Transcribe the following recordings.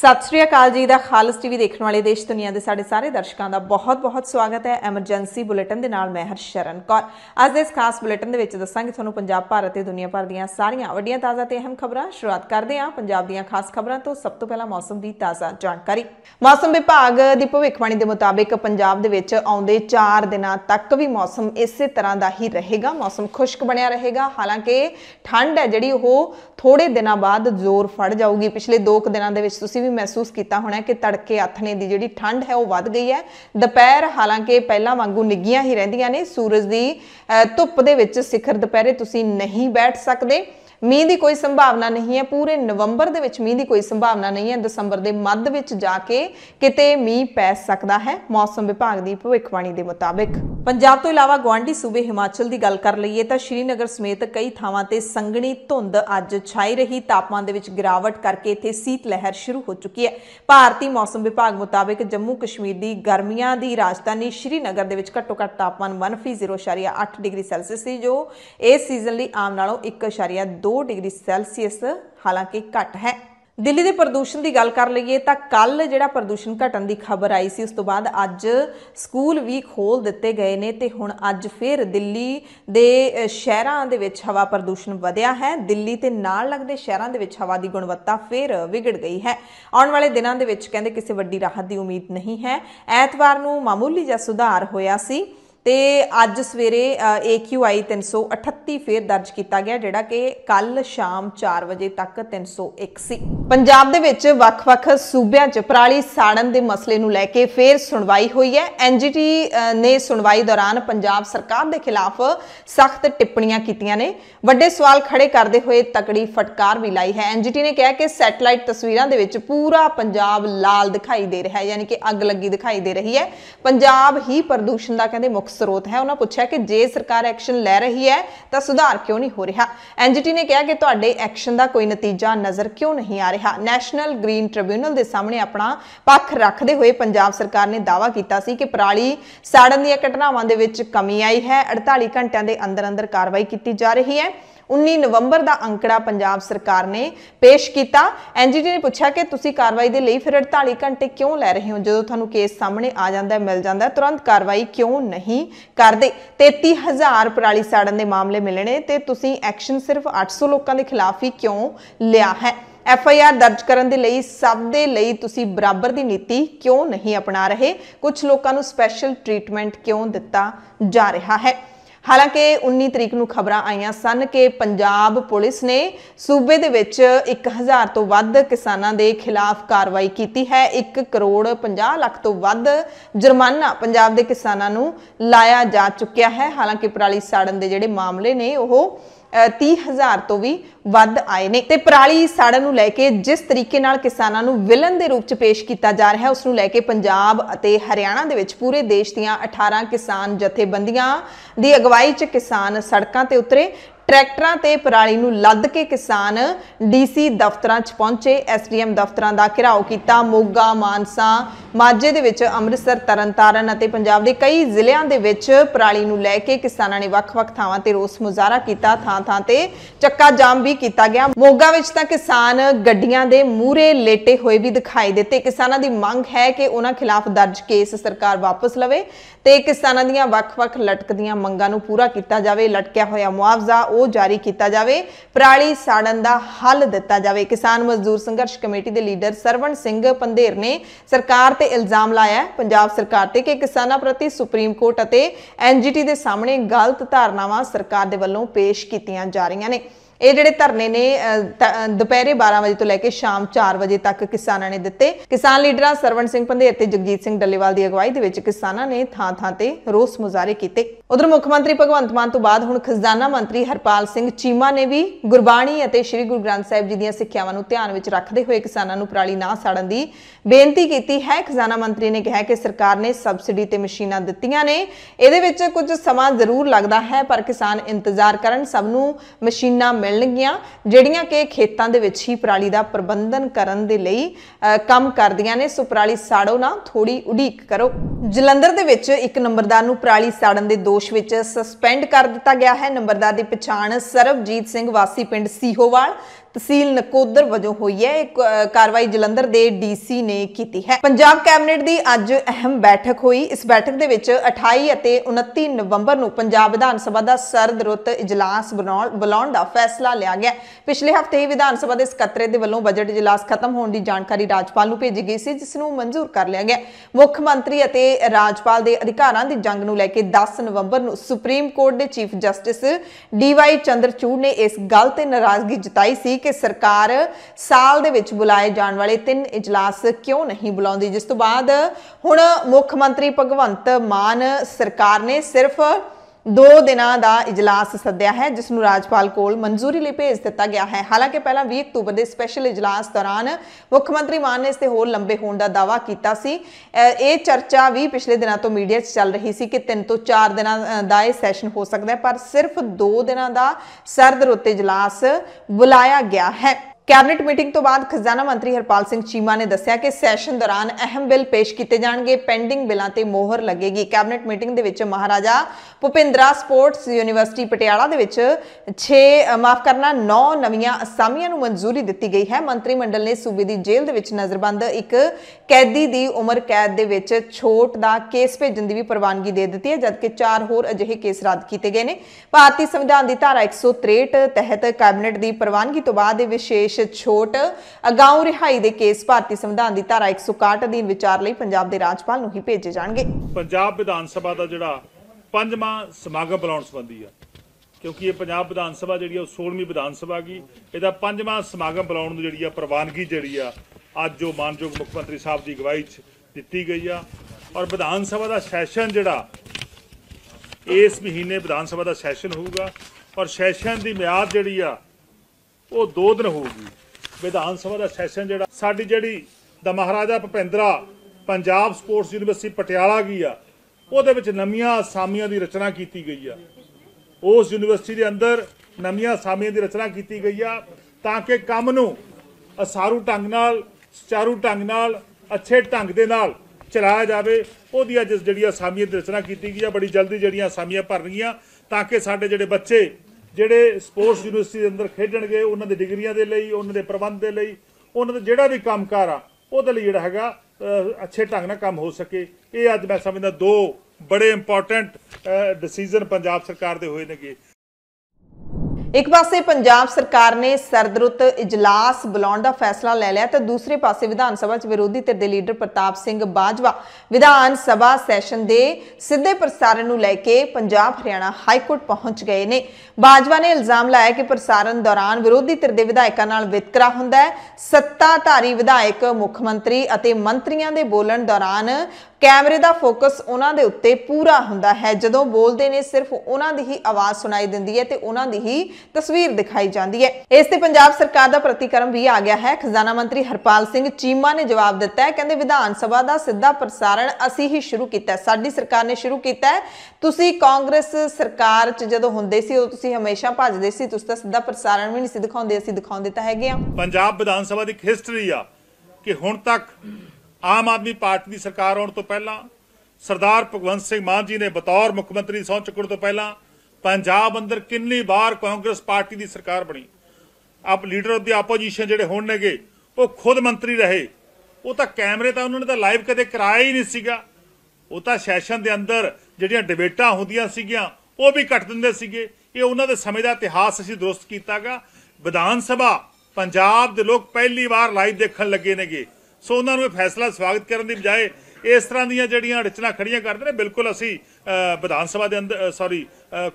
ਸਤਿ ਸ੍ਰੀ ਅਕਾਲ ਜੀ ਦਾ ਖਾਲਸ ਟੀਵੀ ਦੇਖਣ ਵਾਲੇ ਦੇਸ਼ ਦੁਨੀਆ ਦੇ ਸਾਡੇ ਸਾਰੇ ਦਰਸ਼ਕਾਂ ਦਾ ਬਹੁਤ-ਬਹੁਤ ਸਵਾਗਤ ਹੈ ਐਮਰਜੈਂਸੀ ਬੁਲੇਟਿਨ ਦੇ ਨਾਲ ਮੈਂ ਹਰਸ਼ਰਨ ਕੌਰ ਅੱਜ ਦੇ ਇਸ ਖਾਸ ਬੁਲੇਟਿਨ ਦੇ ਵਿੱਚ ਦੱਸਾਂਗੇ ਤੁਹਾਨੂੰ ਪੰਜਾਬ ਭਾਰਤ ਤੇ ਦੁਨੀਆ ਭਰ ਦੀਆਂ ਸਾਰੀਆਂ ਵੱਡੀਆਂ ਤਾਜ਼ਾ ਤੇ ਅਹਿਮ ਖਬਰਾਂ ਸ਼ੁਰੂਆਤ ਕਰਦੇ ਹਾਂ ਪੰਜਾਬ ਦੀਆਂ ਖਾਸ ਖਬਰਾਂ ਤੋਂ ਸਭ ਤੋਂ ਪਹਿਲਾਂ ਮੌਸਮ ਦੀ ਤਾਜ਼ਾ ਜਾਣਕਾਰੀ ਮੌਸਮ ਵਿਭਾਗ ਦੀ ਭਵਿੱਖਬਾਣੀ ਦੇ ਮੁਤਾਬਿਕ ਪੰਜਾਬ ਦੇ ਵਿੱਚ ਆਉਂਦੇ 4 ਦਿਨਾਂ ਤੱਕ ਵੀ ਮੌਸਮ ਇਸੇ ਤਰ੍ਹਾਂ ਦਾ ਹੀ ਰਹੇਗਾ ਮੌਸਮ ਖੁਸ਼ਕ ਬਣਿਆ ਰਹੇਗਾ ਹਾਲਾਂਕਿ ਠੰਡ ਹੈ ਜਿਹੜੀ ਉਹ ਥੋੜੇ ਦਿਨਾਂ ਬਾਅਦ ਜ਼ੋਰ ਫੜ ਜਾਊਗੀ ਪਿਛਲੇ 2 ਦਿਨਾਂ ਦੇ ਵਿੱਚ ਤੁਸੀਂ ਵੀ ਮਹਿਸੂਸ ਕੀਤਾ ਹੋਣਾ ਕਿ ਤੜਕੇ ਆਥਣੇ ਦੀ ਜਿਹੜੀ ਠੰਡ ਹੈ ਉਹ ਵੱਧ ਗਈ ਹੈ ਦੁਪਹਿਰ ਹਾਲਾਂਕਿ ਪਹਿਲਾਂ ਵਾਂਗੂ ਨਿੱਗੀਆਂ ਹੀ ਰਹਿੰਦੀਆਂ ਨੇ ਸੂਰਜ ਦੀ ਧੁੱਪ ਦੇ ਵਿੱਚ ਸਿਖਰ ਦੁਪਹਿਰੇ ਤੁਸੀਂ ਨਹੀਂ ਬੈਠ ਸਕਦੇ ਮੀਂਹ ਦੀ ਕੋਈ ਸੰਭਾਵਨਾ ਨਹੀਂ ਹੈ ਪੂਰੇ ਨਵੰਬਰ ਦੇ ਵਿੱਚ ਮੀਂਹ ਦੀ ਕੋਈ ਸੰਭਾਵਨਾ ਨਹੀਂ ਹੈ ਦਸੰਬਰ ਦੇ ਮੱਧ ਵਿੱਚ ਜਾ ਕੇ ਕਿਤੇ ਮੀਂਹ ਪੈ ਸਕਦਾ ਹੈ ਮੌਸਮ ਵਿਭਾਗ ਦੀ ਭਵਿੱਖਬਾਣੀ ਦੇ ਮੁਤਾਬਕ ਪੰਜਾਬ ਤੋਂ ਇਲਾਵਾ ਗਵਾਂਢੀ ਸੂਬੇ ਹਿਮਾਚਲ ਦੀ ਗੱਲ ਕਰ ਲਈਏ ਤਾਂ ਸ਼੍ਰੀਨਗਰ ਸਮੇਤ ਕਈ ਥਾਵਾਂ ਤੇ ਸੰਘਣੀ ਧੁੰਦ ਅੱਜ ਛਾਈ ਰਹੀ ਤਾਪਮਾਨ ਦੇ ਵਿੱਚ ਗਿਰਾਵਟ ਕਰਕੇ ਇੱਥੇ ਸੀਤ ਲਹਿਰ ਸ਼ੁਰੂ ਹੋ ਚੁੱਕੀ ਹੈ ਭਾਰਤੀ ਮੌਸਮ ਵਿਭਾਗ ਮੁਤਾਬਕ ਜੰਮੂ ਕਸ਼ਮੀਰ ਦੀ ਗਰਮੀਆਂ ਦੀ ਰਾਜਧਾਨੀ ਸ਼੍ਰੀਨਗਰ ਦੇ ਵਿੱਚ ਘੱਟੋ-ਘੱਟ ਤਾਪਮਾਨ 1.08 ਡਿਗਰੀ ਸੈਲਸੀਅਸ ਸੀ ਜੋ ਇਸ ਸੀਜ਼ਨ ਲਈ ਆਮ ਨਾਲੋਂ 1.2 2 ਡਿਗਰੀ ਸੈਲਸੀਅਸ ਹਾਲਾਂਕਿ ਘਟ ਹੈ ਦਿੱਲੀ ਦੇ ਪ੍ਰਦੂਸ਼ਣ ਦੀ ਗੱਲ ਕਰ ਲਈਏ ਤਾਂ ਕੱਲ ਜਿਹੜਾ ਪ੍ਰਦੂਸ਼ਣ ਘਟਣ ਦੀ ਖਬਰ ਆਈ ਸੀ ਉਸ ਤੋਂ ਬਾਅਦ ਅੱਜ ਸਕੂਲ ਵੀ ਖੋਲ ਦਿੱਤੇ ਗਏ ਨੇ ਤੇ ਹੁਣ ਅੱਜ ਫਿਰ ਦਿੱਲੀ ਦੇ ਸ਼ਹਿਰਾਂ ਦੇ ਵਿੱਚ ਹਵਾ ਪ੍ਰਦੂਸ਼ਣ ਵਧਿਆ ਹੈ ਦਿੱਲੀ ਤੇ ਨਾਲ ਲੱਗਦੇ ਸ਼ਹਿਰਾਂ ਦੇ ਵਿੱਚ ਹਵਾ ਦੀ ਗੁਣਵੱਤਾ ਫਿਰ ਵਿਗੜ ਗਈ ਹੈ ਆਉਣ ਵਾਲੇ ਦਿਨਾਂ ਦੇ ਵਿੱਚ ਕਹਿੰਦੇ ਕਿਸੇ ਵੱਡੀ ਰਾਹਤ ਦੀ ਉਮੀਦ ਨਹੀਂ ਹੈ ਐਤਵਾਰ ਨੂੰ ਮਾਮੂਲੀ ਜਿਹਾ ਸੁਧਾਰ ਹੋਇਆ ਸੀ ਤੇ ਅੱਜ ਸਵੇਰੇ AQI 338 ਫੇਰ ਦਰਜ ਕੀਤਾ ਗਿਆ ਜਿਹੜਾ ਕਿ ਕੱਲ ਸ਼ਾਮ 4 ਵਜੇ ਤੱਕ 301 ਸੀ ਪੰਜਾਬ ਦੇ ਵਿੱਚ ਵੱਖ-ਵੱਖ ਸੂਬਿਆਂ 'ਚ ਪਰਾਲੀ ਸਾੜਨ ਦੇ ਮਸਲੇ ਨੂੰ ਲੈ ਕੇ ਫੇਰ ਸੁਣਵਾਈ ਹੋਈ ਹੈ ਐਨਜੀਟੀ ਨੇ ਸੁਣਵਾਈ ਦੌਰਾਨ ਪੰਜਾਬ ਸਰਕਾਰ ਦੇ ਖਿਲਾਫ ਸਖਤ ਟਿੱਪਣੀਆਂ ਕੀਤੀਆਂ ਨੇ ਵੱਡੇ ਸਵਾਲ ਖੜੇ ਕਰਦੇ ਹੋਏ ਤਕੜੀ ਫਟਕਾਰ ਵੀ ਲਾਈ ਹੈ ਐਨਜੀਟੀ ਨੇ ਕਿਹਾ ਕਿ ਸੈਟਲਾਈਟ ਤਸਵੀਰਾਂ ਦੇ ਵਿੱਚ ਪੂਰਾ ਪੰਜਾਬ ਲਾਲ ਦਿਖਾਈ ਦੇ ਰਿਹਾ ਹੈ ਯਾਨੀ ਕਿ ਅੱਗ ਲੱਗੀ ਦਿਖਾਈ ਦੇ ਰਹੀ ਹੈ ਪੰਜਾਬ ਹੀ ਪ੍ਰਦੂਸ਼ਣ ਦਾ ਕਹਿੰਦੇ ਮੁੱਖ ਸਰੋਤ ਹੈ ਉਹਨਾਂ ਪੁੱਛਿਆ ਕਿ ਜੇ ਸਰਕਾਰ ਐਕਸ਼ਨ ਲੈ ਰਹੀ ਹੈ ਤਾਂ ਸੁਧਾਰ ਕਿਉਂ ਨਹੀਂ ਹੋ ਰਿਹਾ ਐਨਜੀਟੀ ਨੇ ਕਿਹਾ ਕਿ ਤੁਹਾਡੇ ਐਕਸ਼ਨ ਦਾ ਕੋਈ ਨਤੀਜਾ ਨਜ਼ਰ ਕਿਉਂ ਨਹੀਂ ਆ ਰਿਹਾ ਨੈਸ਼ਨਲ ਗ੍ਰੀਨ ਟ੍ਰਿਬਿਊਨਲ ਦੇ ਸਾਹਮਣੇ ਆਪਣਾ ਪੱਖ ਰੱਖਦੇ ਹੋਏ ਪੰਜਾਬ ਸਰਕਾਰ ਨੇ ਦਾਅਵਾ ਕੀਤਾ ਸੀ ਕਿ ਪਰਾਲੀ ਸਾੜਨ ਦੀਆਂ ਘਟਨਾਵਾਂ ਦੇ ਵਿੱਚ ਕਮੀ ਆਈ ਹੈ 48 ਘੰਟਿਆਂ ਦੇ ਅੰਦਰ ਅੰਦਰ ਕਾਰਵਾਈ ਕੀਤੀ ਜਾ ਰਹੀ ਹੈ 19 ਨਵੰਬਰ ਦਾ ਅੰਕੜਾ ਪੰਜਾਬ ਸਰਕਾਰ ਨੇ ਪੇਸ਼ ਕੀਤਾ ਐਨਜੀਟੀ ਨੇ ਪੁੱਛਿਆ ਕਿ ਤੁਸੀਂ ਕਾਰਵਾਈ ਦੇ ਲਈ ਫਿਰ 48 ਘੰਟੇ ਕਿਉਂ ਲੈ ਰਹੇ ਹੋ ਜਦੋਂ ਤੁਹਾਨੂੰ ਕੇਸ ਸਾਹਮਣੇ ਆ ਜਾਂਦਾ ਹੈ ਮਿਲ ਜਾਂਦਾ ਹੈ ਤੁਰੰਤ ਕਾਰਵਾਈ ਕਿਉਂ ਨਹੀਂ ਕਰਦੇ 33000 ਪਰਾਲੀ ਸਾੜਨ ਦੇ ਮਾਮਲੇ ਮਿਲਣੇ ਤੇ ਤੁਸੀਂ ਐਕਸ਼ਨ ਸਿਰਫ 800 ਲੋਕਾਂ ਦੇ ਖਿਲਾਫ ਹੀ ਕਿਉਂ ਲਿਆ ਹੈ ਐਫਆਈਆਰ ਦਰਜ ਕਰਨ ਦੇ ਲਈ ਸਭ ਦੇ ਲਈ ਤੁਸੀਂ ਬਰਾਬਰ ਦੀ ਨੀਤੀ ਕਿਉਂ ਨਹੀਂ ਅਪਣਾ ਰਹੇ ਕੁਝ ਲੋਕਾਂ ਨੂੰ ਸਪੈਸ਼ਲ ਟ੍ਰੀਟਮੈਂਟ ਕਿਉਂ ਦਿੱਤਾ ਜਾ ਰਿਹਾ ਹੈ ਹਾਲਾਂਕਿ 19 ਤਰੀਕ ਨੂੰ ਖਬਰਾਂ ਆਈਆਂ ਸਨ ਕਿ ਪੰਜਾਬ ਪੁਲਿਸ ਨੇ ਸੂਬੇ ਦੇ ਵਿੱਚ 1000 ਤੋਂ ਵੱਧ ਕਿਸਾਨਾਂ ਦੇ ਖਿਲਾਫ ਕਾਰਵਾਈ ਕੀਤੀ ਹੈ 1 ਕਰੋੜ 50 ਲੱਖ ਤੋਂ ਵੱਧ ਜੁਰਮਾਨਾ ਪੰਜਾਬ ਦੇ ਕਿਸਾਨਾਂ ਨੂੰ ਲਾਇਆ ਜਾ ਚੁੱਕਿਆ ਹੈ ਹਾਲਾਂਕਿ ਪਰਾਲੀ ਸਾੜਨ ਦੇ ਜਿਹੜੇ ਮਾਮਲੇ ਨੇ ਉਹ 30000 ਤੋਂ ਵੀ ਵੱਧ ਆਏ ਨੇ ਤੇ ਪਰਾਲੀ ਸਾੜਨ ਨੂੰ ਲੈ ਕੇ ਜਿਸ ਤਰੀਕੇ ਨਾਲ ਕਿਸਾਨਾਂ ਨੂੰ ਵਿਲਨ ਦੇ ਰੂਪ ਚ ਪੇਸ਼ ਕੀਤਾ ਜਾ ਰਿਹਾ ਉਸ ਨੂੰ ਲੈ ਕੇ ਪੰਜਾਬ ਅਤੇ ਹਰਿਆਣਾ ਦੇ ਵਿੱਚ ਪੂਰੇ ਦੇਸ਼ ਦੀਆਂ 18 ਕਿਸਾਨ ਜਥੇਬੰਦੀਆਂ ਦੀ ਅਗਵਾਈ ਚ ਕਿਸਾਨ ਸੜਕਾਂ ਤੇ ਉਤਰੇ ਟਰੈਕਟਰਾਂ ਤੇ ਪਰਾਲੀ ਨੂੰ ਲੱਦ ਕੇ ਕਿਸਾਨ ਡੀਸੀ ਦਫ਼ਤਰਾਂ 'ਚ ਪਹੁੰਚੇ ਐਸਡੀਐਮ ਦਫ਼ਤਰਾਂ ਦਾ ਘਿਰਾਓ ਕੀਤਾ ਮੋਗਾ ਮਾਨਸਾ ਮਾਝੇ ਦੇ ਵਿੱਚ ਅੰਮ੍ਰਿਤਸਰ ਤਰਨਤਾਰਨ ਅਤੇ ਪੰਜਾਬ ਦੇ ਕਈ ਜ਼ਿਲ੍ਹਿਆਂ ਦੇ ਵਿੱਚ ਪਰਾਲੀ ਨੂੰ ਲੈ ਕੇ ਕਿਸਾਨਾਂ ਨੇ ਵੱਖ-ਵੱਖ ਥਾਵਾਂ ਤੇ ਰੋਸ ਮੁਜ਼ਾਹਰਾ ਕੀਤਾ ਥਾਂ-ਥਾਂ ਤੇ ਚੱਕਾ ਜਾਮ ਵੀ ਕੀਤਾ ਗਿਆ ਮੋਗਾ ਵਿੱਚ ਤਾਂ ਕਿਸਾਨ ਗੱਡੀਆਂ ਦੇ ਮੂਹਰੇ ਲੇਟੇ ਹੋਏ ਵੀ ਦਿਖਾਈ ਦਿੱਤੇ ਕਿਸਾਨਾਂ ਦੀ ਮੰਗ ਹੈ ਕਿ ਉਹਨਾਂ ਖਿਲਾਫ ਦਰਜ ਕੇਸ ਸਰਕਾਰ ਵਾਪਸ ਲਵੇ ਤੇ ਕਿਸਾਨਾਂ ਦੀਆਂ ਵੱਖ-ਵੱਖ ਲਟਕਦੀਆਂ ਮੰਗਾਂ ਨੂੰ ਪੂਰਾ ਕੀਤਾ ਜਾਵੇ ਲਟਕਿਆ ਹੋਇਆ ਮੁਆਵਜ਼ਾ ਉਹ ਜਾਰੀ ਕੀਤਾ ਜਾਵੇ ਪ੍ਰਾਲੀ ਸਾੜਨ ਦਾ ਹੱਲ ਦਿੱਤਾ ਜਾਵੇ ਕਿਸਾਨ ਮਜ਼ਦੂਰ ਸੰਘਰਸ਼ ਕਮੇਟੀ ਦੇ ਲੀਡਰ ਸਰਵਣ ਸਿੰਘ ਪੰਧੇਰ ਨੇ ਸਰਕਾਰ ਤੇ ਇਲਜ਼ਾਮ ਲਾਇਆ ਪੰਜਾਬ ਸਰਕਾਰ ਤੇ ਕਿ ਕਿਸਾਨਾਂ ਪ੍ਰਤੀ ਸੁਪਰੀਮ ਕੋਰਟ ਅਤੇ ਐਨਜੀਟੀ ਦੇ ਸਾਹਮਣੇ ਗਲਤ ਧਾਰਨਾਵਾਂ ਸਰਕਾਰ ਦੇ ਵੱਲੋਂ ਪੇਸ਼ ਕੀਤੀਆਂ ਜਾ ਰਹੀਆਂ ਨੇ ਇਹ ਜਿਹੜੇ ਧਰਨੇ ਨੇ ਦੁਪਹਿਰੇ 12 ਵਜੇ ਤੋਂ ਲੈ ਕੇ ਸ਼ਾਮ 4 ਵਜੇ ਤੱਕ ਕਿਸਾਨਾਂ ਨੇ ਦਿੱਤੇ ਕਿਸਾਨ ਲੀਡਰਾਂ ਸਰਵਣ ਸਿੰਘ ਪੰਧੇਰ ਤੇ ਜਗਜੀਤ ਸਿੰਘ ਡੱਲੇਵਾਲ ਦੀ ਅਗਵਾਈ ਦੇ ਵਿੱਚ ਕਿਸਾਨਾਂ ਨੇ ਥਾਂ-ਥਾਂ ਤੇ ਰੋਸ ਮੁਜ਼ਾਰੇ ਕੀਤੇ ਉਧਰ ਮੁੱਖ ਮੰਤਰੀ ਭਗਵੰਤ ਮਾਨ ਤੋਂ ਬਾਅਦ ਹੁਣ ਖਜ਼ਾਨਾ ਮੰਤਰੀ ਹਰਪਾਲ ਸਿੰਘ ਚੀਮਾ ਨੇ ਵੀ ਗੁਰਬਾਣੀ ਅਤੇ ਸ੍ਰੀ ਗੁਰੂ ਗ੍ਰੰਥ ਸਾਹਿਬ ਜੀ ਦੀਆਂ ਸਿੱਖਿਆਵਾਂ ਨੂੰ ਧਿਆਨ ਵਿੱਚ ਰੱਖਦੇ ਹੋਏ ਕਿਸਾਨਾਂ ਨੂੰ ਪਰਾਲੀ ਨਾ ਸਾੜਨ ਦੀ ਬੇਨਤੀ ਕੀਤੀ ਹੈ ਖਜ਼ਾਨਾ ਮੰਤਰੀ ਨੇ ਕਿਹਾ ਕਿ ਸਰਕਾਰ ਨੇ ਸਬਸਿਡੀ ਤੇ ਮਸ਼ੀਨਾਂ ਦਿੱਤੀਆਂ ਨੇ ਇਹਦੇ ਵਿੱਚ ਕੁਝ ਸਮਾਂ ਜ਼ਰੂਰ ਲੱਗਦਾ ਹੈ ਪਰ ਕਿਸਾਨ ਇੰਤਜ਼ਾਰ ਕਰਨ ਸਭ ਨੂੰ ਮਸ਼ੀਨਾਂ ਮਿਲਣਗੀਆਂ ਜਿਹੜੀਆਂ ਕਿ ਖੇਤਾਂ ਦੇ ਵਿੱਚ ਹੀ ਪਰਾਲੀ ਦਾ ਪ੍ਰਬੰਧਨ ਕਰਨ ਦੇ ਲਈ ਕੰਮ ਕਰਦੀਆਂ ਨੇ ਸੋ ਪਰਾਲੀ ਸਾੜੋ ਨਾ ਥੋੜੀ ਉਡੀਕ ਕਰੋ ਜਲੰਧਰ ਦੇ ਵਿੱਚ ਇੱਕ ਨੰਬਰਦਾਰ ਨੂੰ ਪਰਾਲੀ ਸਾੜਨ ਦੇ ਦੋਸ਼ ਵਿੱਚ ਸਸਪੈਂਡ ਕਰ ਦਿੱਤਾ ਗਿਆ ਹੈ ਨੰਬਰਦਾਰ ਦੀ ਪਛਾਣ ਸਰਬਜੀਤ ਸਿੰਘ ਵਾਸੀ ਪਿੰਡ ਸੀਹੋਵਾਲ ਤਹਿਸੀਲ ਨਕੋਦਰ ਵਜੋਂ ਹੋਈ ਹੈ ਕਾਰਵਾਈ ਜਲੰਧਰ ਦੇ ਡੀਸੀ ਨੇ ਕੀਤੀ ਹੈ ਪੰਜਾਬ ਕੈਬਨਿਟ ਦੀ ਅੱਜ ਅਹਿਮ ਬੈਠਕ ਹੋਈ ਇਸ ਬੈਠਕ ਦੇ ਵਿੱਚ 28 ਅਤੇ 29 ਨਵੰਬਰ ਨੂੰ ਪੰਜਾਬ ਵਿਧਾਨ ਸਭਾ ਦਾ ਸਰਦ ਰੁੱਤ ਇਜਲਾਸ ਬੁਲਾਉਣ ਦਾ ਫੈਸਲਾ ਲਿਆ ਗਿਆ ਪਿਛਲੇ ਹਫਤੇ ਹੀ ਵਿਧਾਨ ਸਭਾ ਦੇ ਸਕੱਤਰੇ ਦੇ ਵੱਲੋਂ ਬਜਟ ਇਜਲਾਸ ਖਤਮ ਹੋਣ ਦੀ ਜਾਣਕਾਰੀ ਰਾਜਪਾਲ ਨੂੰ ਭੇਜੀ ਗਈ ਸੀ ਜਿਸ ਨੂੰ ਮਨਜ਼ੂਰ ਕਰ ਲਿਆ ਗਿਆ ਮੁੱਖ ਮੰਤਰੀ ਅਤੇ ਰਾਜਪਾਲ ਦੇ ਅਧਿਕਾਰਾਂ ਦੀ ਜੰਗ ਨੂੰ ਲੈ ਕੇ 10 ਨਵੰਬਰ ਨੂੰ ਸੁਪਰੀਮ ਕੋਰਟ ਦੇ ਚੀਫ ਜਸਟਿਸ ਡੀਵਾਈ ਚੰਦਰਚੂੜ ਨੇ ਇਸ ਗੱਲ ਤੇ ਨਾਰਾਜ਼ਗੀ ਜਤਾਈ ਸੀ ਕਿ ਸਰਕਾਰ ਸਾਲ ਦੇ ਵਿੱਚ ਬੁਲਾਏ ਜਾਣ ਵਾਲੇ ਤਿੰਨ اجلاس ਕਿਉਂ ਨਹੀਂ ਬੁਲਾਉਂਦੀ ਜਿਸ ਤੋਂ ਬਾਅਦ ਹੁਣ ਮੁੱਖ ਮੰਤਰੀ ਭਗਵੰਤ ਮਾਨ ਸਰਕਾਰ ਨੇ ਸਿਰਫ ਦੋ ਦਿਨਾਂ ਦਾ اجلاس ਸੱਦਿਆ ਹੈ ਜਿਸ ਨੂੰ ਰਾਜਪਾਲ ਕੋਲ ਮਨਜ਼ੂਰੀ ਲਈ ਭੇਜ ਦਿੱਤਾ ਗਿਆ ਹੈ ਹਾਲਾਂਕਿ ਪਹਿਲਾਂ 20 ਅਕਤੂਬਰ ਦੇ ਸਪੈਸ਼ਲ اجلاس ਦੌਰਾਨ ਮੁੱਖ ਮੰਤਰੀ ਮਾਨ ਨੇ ਇਸ ਤੇ ਹੋਰ ਲੰਬੇ ਹੋਣ ਦਾ ਦਾਵਾ ਕੀਤਾ ਸੀ ਇਹ ਚਰਚਾ ਵੀ ਪਿਛਲੇ ਦਿਨਾਂ ਤੋਂ ਮੀਡੀਆ 'ਚ ਚੱਲ ਰਹੀ ਸੀ ਕਿ 3 ਤੋਂ 4 ਦਿਨਾਂ ਦਾ ਇਹ ਸੈਸ਼ਨ ਹੋ ਸਕਦਾ ਹੈ ਪਰ ਸਿਰਫ 2 ਦਿਨਾਂ ਦਾ ਸਰਦ ਰੁੱਤ اجلاس ਬੁਲਾਇਆ ਗਿਆ ਹੈ ਕੈਬਨਿਟ ਮੀਟਿੰਗ ਤੋਂ ਬਾਅਦ ਖਜ਼ਾਨਾ ਮੰਤਰੀ ਹਰਪਾਲ ਸਿੰਘ ਚੀਮਾ ਨੇ ਦੱਸਿਆ ਕਿ ਸੈਸ਼ਨ ਦੌਰਾਨ ਅਹਿਮ ਬਿੱਲ ਪੇਸ਼ ਕੀਤੇ ਜਾਣਗੇ ਪੈਂਡਿੰਗ ਬਿੱਲਾਂ ਤੇ ਮੋਹਰ ਲੱਗੇਗੀ ਕੈਬਨਿਟ ਮੀਟਿੰਗ ਦੇ ਵਿੱਚ ਮਹਾਰਾਜਾ ਭੁਪਿੰਦਰਾ ਸਪੋਰਟਸ ਯੂਨੀਵਰਸਿਟੀ ਪਟਿਆਲਾ ਦੇ ਵਿੱਚ 6 ਮਾਫ ਕਰਨਾ 9 ਨਵੀਆਂ ਅਸਾਮੀਆਂ ਨੂੰ ਮਨਜ਼ੂਰੀ ਦਿੱਤੀ ਗਈ ਹੈ ਮੰਤਰੀ ਮੰਡਲ ਨੇ ਸੂਬੇ ਦੀ ਜੇਲ੍ਹ ਦੇ ਵਿੱਚ ਨਜ਼ਰਬੰਦ ਇੱਕ ਕੈਦੀ ਦੀ ਉਮਰ ਕੈਦ ਦੇ ਵਿੱਚ ਛੋਟ ਦਾ ਕੇਸ ਭੇਜਣ ਦੀ ਵੀ ਪ੍ਰਵਾਨਗੀ ਦੇ ਦਿੱਤੀ ਹੈ ਜਦਕਿ 4 ਹੋਰ ਅਜਿਹੇ ਕੇਸ ਰੱਦ ਕੀਤੇ ਗਏ ਨੇ ਭਾਰਤੀ ਸੰਵਿਧਾਨ ਦੀ ਧਾਰਾ 163 ਤਹਿਤ ਕੈਬਨਿਟ ਦੀ ਪ੍ਰਵਾਨਗੀ ਤੋਂ ਬਾਅਦ ਇਹ ਵਿਸ਼ੇਸ਼ ਪ੍ਰਤੀਸ਼ਤ ਛੋਟ ਅਗਾਉਂ ਰਿਹਾਈ ਦੇ ਕੇਸ ਭਾਰਤੀ ਸੰਵਿਧਾਨ ਦੀ ਧਾਰਾ 161 ਅਧੀਨ ਵਿਚਾਰ ਲਈ ਪੰਜਾਬ ਦੇ ਰਾਜਪਾਲ ਨੂੰ ਹੀ ਭੇਜੇ ਜਾਣਗੇ ਪੰਜਾਬ ਵਿਧਾਨ ਸਭਾ ਦਾ ਜਿਹੜਾ ਪੰਜਵਾਂ ਸਮਾਗਮ ਬੁਲਾਉਣ ਸੰਬੰਧੀ ਆ ਕਿਉਂਕਿ ਇਹ ਪੰਜਾਬ ਵਿਧਾਨ ਸਭਾ ਜਿਹੜੀ ਆ ਉਹ 16ਵੀਂ ਵਿਧਾਨ ਸਭਾ ਗਈ ਇਹਦਾ ਪੰਜਵਾਂ ਸਮਾਗਮ ਬੁਲਾਉਣ ਨੂੰ ਜਿਹੜੀ ਆ ਪ੍ਰਵਾਨਗੀ ਜਿਹੜੀ ਆ ਅੱਜ ਜੋ ਮਾਨਯੋਗ ਮੁੱਖ ਮੰਤਰੀ ਸਾਹਿਬ ਦੀ ਅਗਵਾਈ 'ਚ ਦਿੱਤੀ ਗਈ ਆ ਔਰ ਵਿਧਾਨ ਸਭਾ ਦਾ ਸੈਸ਼ਨ ਜਿਹੜਾ ਇਸ ਮਹੀਨੇ ਵਿਧਾਨ ਸਭਾ ਦਾ ਸੈਸ਼ਨ ਹੋਊਗਾ ਔਰ ਸੈਸ਼ਨ ਦੀ ਮਿਆਦ ਜਿਹੜੀ ਆ ਉਹ 2 ਦਿਨ ਹੋ ਗਏ ਵਿਧਾਨ ਸਭਾ ਦਾ ਸੈਸ਼ਨ ਜਿਹੜਾ ਸਾਡੀ ਜਿਹੜੀ ਦਾ ਮਹਾਰਾਜਾ ਭਪਿੰਦਰਾ ਪੰਜਾਬ ਸਪੋਰਟਸ ਯੂਨੀਵਰਸਿਟੀ ਪਟਿਆਲਾ ਗਈ ਆ ਉਹਦੇ ਵਿੱਚ ਨਵੀਆਂ ਸਾਮੀਆਂ ਦੀ ਰਚਨਾ ਕੀਤੀ ਗਈ ਆ ਉਸ ਯੂਨੀਵਰਸਿਟੀ ਦੇ ਅੰਦਰ ਨਵੀਆਂ ਸਾਮੀਆਂ ਦੀ ਰਚਨਾ ਕੀਤੀ ਗਈ ਆ ਤਾਂ ਕਿ ਕੰਮ ਨੂੰ ਅਸਾਰੂ ਢੰਗ ਨਾਲ ਸਚਾਰੂ ਢੰਗ ਨਾਲ ਅੱਛੇ ਢੰਗ ਦੇ ਨਾਲ ਚਲਾਇਆ ਜਾਵੇ ਉਹਦੀ ਅੱਜ ਜਿਹੜੀਆਂ ਸਾਮੀਆਂ ਦੀ ਰਚਨਾ ਕੀਤੀ ਗਈ ਆ ਬੜੀ ਜਲਦੀ ਜਿਹੜੀਆਂ ਸਾਮੀਆਂ ਭਰਨਗੀਆਂ ਤਾਂ ਕਿ ਸਾਡੇ ਜਿਹੜੇ ਬੱਚੇ ਜਿਹੜੇ ਸਪੋਰਟਸ ਯੂਨੀਵਰਸਿਟੀ ਦੇ ਅੰਦਰ ਖੇਡਣਗੇ ਉਹਨਾਂ ਦੇ ਡਿਗਰੀਆਂ ਦੇ ਲਈ ਉਹਨਾਂ ਦੇ ਪ੍ਰਬੰਧ ਦੇ ਲਈ ਉਹਨਾਂ ਦੇ ਜਿਹੜਾ ਵੀ ਕੰਮਕਾਰ ਆ ਉਹਦੇ ਲਈ ਜਿਹੜਾ ਹੈਗਾ ਅੱਛੇ ਢੰਗ ਨਾਲ ਕੰਮ ਹੋ ਸਕੇ ਇਹ ਅੱਜ ਮੈਂ ਸਮਝਦਾ ਦੋ ਬੜੇ ਇੰਪੋਰਟੈਂਟ ਡਿਸੀਜਨ ਪੰਜਾਬ ਸਰਕਾਰ ਦੇ ਹੋਏ ਨੇਗੇ ਇੱਕ ਪਾਸੇ ਪੰਜਾਬ ਸਰਕਾਰ ਨੇ ਸਰਦਰੁੱਤ ਇਜਲਾਸ ਬੁਲਾਉਣ ਦਾ ਫੈਸਲਾ ਲੈ ਲਿਆ ਤੇ ਦੂਸਰੇ ਪਾਸੇ ਵਿਧਾਨ ਸਭਾ 'ਚ ਵਿਰੋਧੀ ਧਿਰ ਦੇ ਲੀਡਰ ਪ੍ਰਤਾਪ ਸਿੰਘ ਬਾਜਵਾ ਵਿਧਾਨ ਸਭਾ ਸੈਸ਼ਨ ਦੇ ਸਿੱਧੇ ਪ੍ਰਸਾਰਣ ਨੂੰ ਲੈ ਕੇ ਪੰਜਾਬ ਹਰਿਆਣਾ ਹਾਈ ਕੋਰਟ ਪਹੁੰਚ ਗਏ ਨੇ ਬਾਜਵਾ ਨੇ ਇਲਜ਼ਾਮ ਲਾਇਆ ਕਿ ਪ੍ਰਸਾਰਣ ਦੌਰਾਨ ਵਿਰੋਧੀ ਧਿਰ ਦੇ ਵਿਧਾਇਕਾਂ ਨਾਲ ਵਿਤਕਰਾ ਹੁੰਦਾ ਹੈ ਸੱਤਾਧਾਰੀ ਵਿਧਾਇਕ ਮੁੱਖ ਮੰਤਰੀ ਅਤੇ ਮੰਤਰੀਆਂ ਦੇ ਬੋਲਣ ਦੌਰਾਨ ਕੈਮਰੇ ਦਾ ਫੋਕਸ ਉਹਨਾਂ ਦੇ ਉੱਤੇ ਪੂਰਾ ਹੁੰਦਾ ਹੈ ਜਦੋਂ ਬੋਲਦੇ ਨੇ ਸਿਰਫ ਉਹਨਾਂ ਦੀ ਹੀ ਆਵਾਜ਼ ਸੁਣਾਈ ਦਿੰਦੀ ਹੈ ਤੇ ਉਹਨਾਂ ਦੀ ਹੀ ਤਸਵੀਰ ਦਿਖਾਈ ਜਾਂਦੀ ਹੈ ਇਸ ਤੇ ਪੰਜਾਬ ਸਰਕਾਰ ਦਾ ਪ੍ਰਤੀਕਰਮ ਵੀ ਆ ਗਿਆ ਹੈ ਖਜ਼ਾਨਾ ਮੰਤਰੀ ਹਰਪਾਲ ਸਿੰਘ ਚੀਮਾ ਨੇ ਜਵਾਬ ਦਿੱਤਾ ਹੈ ਕਹਿੰਦੇ ਵਿਧਾਨ ਸਭਾ ਦਾ ਸਿੱਧਾ ਪ੍ਰਸਾਰਣ ਅਸੀਂ ਹੀ ਸ਼ੁਰੂ ਕੀਤਾ ਸਾਡੀ ਸਰਕਾਰ ਨੇ ਸ਼ੁਰੂ ਕੀਤਾ ਤੁਸੀਂ ਕਾਂਗਰਸ ਸਰਕਾਰ 'ਚ ਜਦੋਂ ਹੁੰਦੇ ਸੀ ਉਹ ਤੁਸੀਂ ਹਮੇਸ਼ਾ ਭੱਜਦੇ ਸੀ ਤੁਸੀਂ ਤਾਂ ਸਿੱਧਾ ਪ੍ਰਸਾਰਣ ਵੀ ਨਹੀਂ ਸੀ ਦਿਖਾਉਂਦੇ ਅਸੀਂ ਦਿਖਾਉਂਦੇ ਤਾਂ ਹੈਗੇ ਆ ਪੰਜਾਬ ਵਿਧਾਨ ਸਭਾ ਦੀ ਹਿਸਟਰੀ ਆ ਕਿ ਹੁਣ ਤੱਕ ਆਮ ਆਦਮੀ ਪਾਰਟੀ ਦੀ ਸਰਕਾਰ ਆਉਣ ਤੋਂ ਪਹਿਲਾਂ ਸਰਦਾਰ ਭਗਵੰਤ ਸਿੰਘ ਮਾਨ ਜੀ ਨੇ ਬਤੌਰ ਮੁੱਖ ਮੰਤਰੀ ਸਹੁੰ ਚੁੱਕਣ ਤੋਂ ਪਹਿਲਾਂ ਪੰਜਾਬ ਅੰਦਰ ਕਿੰਨੀ ਵਾਰ ਕਾਂਗਰਸ ਪਾਰਟੀ ਦੀ ਸਰਕਾਰ ਬਣੀ ਆਪ ਲੀਡਰ ਆਫ ਦੀ ਆਪੋਜੀਸ਼ਨ ਜਿਹੜੇ ਹੋਣ ਨੇਗੇ ਉਹ ਖੁਦ ਮੰਤਰੀ ਰਹੇ ਉਹ ਤਾਂ ਕੈਮਰੇ ਤਾਂ ਉਹਨਾਂ ਨੇ ਤਾਂ ਲਾਈਵ ਕਦੇ ਕਰਾਇਆ ਹੀ ਨਹੀਂ ਸੀਗਾ ਉਹ ਤਾਂ ਸੈਸ਼ਨ ਦੇ ਅੰਦਰ ਜਿਹੜੀਆਂ ਡਿਬੇਟਾਂ ਹੁੰਦੀਆਂ ਸੀਗੀਆਂ ਉਹ ਵੀ ਕੱਟ ਦਿੰਦੇ ਸੀਗੇ ਇਹ ਉਹਨਾਂ ਦੇ ਸਮੇਂ ਦਾ ਇਤਿਹਾਸ ਅਸੀਂ ਦਰਸਤ ਕੀਤਾਗਾ ਵਿਧਾਨ ਸਭਾ ਪੰਜਾਬ ਦੇ ਲੋਕ ਪਹਿਲੀ ਵਾਰ ਲਾਈਵ ਦੇਖਣ ਲੱਗੇ ਨੇਗੇ ਸੋ ਉਹਨਾਂ ਨੂੰ ਇਹ ਫੈਸਲਾ ਸਵਾਗਤ ਕਰਨ ਦੀ ਬਜਾਏ ਇਸ ਤਰ੍ਹਾਂ ਦੀਆਂ ਜਿਹੜੀਆਂ ਅੜਚਨਾ ਖੜੀਆਂ ਕਰਦੇ ਨੇ ਬਿਲਕੁਲ ਅਸੀਂ ਵਿਧਾਨ ਸਭਾ ਦੇ ਅੰਦਰ ਸੌਰੀ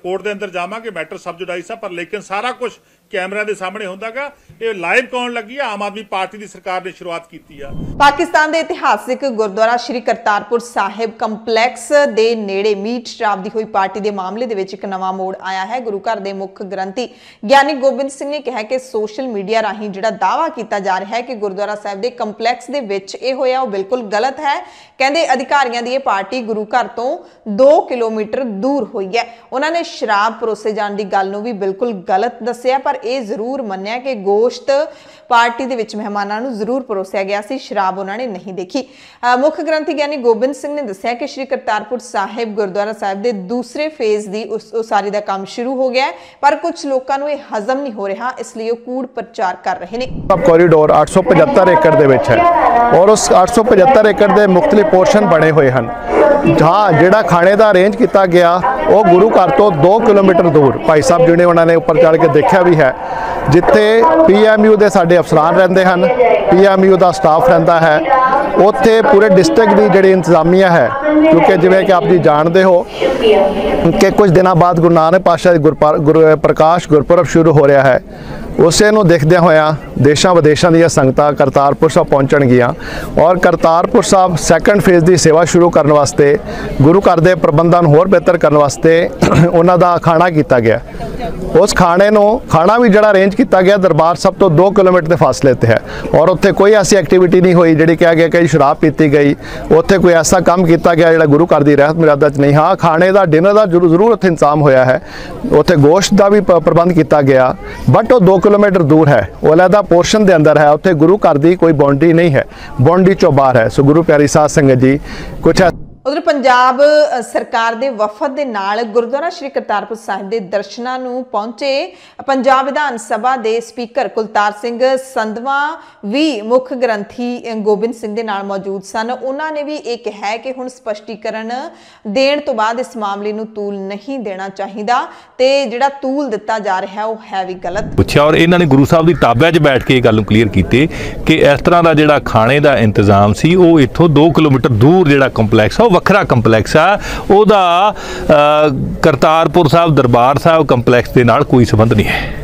ਕੋਰਟ ਦੇ ਅੰਦਰ ਜਾਵਾਂਗੇ ਮੈਟਰ ਸਬਜੁਡਾਈਸ ਆ ਪਰ ਲੇਕਿਨ ਸਾਰਾ ਕੁਝ ਕੈਮਰਾ ਦੇ ਸਾਹਮਣੇ ਹੁੰਦਾਗਾ ਇਹ ਲਾਈਵ ਕੌਣ ਲੱਗੀ ਆ ਆਮ ਆਦਮੀ ਪਾਰਟੀ ਦੀ ਸਰਕਾਰ ਨੇ ਸ਼ੁਰੂਆਤ ਕੀਤੀ ਆ ਪਾਕਿਸਤਾਨ ਦੇ ਇਤਿਹਾਸਿਕ ਗੁਰਦੁਆਰਾ ਸ਼੍ਰੀ ਕਰਤਾਰਪੁਰ ਸਾਹਿਬ ਕੰਪਲੈਕਸ ਦੇ ਨੇੜੇ ਮੀਟ ਸ਼ਰਾਬ ਦੀ ਹੋਈ ਪਾਰਟੀ ਦੇ ਮਾਮਲੇ ਦੇ ਵਿੱਚ ਇੱਕ ਨਵਾਂ ਮੋੜ ਆਇਆ ਹੈ ਗੁਰੂ ਘਰ ਦੇ ਮੁੱਖ ਗ੍ਰੰਥੀ ਗਿਆਨੀ ਗੋਬਿੰਦ ਸਿੰਘ ਨੇ ਕਿਹਾ ਕਿ ਸੋਸ਼ਲ ਮੀਡੀਆ ਰਾਹੀਂ ਜਿਹੜਾ ਦਾਵਾ ਕੀਤਾ ਜਾ ਰਿਹਾ ਹੈ ਕਿ ਗੁਰਦੁਆਰਾ ਸਾਹਿਬ ਦੇ ਕੰਪਲੈਕਸ ਦੇ ਵਿੱਚ ਇਹ ਹੋਇਆ ਉਹ ਬਿਲਕੁਲ ਗਲਤ ਹੈ ਕਹਿੰਦੇ ਅਧਿਕਾਰੀਆਂ ਦੀ ਇਹ ਪਾਰਟੀ ਗੁਰੂ ਘਰ ਤੋਂ 2 ਕਿਲੋਮੀਟਰ ਦੂਰ ਹੋਈ ਹੈ ਉਹਨਾਂ ਨੇ ਸ਼ਰਾਬ ਪਰੋਸੇ ਜਾਣ ਦੀ ਗੱਲ ਨੂੰ ਵੀ ਬਿਲਕੁਲ ਗਲਤ ਦੱਸਿਆ ਪਰ ਇਹ ਜ਼ਰੂਰ ਮੰਨਿਆ ਕਿ ਗੋਸ਼ਤ ਪਾਰਟੀ ਦੇ ਵਿੱਚ ਮਹਿਮਾਨਾਂ ਨੂੰ ਜ਼ਰੂਰ ਪਰੋਸਿਆ ਗਿਆ ਸੀ ਸ਼ਰਾਬ ਉਹਨਾਂ ਨੇ ਨਹੀਂ ਦੇਖੀ ਮੁੱਖ ਗ੍ਰੰਥੀ ਗਿਆਨੀ ਗੋਬਿੰਦ ਸਿੰਘ ਨੇ ਦੱਸਿਆ ਕਿ ਸ਼੍ਰੀ ਕਰਤਾਰਪੁਰ ਸਾਹਿਬ ਗੁਰਦੁਆਰਾ ਸਾਹਿਬ ਦੇ ਦੂਸਰੇ ਫੇਜ਼ ਦੀ ਉਸਾਰੀ ਦਾ ਕੰਮ ਸ਼ੁਰੂ ਹੋ ਗਿਆ ਪਰ ਕੁਝ ਲੋਕਾਂ ਨੂੰ ਇਹ ਹਜ਼ਮ ਨਹੀਂ ਹੋ ਰਿਹਾ ਇਸ ਲਈ ਉਹ ਕੂੜ ਪ੍ਰਚਾਰ ਕਰ ਰਹੇ ਨੇ ਕੋਰੀਡੋਰ 875 ਏਕੜ ਦੇ ਵਿੱਚ ਹੈ ਔਰ ਉਸ 875 ਏਕੜ ਦੇ ਮੁxtਲਿਫ ਪੋਰਸ਼ਨ ਬਣੇ ਹੋਏ ਹਨ ਹਾਂ ਜਿਹੜਾ ਖਾਣੇ ਦਾ ਅਰੇਂਜ ਕੀਤਾ ਗਿਆ ਉਹ ਗੁਰੂ ਘਰ ਤੋਂ 2 ਕਿਲੋਮੀਟਰ ਦੂਰ ਭਾਈ ਸਾਹਿਬ ਜਿਹੜੇ ਉਹਨਾਂ ਨੇ ਉੱਪਰ ਚੜ ਕੇ ਦੇਖਿਆ ਵੀ ਹੈ ਜਿੱਥੇ ਪੀਐਮਯੂ ਦੇ ਸਾਡੇ ਅਫਸਰਾਨ ਰਹਿੰਦੇ ਹਨ ਪੀਐਮਯੂ ਦਾ ਸਟਾਫ ਰਹਿੰਦਾ ਹੈ ਉੱਥੇ ਪੂਰੇ ਡਿਸਟ੍ਰਿਕਟ ਦੀ ਜਿਹੜੀ ਇੰਤਜ਼ਾਮੀਆ ਹੈ ਕਿਉਂਕਿ ਜਿਵੇਂ ਕਿ ਆਪ ਜੀ ਜਾਣਦੇ ਹੋ ਕਿ ਕੁਝ ਦਿਨਾਂ ਬਾਅਦ ਗੁਰਨਾਨਕ ਪਾਸ਼ਾ ਦੇ ਗੁਰਪ੍ਰਕਾਸ਼ ਗੁਰਪੁਰਬ ਸ਼ੁਰੂ ਹੋ ਰਿਹਾ ਹੈ ਉਸੇ ਨੂੰ ਦੇਖਦਿਆਂ ਹੋਇਆ ਦੇਸ਼ਾਂ ਵਿਦੇਸ਼ਾਂ ਦੀਆਂ ਸੰਗਤਾਂ ਕਰਤਾਰਪੁਰ ਸਾਹਿਬ ਪਹੁੰਚਣ ਗਿਆ ਔਰ ਕਰਤਾਰਪੁਰ ਸਾਹਿਬ ਸੈਕੰਡ ਫੇਜ਼ ਦੀ ਸੇਵਾ ਸ਼ੁਰੂ ਕਰਨ ਵਾਸਤੇ ਗੁਰੂ ਘਰ ਦੇ ਪ੍ਰਬੰਧਨ ਨੂੰ ਹੋਰ ਬਿਹਤਰ ਕਰਨ ਵਾਸਤੇ ਉਹਨਾਂ ਦਾ ਖਾਣਾ ਕੀਤਾ ਗਿਆ ਉਸ ਖਾਣੇ ਨੂੰ ਖਾਣਾ ਵੀ ਜਿਹੜਾ ਅਰੇਂਜ ਕੀਤਾ ਗਿਆ ਦਰਬਾਰ ਸਾਹਿਬ ਤੋਂ 2 ਕਿਲੋਮੀਟਰ ਦੇ ਫਾਸਲੇ ਤੇ ਹੈ ਔਰ ਉੱਥੇ ਕੋਈ ਐਸੀ ਐਕਟੀਵਿਟੀ ਨਹੀਂ ਹੋਈ ਜਿਹੜੀ ਕਿਹਾ ਗਿਆ ਕਿ ਸ਼ਰਾਬ ਪੀਤੀ ਗਈ ਉੱਥੇ ਕੋਈ ਐਸਾ ਕੰਮ ਕੀਤਾ ਗਿਆ ਜਿਹੜਾ ਗੁਰੂ ਘਰ ਦੀ ਰਹਿਤ ਮਰਿਆਦਾ 'ਚ ਨਹੀਂ ਹਾਂ ਖਾਣੇ ਦਾ ਡਿਨਰ ਦਾ ਜ਼ਰੂਰ ਉੱਥੇ ਇੰਤਜ਼ਾਮ ਹੋਇਆ ਹੈ ਉੱਥੇ ਗੋਸ਼ਤ ਦਾ ਵੀ ਪ੍ਰਬੰਧ ਕੀਤਾ ਗਿਆ ਬਟ ਉਹ 2 ਕਿਲੋਮੀਟਰ ਦੂਰ ਹੈ ਉਹ ਅਲੱਗਾ ਪੋਰਸ਼ਨ ਦੇ ਅੰਦਰ ਹੈ ਉੱਥੇ ਗੁਰੂ ਘਰ ਦੀ ਕੋਈ ਬਾਉਂਡਰੀ ਨਹੀਂ ਹੈ ਬਾਉਂਡਰੀ ਚੋਂ ਬਾਹਰ ਹੈ ਸੋ ਗੁਰੂ ਪਿਆਰੀ ਸਾਧ ਸੰਗਤ ਜੀ ਕੁਛ ਉਧਰ ਪੰਜਾਬ ਸਰਕਾਰ ਦੇ ਵਫਦ ਦੇ ਨਾਲ ਗੁਰਦੁਆਰਾ ਸ਼੍ਰੀ ਕਰਤਾਰਪੁਰ ਸਾਹਿਬ ਦੇ ਦਰਸ਼ਨਾਂ ਨੂੰ ਪਹੁੰਚੇ ਪੰਜਾਬ ਵਿਧਾਨ ਸਭਾ ਦੇ ਸਪੀਕਰ ਕੁਲਤਾਰ ਸਿੰਘ ਸੰਧਵਾ ਵੀ ਮੁੱਖ ਗ੍ਰੰਥੀ ਗੋਬਿੰਦ ਸਿੰਘ ਦੇ ਨਾਲ ਮੌਜੂਦ ਸਨ ਉਹਨਾਂ ਨੇ ਵੀ ਇਹ ਕਿਹਾ ਕਿ ਹੁਣ ਸਪਸ਼ਟੀਕਰਨ ਦੇਣ ਤੋਂ ਬਾਅਦ ਇਸ ਮਾਮਲੇ ਨੂੰ ਤੂਲ ਨਹੀਂ ਦੇਣਾ ਚਾਹੀਦਾ ਤੇ ਜਿਹੜਾ ਤੂਲ ਦਿੱਤਾ ਜਾ ਰਿਹਾ ਉਹ ਹੈ ਵੀ ਗਲਤ ਪੁੱਛਿਆ ਔਰ ਇਹਨਾਂ ਨੇ ਗੁਰੂ ਸਾਹਿਬ ਦੀ ਤਾਬਿਆ 'ਚ ਬੈਠ ਕੇ ਇਹ ਗੱਲ ਨੂੰ ਕਲੀਅਰ ਕੀਤੀ ਕਿ ਇਸ ਤਰ੍ਹਾਂ ਦਾ ਜਿਹੜਾ ਖਾਣੇ ਦਾ ਇੰਤਜ਼ਾਮ ਸੀ ਉਹ ਇੱਥੋਂ 2 ਕਿਲੋਮੀਟਰ ਦੂਰ ਜਿਹੜਾ ਕੰਪਲੈਕਸ ਆ ਵੱਖਰਾ ਕੰਪਲੈਕਸ ਆ ਉਹਦਾ ਕਰਤਾਰਪੁਰ ਸਾਹਿਬ ਦਰਬਾਰ ਸਾਹਿਬ ਕੰਪਲੈਕਸ ਦੇ ਨਾਲ ਕੋਈ ਸਬੰਧ ਨਹੀਂ ਹੈ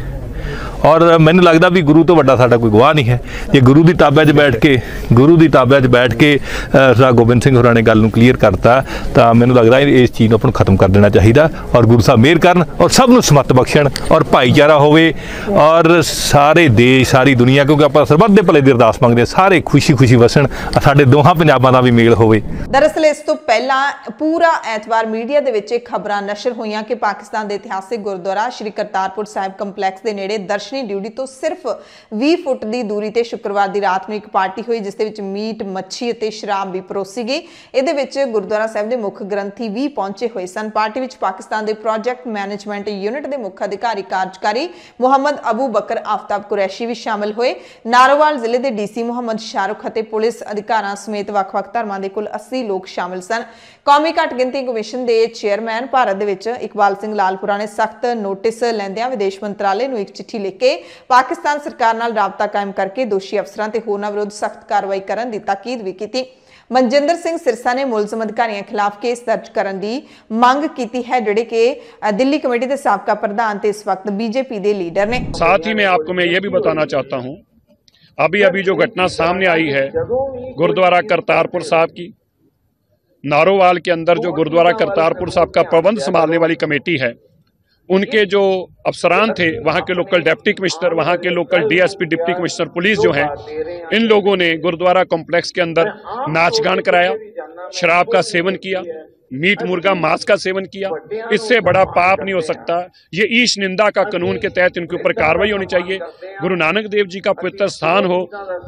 ਔਰ ਮੈਨੂੰ ਲੱਗਦਾ ਵੀ ਗੁਰੂ ਤੋਂ ਵੱਡਾ ਸਾਡਾ ਕੋਈ ਗਵਾਹ ਨਹੀਂ ਹੈ ਜੇ ਗੁਰੂ ਦੀ ਤਾਬਿਆ 'ਚ ਬੈਠ ਕੇ ਗੁਰੂ ਦੀ ਤਾਬਿਆ 'ਚ ਬੈਠ ਕੇ ਸਾ ਗੋਬਿੰਦ ਸਿੰਘ ਹੋਰਾਂ ਨੇ ਗੱਲ ਨੂੰ ਕਲੀਅਰ ਕਰਤਾ ਤਾਂ ਮੈਨੂੰ ਲੱਗਦਾ ਇਸ ਚੀਜ਼ ਨੂੰ ਆਪਾਂ ਨੂੰ ਖਤਮ ਕਰ ਦੇਣਾ ਚਾਹੀਦਾ ਔਰ ਗੁਰੂ ਸਾਹਿਬ ਮਿਹਰ ਕਰਨ ਔਰ ਸਭ ਨੂੰ ਸਮਤ ਬਖਸ਼ਣ ਔਰ ਭਾਈਚਾਰਾ ਹੋਵੇ ਔਰ ਸਾਰੇ ਦੇਸ਼ ਸਾਰੀ ਦੁਨੀਆ ਕਿਉਂਕਿ ਆਪਾਂ ਸਰਬੱਤ ਦੇ ਭਲੇ ਦੀ ਅਰਦਾਸ ਮੰਗਦੇ ਸਾਰੇ ਖੁਸ਼ੀ-ਖੁਸ਼ੀ ਵਸਣ ਸਾਡੇ ਦੋਹਾਂ ਪੰਜਾਬਾਂ ਦਾ ਵੀ ਮੇਲ ਹੋਵੇ ਦਰਅਸਲ ਇਸ ਤੋਂ ਪਹਿਲਾਂ ਪੂਰਾ ਐਤਵਾਰ ਮੀਡੀਆ ਦੇ ਵਿੱਚ ਇਹ ਖਬਰਾਂ ਨਸ਼ਰ ਹੋਈਆਂ ਕਿ ਪਾਕਿਸਤਾਨ ਦੇ ਇਤਿਹਾਸਿਕ ਗੁਰਦੁਆਰਾ ਸ਼੍ਰੀ ਕਰਤਾਰਪੁਰ ਸਾਹਿਬ ਕੰਪਲੈਕਸ ਦੇ ਨੇੜੇ ਦਰਸ਼ ਦਰਸ਼ਨੀ ਡਿਊਟੀ ਤੋਂ ਸਿਰਫ 20 ਫੁੱਟ ਦੀ ਦੂਰੀ ਤੇ ਸ਼ੁੱਕਰਵਾਰ ਦੀ ਰਾਤ ਨੂੰ ਇੱਕ ਪਾਰਟੀ ਹੋਈ ਜਿਸ ਦੇ ਵਿੱਚ ਮੀਟ ਮੱਛੀ ਅਤੇ ਸ਼ਰਾਬ ਵੀ ਪਰੋਸੀ ਗਈ ਇਹਦੇ ਵਿੱਚ ਗੁਰਦੁਆਰਾ ਸਾਹਿਬ ਦੇ ਮੁੱਖ ਗ੍ਰੰਥੀ ਵੀ ਪਹੁੰਚੇ ਹੋਏ ਸਨ ਪਾਰਟੀ ਵਿੱਚ ਪਾਕਿਸਤਾਨ ਦੇ ਪ੍ਰੋਜੈਕਟ ਮੈਨੇਜਮੈਂਟ ਯੂਨਿਟ ਦੇ ਮੁੱਖ ਅਧਿਕਾਰੀ ਕਾਰਜਕਾਰੀ ਮੁਹੰਮਦ ਅਬੂ ਬਕਰ ਆਫਤਾਬ ਕੁਰੈਸ਼ੀ ਵੀ ਸ਼ਾਮਲ ਹੋਏ ਨਾਰੋਵਾਲ ਜ਼ਿਲ੍ਹੇ ਦੇ ਡੀਸੀ ਮੁਹੰਮਦ ਸ਼ਾਹਰੁਖ ਅਤੇ ਪੁਲਿਸ ਅਧਿਕਾਰਾਂ ਸਮੇਤ ਵੱਖ-ਵੱਖ ਧਰਮਾਂ ਦੇ ਕੁੱਲ 80 ਲੋਕ ਸ਼ਾਮਲ ਸਨ ਕੌਮੀ ਘੱਟ ਗਿਣਤੀ ਕਮਿਸ਼ਨ ਦੇ ਚੇਅਰਮੈਨ ਭਾਰਤ ਦੇ ਵਿੱਚ ਇਕਬਾਲ ਸਿੰਘ ਲਾਲਪੁਰਾ ਨੇ ਸਖਤ ਨੋਟਿਸ ਲੈਂਦਿਆਂ ਵਿਦੇਸ਼ ਮੰਤਰਾਲੇ ਨੂੰ ਇੱਕ ਚਿੱਠੀ ਲਿਖੀ ਕੇ ਪਾਕਿਸਤਾਨ ਸਰਕਾਰ ਨਾਲ ਰਾਬਤਾ ਕਾਇਮ ਕਰਕੇ ਦੋਸ਼ੀ ਅਫਸਰਾਂ ਤੇ ਹੋਰਨਾਂ ਵਿਰੁੱਧ ਸਖਤ ਕਾਰਵਾਈ ਕਰਨ ਦੀ ਤਾਕੀਦ ਵੀ ਕੀਤੀ ਮਨਜਿੰਦਰ ਸਿੰਘ ਸਿਰਸਾ ਨੇ ਮੁਲਜ਼ਮ ਅਧਿਕਾਰੀਆਂ ਖਿਲਾਫ ਕੇਸ ਦਰਜ ਕਰਨ ਦੀ ਮੰਗ ਕੀਤੀ ਹੈ ਜਿਹੜੇ ਕਿ ਦਿੱਲੀ ਕਮੇਟੀ ਦੇ ਸਾਬਕਾ ਪ੍ਰਧਾਨ ਤੇ ਇਸ ਵਕਤ ਬੀਜੇਪੀ ਦੇ ਲੀਡਰ ਨੇ साथ ਮੈਂ मैं आपको ਮੈਂ ਇਹ ਵੀ ਬਤਾਨਾ ਚਾਹਤਾ ਹੂੰ ਅਭੀ ਅਭੀ ਜੋ ਘਟਨਾ ਸਾਹਮਣੇ ਆਈ ਹੈ ਗੁਰਦੁਆਰਾ ਕਰਤਾਰਪੁਰ ਸਾਹਿਬ ਕੀ ਨਾਰੋਵਾਲ ਕੇ ਅੰਦਰ ਜੋ ਗੁਰਦੁਆਰਾ ਕਰਤਾਰਪੁਰ ਸਾਹਿਬ ਕਾ ਪ੍ਰਬੰਧ ਸੰਭਾਲਨੇ ਵਾਲੀ ਕਮੇਟੀ ਹੈ उनके जो अफसरान थे वहाँ के लोकल डिप्टी कमिश्नर वहाँ के local DSP deputy commissioner police जो है इन लोगों ने गुरुद्वारा कॉम्प्लेक्स के अंदर नाच गान कराया शराब का सेवन किया मीट मुर्गा मांस का सेवन किया इससे बड़ा पाप नहीं हो सकता ये ईश निंदा का कानून के तहत इनके ऊपर कार्रवाई होनी चाहिए गुरु नानक देव जी का पवित्र स्थान हो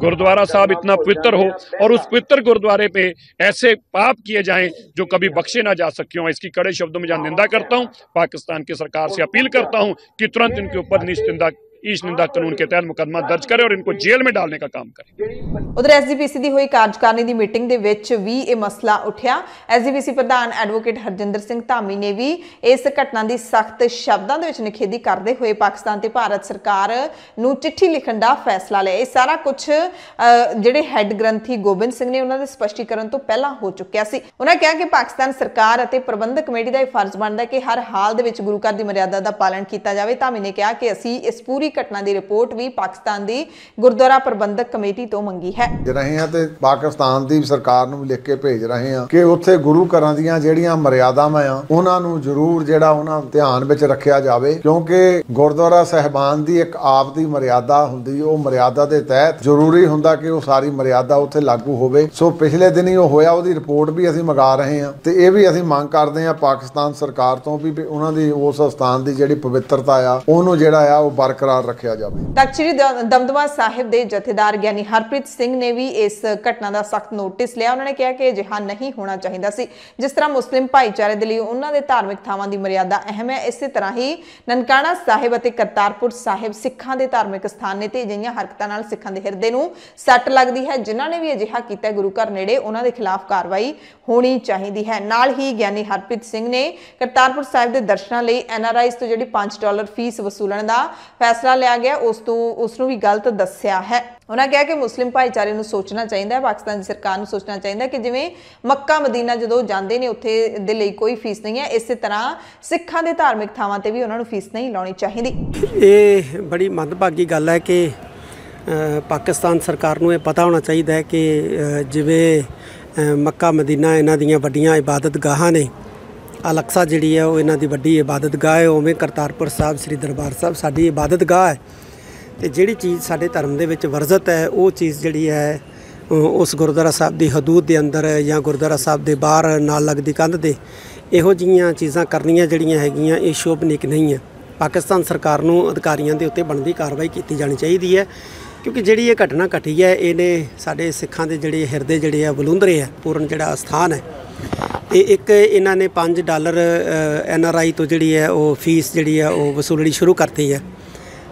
गुरुद्वारा साहब इतना पवित्र हो और उस पवित्र गुरुद्वारे पे ऐसे पाप किए जाएं जो कभी बख्शे ना जा सके हों इसकी कड़े शब्दों में जहाँ निंदा करता हूँ पाकिस्तान की सरकार से अपील करता हूँ कि तुरंत इनके ऊपर निश्चिंदा ईश निंदा कानून के ਤਹਿਤ ਮੁਕਦਮਾ ਦਰਜ ਕਰੇ ਔਰ ਇਨਕੋ ਜੇਲ੍ਹ ਮੇ ਡਾਲਨੇ ਦਾ ਕੰਮ ਕਰੇ ਉਧਰ ਐਸਜੀਪੀਸੀ ਦੀ ਹੋਈ ਕਾਰਜਕਾਰਨੀ ਦੀ ਮੀਟਿੰਗ ਦੇ ਵਿੱਚ ਵੀ ਇਹ ਮਸਲਾ ਉਠਿਆ ਐਸਜੀਪੀਸੀ ਪ੍ਰਧਾਨ ਐਡਵੋਕੇਟ ਹਰਜਿੰਦਰ ਸਿੰਘ ਧਾਮੀ ਨੇ ਵੀ ਇਸ ਘਟਨਾ ਦੀ ਸਖਤ ਸ਼ਬਦਾਂ ਦੇ ਵਿੱਚ ਨਿਖੇਧੀ ਕਰਦੇ ਹੋਏ ਪਾਕਿਸਤਾਨ ਤੇ ਭਾਰਤ ਸਰਕਾਰ ਨੂੰ ਚਿੱਠੀ ਲਿਖਣ ਦਾ ਫੈਸਲਾ ਲਿਆ ਇਹ ਸਾਰਾ ਕੁਝ ਜਿਹੜੇ ਹੈੱਡ ਗ੍ਰੰਥੀ ਗੋਬਿੰਦ ਸਿੰਘ ਨੇ ਉਹਨਾਂ ਦੇ ਸਪਸ਼ਟੀਕਰਨ ਤੋਂ ਪਹਿਲਾਂ ਹੋ ਚੁੱਕਿਆ ਸੀ ਉਹਨਾਂ ਕਿਹਾ ਕਿ ਪਾਕਿਸਤਾਨ ਸਰਕਾਰ ਅਤੇ ਪ੍ਰਬੰਧਕ ਕਮੇਟੀ ਦਾ ਇਹ ਫਰਜ਼ ਬਣਦਾ ਹੈ ਕਿ ਹਰ ਹਾਲ ਦੇ ਵਿੱਚ ਗੁਰੂ ਘਰ ਦੀ ਮਰਿਆਦਾ ਦਾ ਪਾਲਣ ਕੀਤਾ ਜਾਵੇ ਧਾਮੀ ਨੇ ਕਿਹਾ ਕਿ ਅਸੀਂ ਇਸ ਪੂਰੀ ਘਟਨਾ ਦੀ ਰਿਪੋਰਟ ਵੀ ਪਾਕਿਸਤਾਨ ਦੀ ਗੁਰਦੁਆਰਾ ਪ੍ਰਬੰਧਕ ਕਮੇਟੀ ਤੋਂ ਮੰਗੀ ਹੈ ਰਹੇ ਹਾਂ ਤੇ ਪਾਕਿਸਤਾਨ ਦੀ ਸਰਕਾਰ ਨੂੰ ਲਿਖ ਕੇ ਭੇਜ ਰਹੇ ਹਾਂ ਕਿ ਉੱਥੇ ਗੁਰੂ ਘਰਾਂ ਦੀਆਂ ਜਿਹੜੀਆਂ ਮਰਿਆਦਾਵਾਂ ਆ ਉਹਨਾਂ ਨੂੰ ਜ਼ਰੂਰ ਜਿਹੜਾ ਉਹਨਾਂ ਧਿਆਨ ਵਿੱਚ ਰੱਖਿਆ ਜਾਵੇ ਕਿਉਂਕਿ ਗੁਰਦੁਆਰਾ ਸਹਿਬਾਨ ਦੀ ਇੱਕ ਆਪ ਦੀ ਮਰਿਆਦਾ ਹੁੰਦੀ ਉਹ ਮਰਿਆਦਾ ਦੇ ਤਹਿਤ ਜ਼ਰੂਰੀ ਹੁੰਦਾ ਕਿ ਉਹ ਸਾਰੀ ਮਰਿਆਦਾ ਉੱਥੇ ਲਾਗੂ ਹੋਵੇ ਸੋ ਪਿਛਲੇ ਦਿਨੀ ਉਹ ਹੋਇਆ ਉਹਦੀ ਰਿਪੋਰਟ ਵੀ ਅਸੀਂ ਮੰਗਾ ਰਹੇ ਹਾਂ ਤੇ ਇਹ ਵੀ ਅਸੀਂ ਮੰਗ ਕਰਦੇ ਹਾਂ ਪਾਕਿਸਤਾਨ ਸਰਕਾਰ ਤੋਂ ਵੀ ਉਹਨਾਂ ਦੀ ਉਸ ਸਥਾਨ ਦੀ ਜਿਹੜੀ ਪਵਿੱਤਰਤਾ ਆ ਉਹਨੂੰ ਜਿਹੜਾ ਆ ਉਹ ਬਰਕਰਾਰ ਖਿਆਲ ਰੱਖਿਆ ਜਾਵੇ ਤਖਤ ਸ੍ਰੀ ਦਮਦਮਾ ਸਾਹਿਬ ਦੇ ਜਥੇਦਾਰ ਗਿਆਨੀ ਹਰਪ੍ਰੀਤ ਸਿੰਘ ਨੇ ਵੀ ਇਸ ਘਟਨਾ ਦਾ ਸਖਤ ਨੋਟਿਸ ਲਿਆ ਉਹਨਾਂ ਨੇ ਕਿਹਾ ਕਿ ਅਜਿਹਾ ਨਹੀਂ ਹੋਣਾ ਚਾਹੀਦਾ ਸੀ ਜਿਸ ਤਰ੍ਹਾਂ ਮੁਸਲਿਮ ਭਾਈਚਾਰੇ ਦੇ ਲਈ ਉਹਨਾਂ ਦੇ ਧਾਰਮਿਕ ਥਾਵਾਂ ਦੀ ਮਰਿਆਦਾ ਅਹਿਮ ਹੈ ਇਸੇ ਤਰ੍ਹਾਂ ਹੀ ਨਨਕਾਣਾ ਸਾਹਿਬ ਅਤੇ ਕਰਤਾਰਪੁਰ ਸਾਹਿਬ ਸਿੱਖਾਂ ਦੇ ਧਾਰਮਿਕ ਸਥਾਨ ਨੇ ਤੇ ਅਜਿਹੀਆਂ ਹਰਕਤਾਂ ਨਾਲ ਸਿੱਖਾਂ ਦੇ ਹਿਰਦੇ ਨੂੰ ਸੱਟ ਲੱਗਦੀ ਹੈ ਜਿਨ੍ਹਾਂ ਨੇ ਵੀ ਅਜਿਹਾ ਕੀਤਾ ਗੁਰੂ ਘਰ ਨੇੜੇ ਉਹਨਾਂ ਦੇ ਖਿਲਾਫ ਕਾਰਵਾਈ ਹੋਣੀ ਚਾਹੀਦੀ ਹੈ ਨਾਲ ਹੀ ਗਿਆਨੀ ਹਰਪ੍ਰੀਤ ਸਿੰਘ ਨੇ ਕਰਤਾਰਪੁਰ ਸਾਹਿਬ ਦੇ ਦਰਸ਼ਨਾਂ ਲਈ ਐਨਆਰਆਈਸ ਤੋਂ ਜਿਹੜੀ 5 ਡਾਲਰ ਫੀਸ ਵਸੂਲਣ ਦਾ ਫੈਸਲਾ ਫਾਇਦਾ ਲਿਆ ਗਿਆ ਉਸ ਤੋਂ ਉਸ ਨੂੰ ਵੀ ਗਲਤ ਦੱਸਿਆ ਹੈ ਉਹਨਾਂ ਕਿਹਾ ਕਿ ਮੁਸਲਿਮ ਭਾਈਚਾਰੇ ਨੂੰ ਸੋਚਣਾ ਚਾਹੀਦਾ ਹੈ ਪਾਕਿਸਤਾਨ ਦੀ ਸਰਕਾਰ ਨੂੰ ਸੋਚਣਾ ਚਾਹੀਦਾ ਕਿ ਜਿਵੇਂ ਮੱਕਾ ਮਦੀਨਾ ਜਦੋਂ ਜਾਂਦੇ ਨੇ ਉੱਥੇ ਦੇ ਲਈ ਕੋਈ ਫੀਸ ਨਹੀਂ ਹੈ ਇਸੇ ਤਰ੍ਹਾਂ ਸਿੱਖਾਂ ਦੇ ਧਾਰਮਿਕ ਥਾਵਾਂ ਤੇ ਵੀ ਉਹਨਾਂ ਨੂੰ ਫੀਸ ਨਹੀਂ ਲਾਉਣੀ ਚਾਹੀਦੀ ਇਹ ਬੜੀ ਮੰਦਭਾਗੀ ਗੱਲ ਹੈ ਕਿ ਪਾਕਿਸਤਾਨ ਸਰਕਾਰ ਨੂੰ ਇਹ ਪਤਾ ਹੋਣਾ ਚਾਹੀਦਾ ਹੈ ਕਿ ਜਿਵੇਂ ਮੱਕਾ ਮਦੀਨਾ ਇਹਨਾਂ ਦੀਆਂ ਵੱਡੀਆਂ ਇਬਾਦਤਗਾਹਾਂ ਨੇ ਅਲਕਸਾ ਜਿਹੜੀ ਹੈ ਉਹ ਇਹਨਾਂ ਦੀ ਵੱਡੀ ਇਬਾਦਤਗਾਹ ਹੈ ਉਵੇਂ ਕਰਤਾਰਪੁਰ ਸਾਹਿਬ ਸ੍ਰੀ ਦਰਬਾਰ ਸਾਹਿਬ ਸਾਡੀ ਇਬਾਦਤਗਾਹ ਹੈ ਤੇ ਜਿਹੜੀ ਚੀਜ਼ ਸਾਡੇ ਧਰਮ ਦੇ ਵਿੱਚ ਵਰਜ਼ਤ ਹੈ ਉਹ ਚੀਜ਼ ਜਿਹੜੀ ਹੈ ਉਸ ਗੁਰਦੁਆਰਾ ਸਾਹਿਬ ਦੀ ਹਦੂਦ ਦੇ ਅੰਦਰ ਜਾਂ ਗੁਰਦੁਆਰਾ ਸਾਹਿਬ ਦੇ ਬਾਹਰ ਨਾਲ ਲੱਗਦੀ ਕੰਧ ਦੇ ਇਹੋ ਜੀਆਂ ਚੀਜ਼ਾਂ ਕਰਨੀਆਂ ਜਿਹੜੀਆਂ ਹੈਗੀਆਂ ਇਹ ਸ਼ੋਭਨਿਕ ਨਹੀਂ ਹੈ ਪਾਕਿਸਤਾਨ ਸਰਕਾਰ ਨੂੰ ਅਧਿਕਾਰੀਆਂ ਦੇ ਉੱਤੇ ਬਣਦੀ ਕਾਰਵਾਈ ਕੀਤੀ ਜਾਣੀ ਚਾਹੀਦੀ ਹੈ ਕਿਉਂਕਿ ਜਿਹੜੀ ਇਹ ਘਟਨਾ ਘਟੀ ਹੈ ਇਹਨੇ ਸਾਡੇ ਸਿੱਖਾਂ ਦੇ ਜਿਹੜੇ ਹਿਰਦੇ ਜਿਹੜੇ ਆ ਬਲੁੰਦਰੇ ਆ ਪੂਰਨ ਜਿਹੜਾ ਸਥਾਨ ਹੈ ਤੇ ਇੱਕ ਇਹਨਾਂ ਨੇ 5 ਡਾਲਰ ਐਨ ਆਰ ਆਈ ਤੋਂ ਜਿਹੜੀ ਹੈ ਉਹ ਫੀਸ ਜਿਹੜੀ ਹੈ ਉਹ ਵਸੂਲਣੀ ਸ਼ੁਰੂ ਕਰਤੀ ਹੈ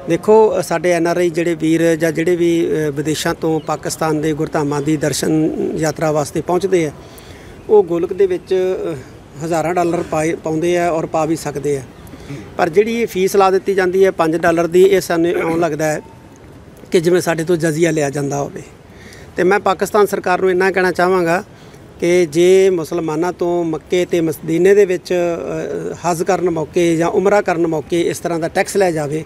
ਦੇਖੋ ਸਾਡੇ ਐਨ ਆਰ ਆਈ ਜਿਹੜੇ ਵੀਰ ਜਾਂ ਜਿਹੜੇ ਵੀ ਵਿਦੇਸ਼ਾਂ ਤੋਂ ਪਾਕਿਸਤਾਨ ਦੇ ਗੁਰਧਾਮਾਂ ਦੀ ਦਰਸ਼ਨ ਯਾਤਰਾ ਵਾਸਤੇ ਪਹੁੰਚਦੇ ਆ ਉਹ ਗੋਲਕ ਦੇ ਵਿੱਚ ਹਜ਼ਾਰਾਂ ਡਾਲਰ ਪਾਉਂਦੇ ਆ ਔਰ ਪਾ ਵੀ ਸਕਦੇ ਆ ਪਰ ਜਿਹੜੀ ਇਹ ਫੀਸ ਲਾ ਦਿੱਤੀ ਜਾਂਦੀ ਹੈ 5 ਡਾਲਰ ਦੀ ਇਹ ਸਾਨੂੰ ਆਉਣ ਲੱਗਦਾ ਹੈ ਕਿ ਜਿਵੇਂ ਸਾਡੇ ਤੋਂ ਜਜ਼ੀਆ ਲਿਆ ਜਾਂਦਾ ਹੋਵੇ ਤੇ ਮੈਂ ਪਾਕਿਸਤਾਨ ਸਰਕਾਰ ਨੂੰ ਇੰਨਾ ਕਹਿਣਾ ਚਾਹਾਂਗਾ ਕਿ ਜੇ ਮੁਸਲਮਾਨਾਂ ਤੋਂ ਮੱਕੇ ਤੇ ਮਸਦੀਨੇ ਦੇ ਵਿੱਚ ਹਜ ਕਰਨ ਮੌਕੇ ਜਾਂ ਉਮਰਾ ਕਰਨ ਮੌਕੇ ਇਸ ਤਰ੍ਹਾਂ ਦਾ ਟੈਕਸ ਲਿਆ ਜਾਵੇ